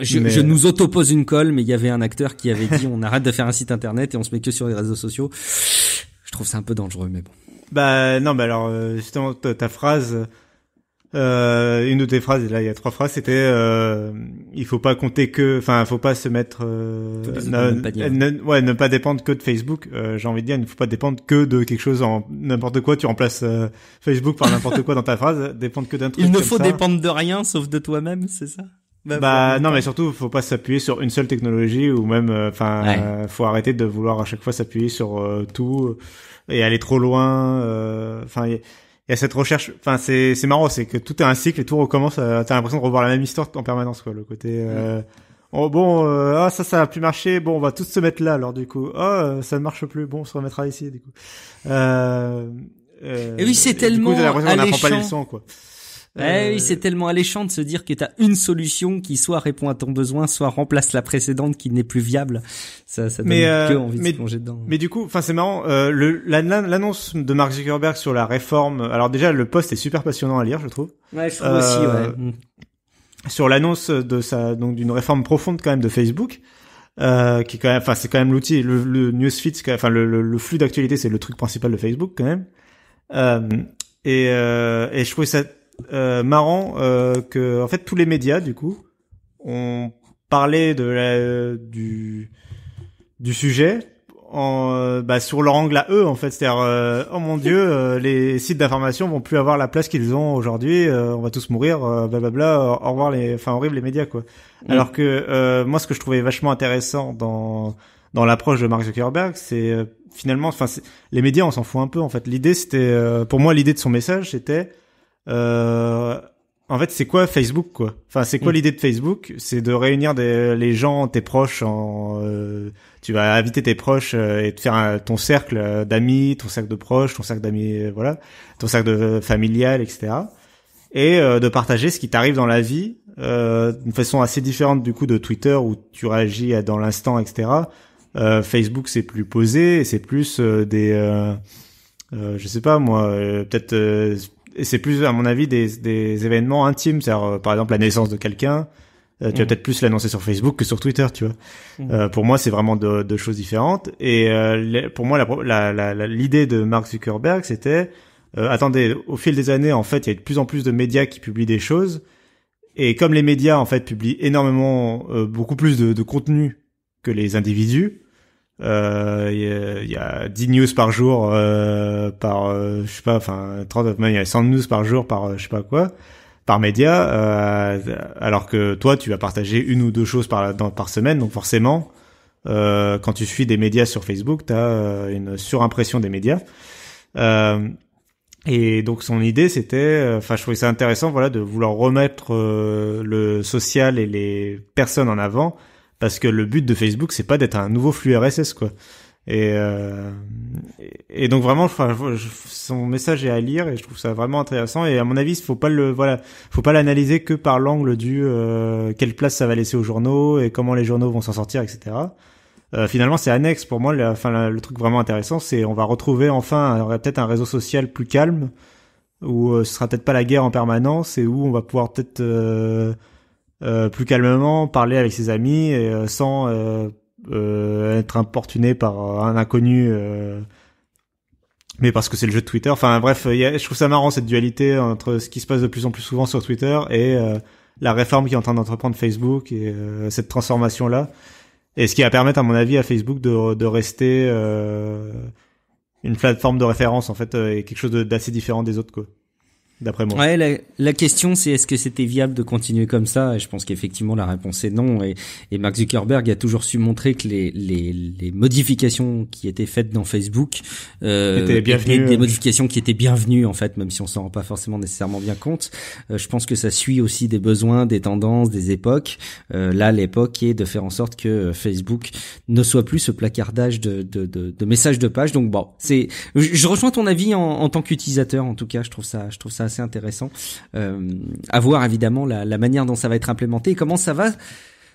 je, nous autopose une colle mais il y avait un acteur qui avait dit on arrête de faire un site internet et on se met que sur les réseaux sociaux je trouve ça un peu dangereux mais bon bah non mais bah alors justement ta phrase euh, une de tes phrases, là il y a trois phrases, c'était euh, il faut pas compter que, enfin, faut pas se mettre, euh, ne, ouais, ne pas dépendre que de Facebook. Euh, j'ai envie de dire, il ne faut pas dépendre que de quelque chose en n'importe quoi. Tu remplaces euh, Facebook par n'importe quoi dans ta phrase, dépendre que d'un truc. Il ne faut dépendre de rien sauf de toi-même, c'est ça. Bah, bah non, mais surtout, faut pas s'appuyer sur une seule technologie ou même, enfin, faut arrêter de vouloir à chaque fois s'appuyer sur tout et aller trop loin. Enfin. Et cette recherche. Enfin, c'est c'est marrant, c'est que tout est un cycle et tout recommence. Euh, t'as l'impression de revoir la même histoire en permanence, quoi. Le côté euh, oh, bon, euh, ah ça ça a plus marché. Bon, on va tous se mettre là, alors du coup, oh, ça ne marche plus. Bon, on se remettra ici, du coup. et oui, c'est tellement coup, n'apprend Pas les leçons, quoi. Eh oui, euh, c'est tellement alléchant de se dire que t'as une solution qui soit répond à ton besoin, soit remplace la précédente qui n'est plus viable. Ça, donne mais que euh, envie de plonger dedans. Mais du coup, enfin, c'est marrant. Euh, l'annonce de Mark Zuckerberg sur la réforme. Alors déjà, le poste est super passionnant à lire, je trouve. Ouais, je trouve aussi. Ouais. Mm. Sur l'annonce de sa, donc d'une réforme profonde quand même de Facebook. qui quand même, enfin c'est quand même l'outil, le, newsfeed, enfin le, flux d'actualité, c'est le truc principal de Facebook quand même. et, et je trouvais ça euh, marrant euh, que en fait tous les médias du coup ont parlé de la, euh, du du sujet en, euh, bah, sur leur angle à eux en fait c'est-à-dire oh mon dieu les sites d'information vont plus avoir la place qu'ils ont aujourd'hui on va tous mourir blablabla au revoir les enfin horrible les médias quoi mm. alors que moi ce que je trouvais vachement intéressant dans dans l'approche de Mark Zuckerberg, c'est finalement, enfin, les médias, on s'en fout un peu en fait. L'idée, c'était, pour moi, l'idée de son message, c'était euh, en fait, c'est quoi Facebook, quoi Enfin, c'est quoi mm. l'idée de Facebook C'est de réunir des, les gens, tes proches. En, euh, tu vas inviter tes proches euh, et de faire ton cercle euh, d'amis, ton cercle de proches, ton cercle d'amis, voilà, ton cercle de familial, etc. Et de partager ce qui t'arrive dans la vie d'une façon assez différente du coup de Twitter où tu réagis dans l'instant, etc. Facebook, c'est plus posé, c'est plus des, je sais pas moi, peut-être et c'est plus, à mon avis, des, événements intimes. C'est-à-dire, euh, par exemple, la naissance de quelqu'un, euh, tu vas mm. peut-être plus l'annoncer sur Facebook que sur Twitter, tu vois. Mm. Euh, pour moi, c'est vraiment deux, choses différentes. Et pour moi, l'idée de Mark Zuckerberg, c'était, attendez, au fil des années, en fait, il y a de plus en plus de médias qui publient des choses. Et comme les médias, en fait, publient énormément, beaucoup plus de contenu que les individus, euh, il y, y, a 10 euh, euh, news par jour par je sais pas enfin 30 même il y a 100 news par jour par je sais pas quoi par média alors que toi tu vas partager une ou deux choses par par semaine donc forcément quand tu suis des médias sur Facebook tu as une surimpression des médias et donc son idée c'était enfin je trouvais ça intéressant voilà de vouloir remettre le social et les personnes en avant parce que le but de Facebook c'est pas d'être un nouveau flux RSS quoi. Et, euh, et donc vraiment, son message est à lire et je trouve ça vraiment intéressant. Et à mon avis, faut pas le, voilà, faut pas l'analyser que par l'angle du euh, quelle place ça va laisser aux journaux et comment les journaux vont s'en sortir, etc. Euh, finalement, c'est annexe pour moi. enfin, le truc vraiment intéressant, c'est on va retrouver enfin peut-être un réseau social plus calme où euh, ce sera peut-être pas la guerre en permanence et où on va pouvoir peut-être euh, euh, plus calmement, parler avec ses amis et, euh, sans euh, être importuné par un inconnu. mais parce que c'est le jeu de Twitter. Enfin bref, je trouve ça marrant cette dualité entre ce qui se passe de plus en plus souvent sur Twitter et la réforme qui est en train d'entreprendre Facebook et cette transformation là. Et ce qui va permettre, à mon avis, à Facebook de, de rester une plateforme de référence, en fait, et quelque chose d'assez différent des autres, quoi d'après moi. Ouais, la, la question c'est est-ce que c'était viable de continuer comme ça Et je pense qu'effectivement la réponse est non. Et, et, Mark Zuckerberg a toujours su montrer que les, les, les modifications qui étaient faites dans Facebook euh, étaient des modifications qui étaient bienvenues en fait, même si on s'en rend pas forcément nécessairement bien compte. Euh, je pense que ça suit aussi des besoins, des tendances, des époques. Euh, là, l'époque est de faire en sorte que Facebook ne soit plus ce placardage de, de, de, de messages de page. Donc bon, c'est, je, rejoins ton avis en, en tant qu'utilisateur en tout cas. Je trouve ça, je trouve ça assez intéressant. Euh, à voir évidemment la, la, manière dont ça va être implémenté et comment ça va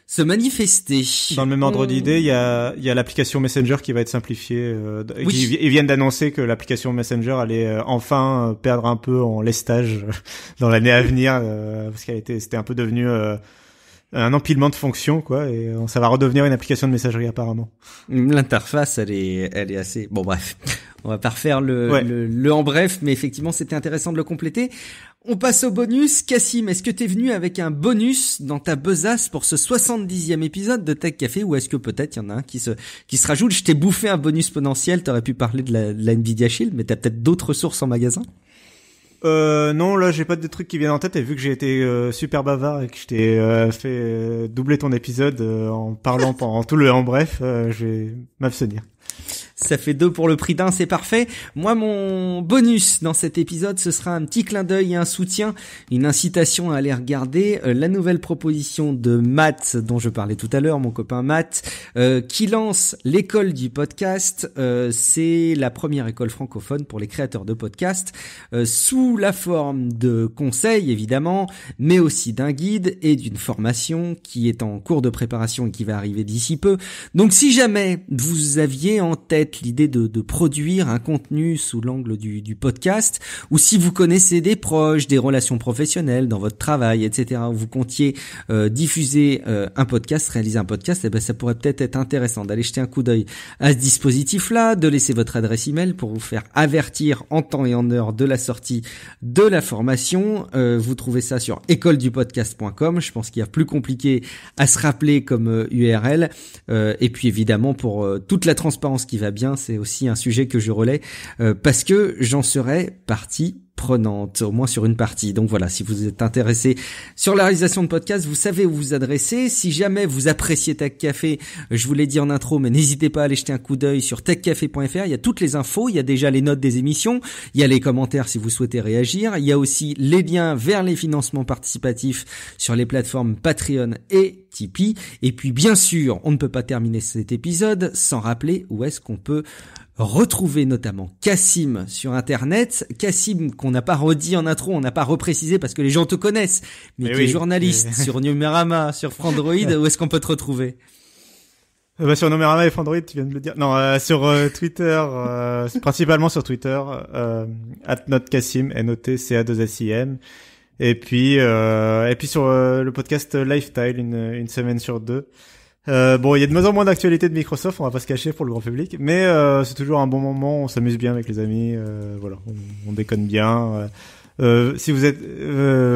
se manifester. Dans le même ordre hmm. d'idée, il y a, a l'application Messenger qui va être simplifiée. Euh, oui. Ils viennent d'annoncer que l'application Messenger allait euh, enfin euh, perdre un peu en lestage dans l'année à venir, parce qu'elle était, c'était un peu devenu un empilement de fonctions, quoi, et ça va redevenir une application de messagerie apparemment. L'interface, elle est, elle est assez. Bon bref. On va pas refaire le, en bref, mais effectivement, c'était intéressant de le compléter. On passe au bonus. Cassim, est-ce que tu es venu avec un bonus dans ta besace pour ce 70e épisode de Tech Café ou est-ce que peut-être il y en a un qui se, qui se rajoute Je t'ai bouffé un bonus potentiel, aurais pu parler de la, Nvidia Shield, mais t'as peut-être d'autres sources en magasin euh, non, là j'ai pas de trucs qui viennent en tête et vu que j'ai été euh, super bavard et que je t'ai euh, fait doubler ton épisode en parlant pendant tout le en bref, je vais m'abstenir. Ça fait deux pour le prix d'un, c'est parfait. Moi, mon bonus dans cet épisode, ce sera un petit clin d'œil et un soutien, une incitation à aller regarder euh, la nouvelle proposition de Matt, dont je parlais tout à l'heure, mon copain Matt, euh, qui lance l'école du podcast. Euh, c'est la première école francophone pour les créateurs de podcasts, sous la forme de conseils, évidemment, mais aussi d'un guide et d'une formation qui est en cours de préparation et qui va arriver d'ici peu. Donc si jamais vous aviez en tête l'idée de, produire un contenu sous l'angle du, podcast, ou si vous connaissez des proches, des relations professionnelles dans votre travail, etc., vous comptiez euh, diffuser euh, un podcast, réaliser un podcast, et eh ben ça pourrait peut-être être intéressant d'aller jeter un coup d'œil à ce dispositif-là, de laisser votre adresse email pour vous faire avertir en temps et en heure de la sortie de la formation. Euh, vous trouvez ça sur écoledupodcast.com. Je pense qu'il y a plus compliqué à se rappeler comme URL. et puis évidemment pour toute la transparence qui va bien, c'est aussi un sujet que je relais euh, parce que j'en serais parti prenante, au moins sur une partie. Donc voilà, si vous êtes intéressé sur la réalisation de podcasts, vous savez où vous adresser. Si jamais vous appréciez Tech Café, je vous l'ai dit en intro, mais n'hésitez pas à aller jeter un coup d'œil sur techcafé.fr. Il y a toutes les infos, il y a déjà les notes des émissions, il y a les commentaires si vous souhaitez réagir, il y a aussi les liens vers les financements participatifs sur les plateformes Patreon et Tipeee. Et puis bien sûr, on ne peut pas terminer cet épisode sans rappeler où est-ce qu'on peut retrouver notamment Cassim sur internet. Cassim qu'on n'a pas redit en intro, on n'a pas reprécisé parce que les gens te connaissent, mais, eh tu es journaliste eh. sur Numérama, sur Frandroid, où est-ce qu'on peut te retrouver euh, bah, sur Numérama et Frandroid, tu viens de le dire. Non, euh, sur euh, Twitter, principalement sur Twitter, euh, n o t c a 2 s i m et puis et puis sur le podcast Lifestyle une, une semaine sur deux. Euh, bon, il y a de moins en moins d'actualités de Microsoft, on va pas se cacher pour le grand public, mais euh, c'est toujours un bon moment, on s'amuse bien avec les amis, euh, voilà, on, déconne bien. si vous êtes,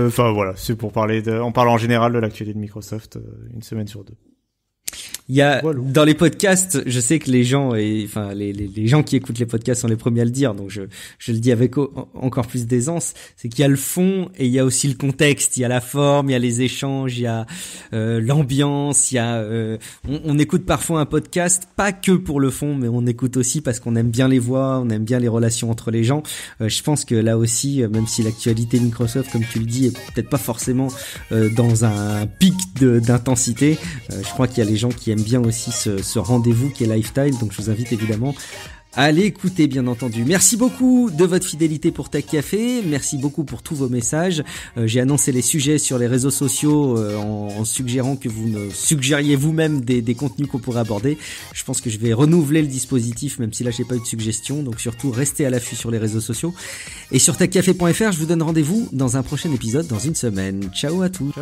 enfin voilà, c'est pour parler de, on parle en général de l'actualité de Microsoft une semaine sur deux. Il y a dans les podcasts, je sais que les gens, et, enfin les, les, les, gens qui écoutent les podcasts sont les premiers à le dire, donc je, je le dis avec encore plus d'aisance, c'est qu'il y a le fond et il y a aussi le contexte, il y a la forme, il y a les échanges, il y a euh, l'ambiance, il y a euh, on, écoute parfois un podcast pas que pour le fond, mais on écoute aussi parce qu'on aime bien les voix, on aime bien les relations entre les gens. Euh, je pense que là aussi, même si l'actualité Microsoft, comme tu le dis, est peut-être pas forcément dans un pic d'intensité, je crois qu'il y a les gens qui aiment bien aussi ce, rendez-vous qui est Lifestyle. Donc je vous invite évidemment à l'écouter, bien entendu. Merci beaucoup de votre fidélité pour Tech Café. Merci beaucoup pour tous vos messages. Euh, j'ai annoncé les sujets sur les réseaux sociaux euh, en, suggérant que vous me suggériez vous-même des, contenus qu'on pourrait aborder. Je pense que je vais renouveler le dispositif, même si là j'ai pas eu de suggestion. Donc surtout, restez à l'affût sur les réseaux sociaux. Et sur techcafé.fr, je vous donne rendez-vous dans un prochain épisode dans une semaine. Ciao à tous.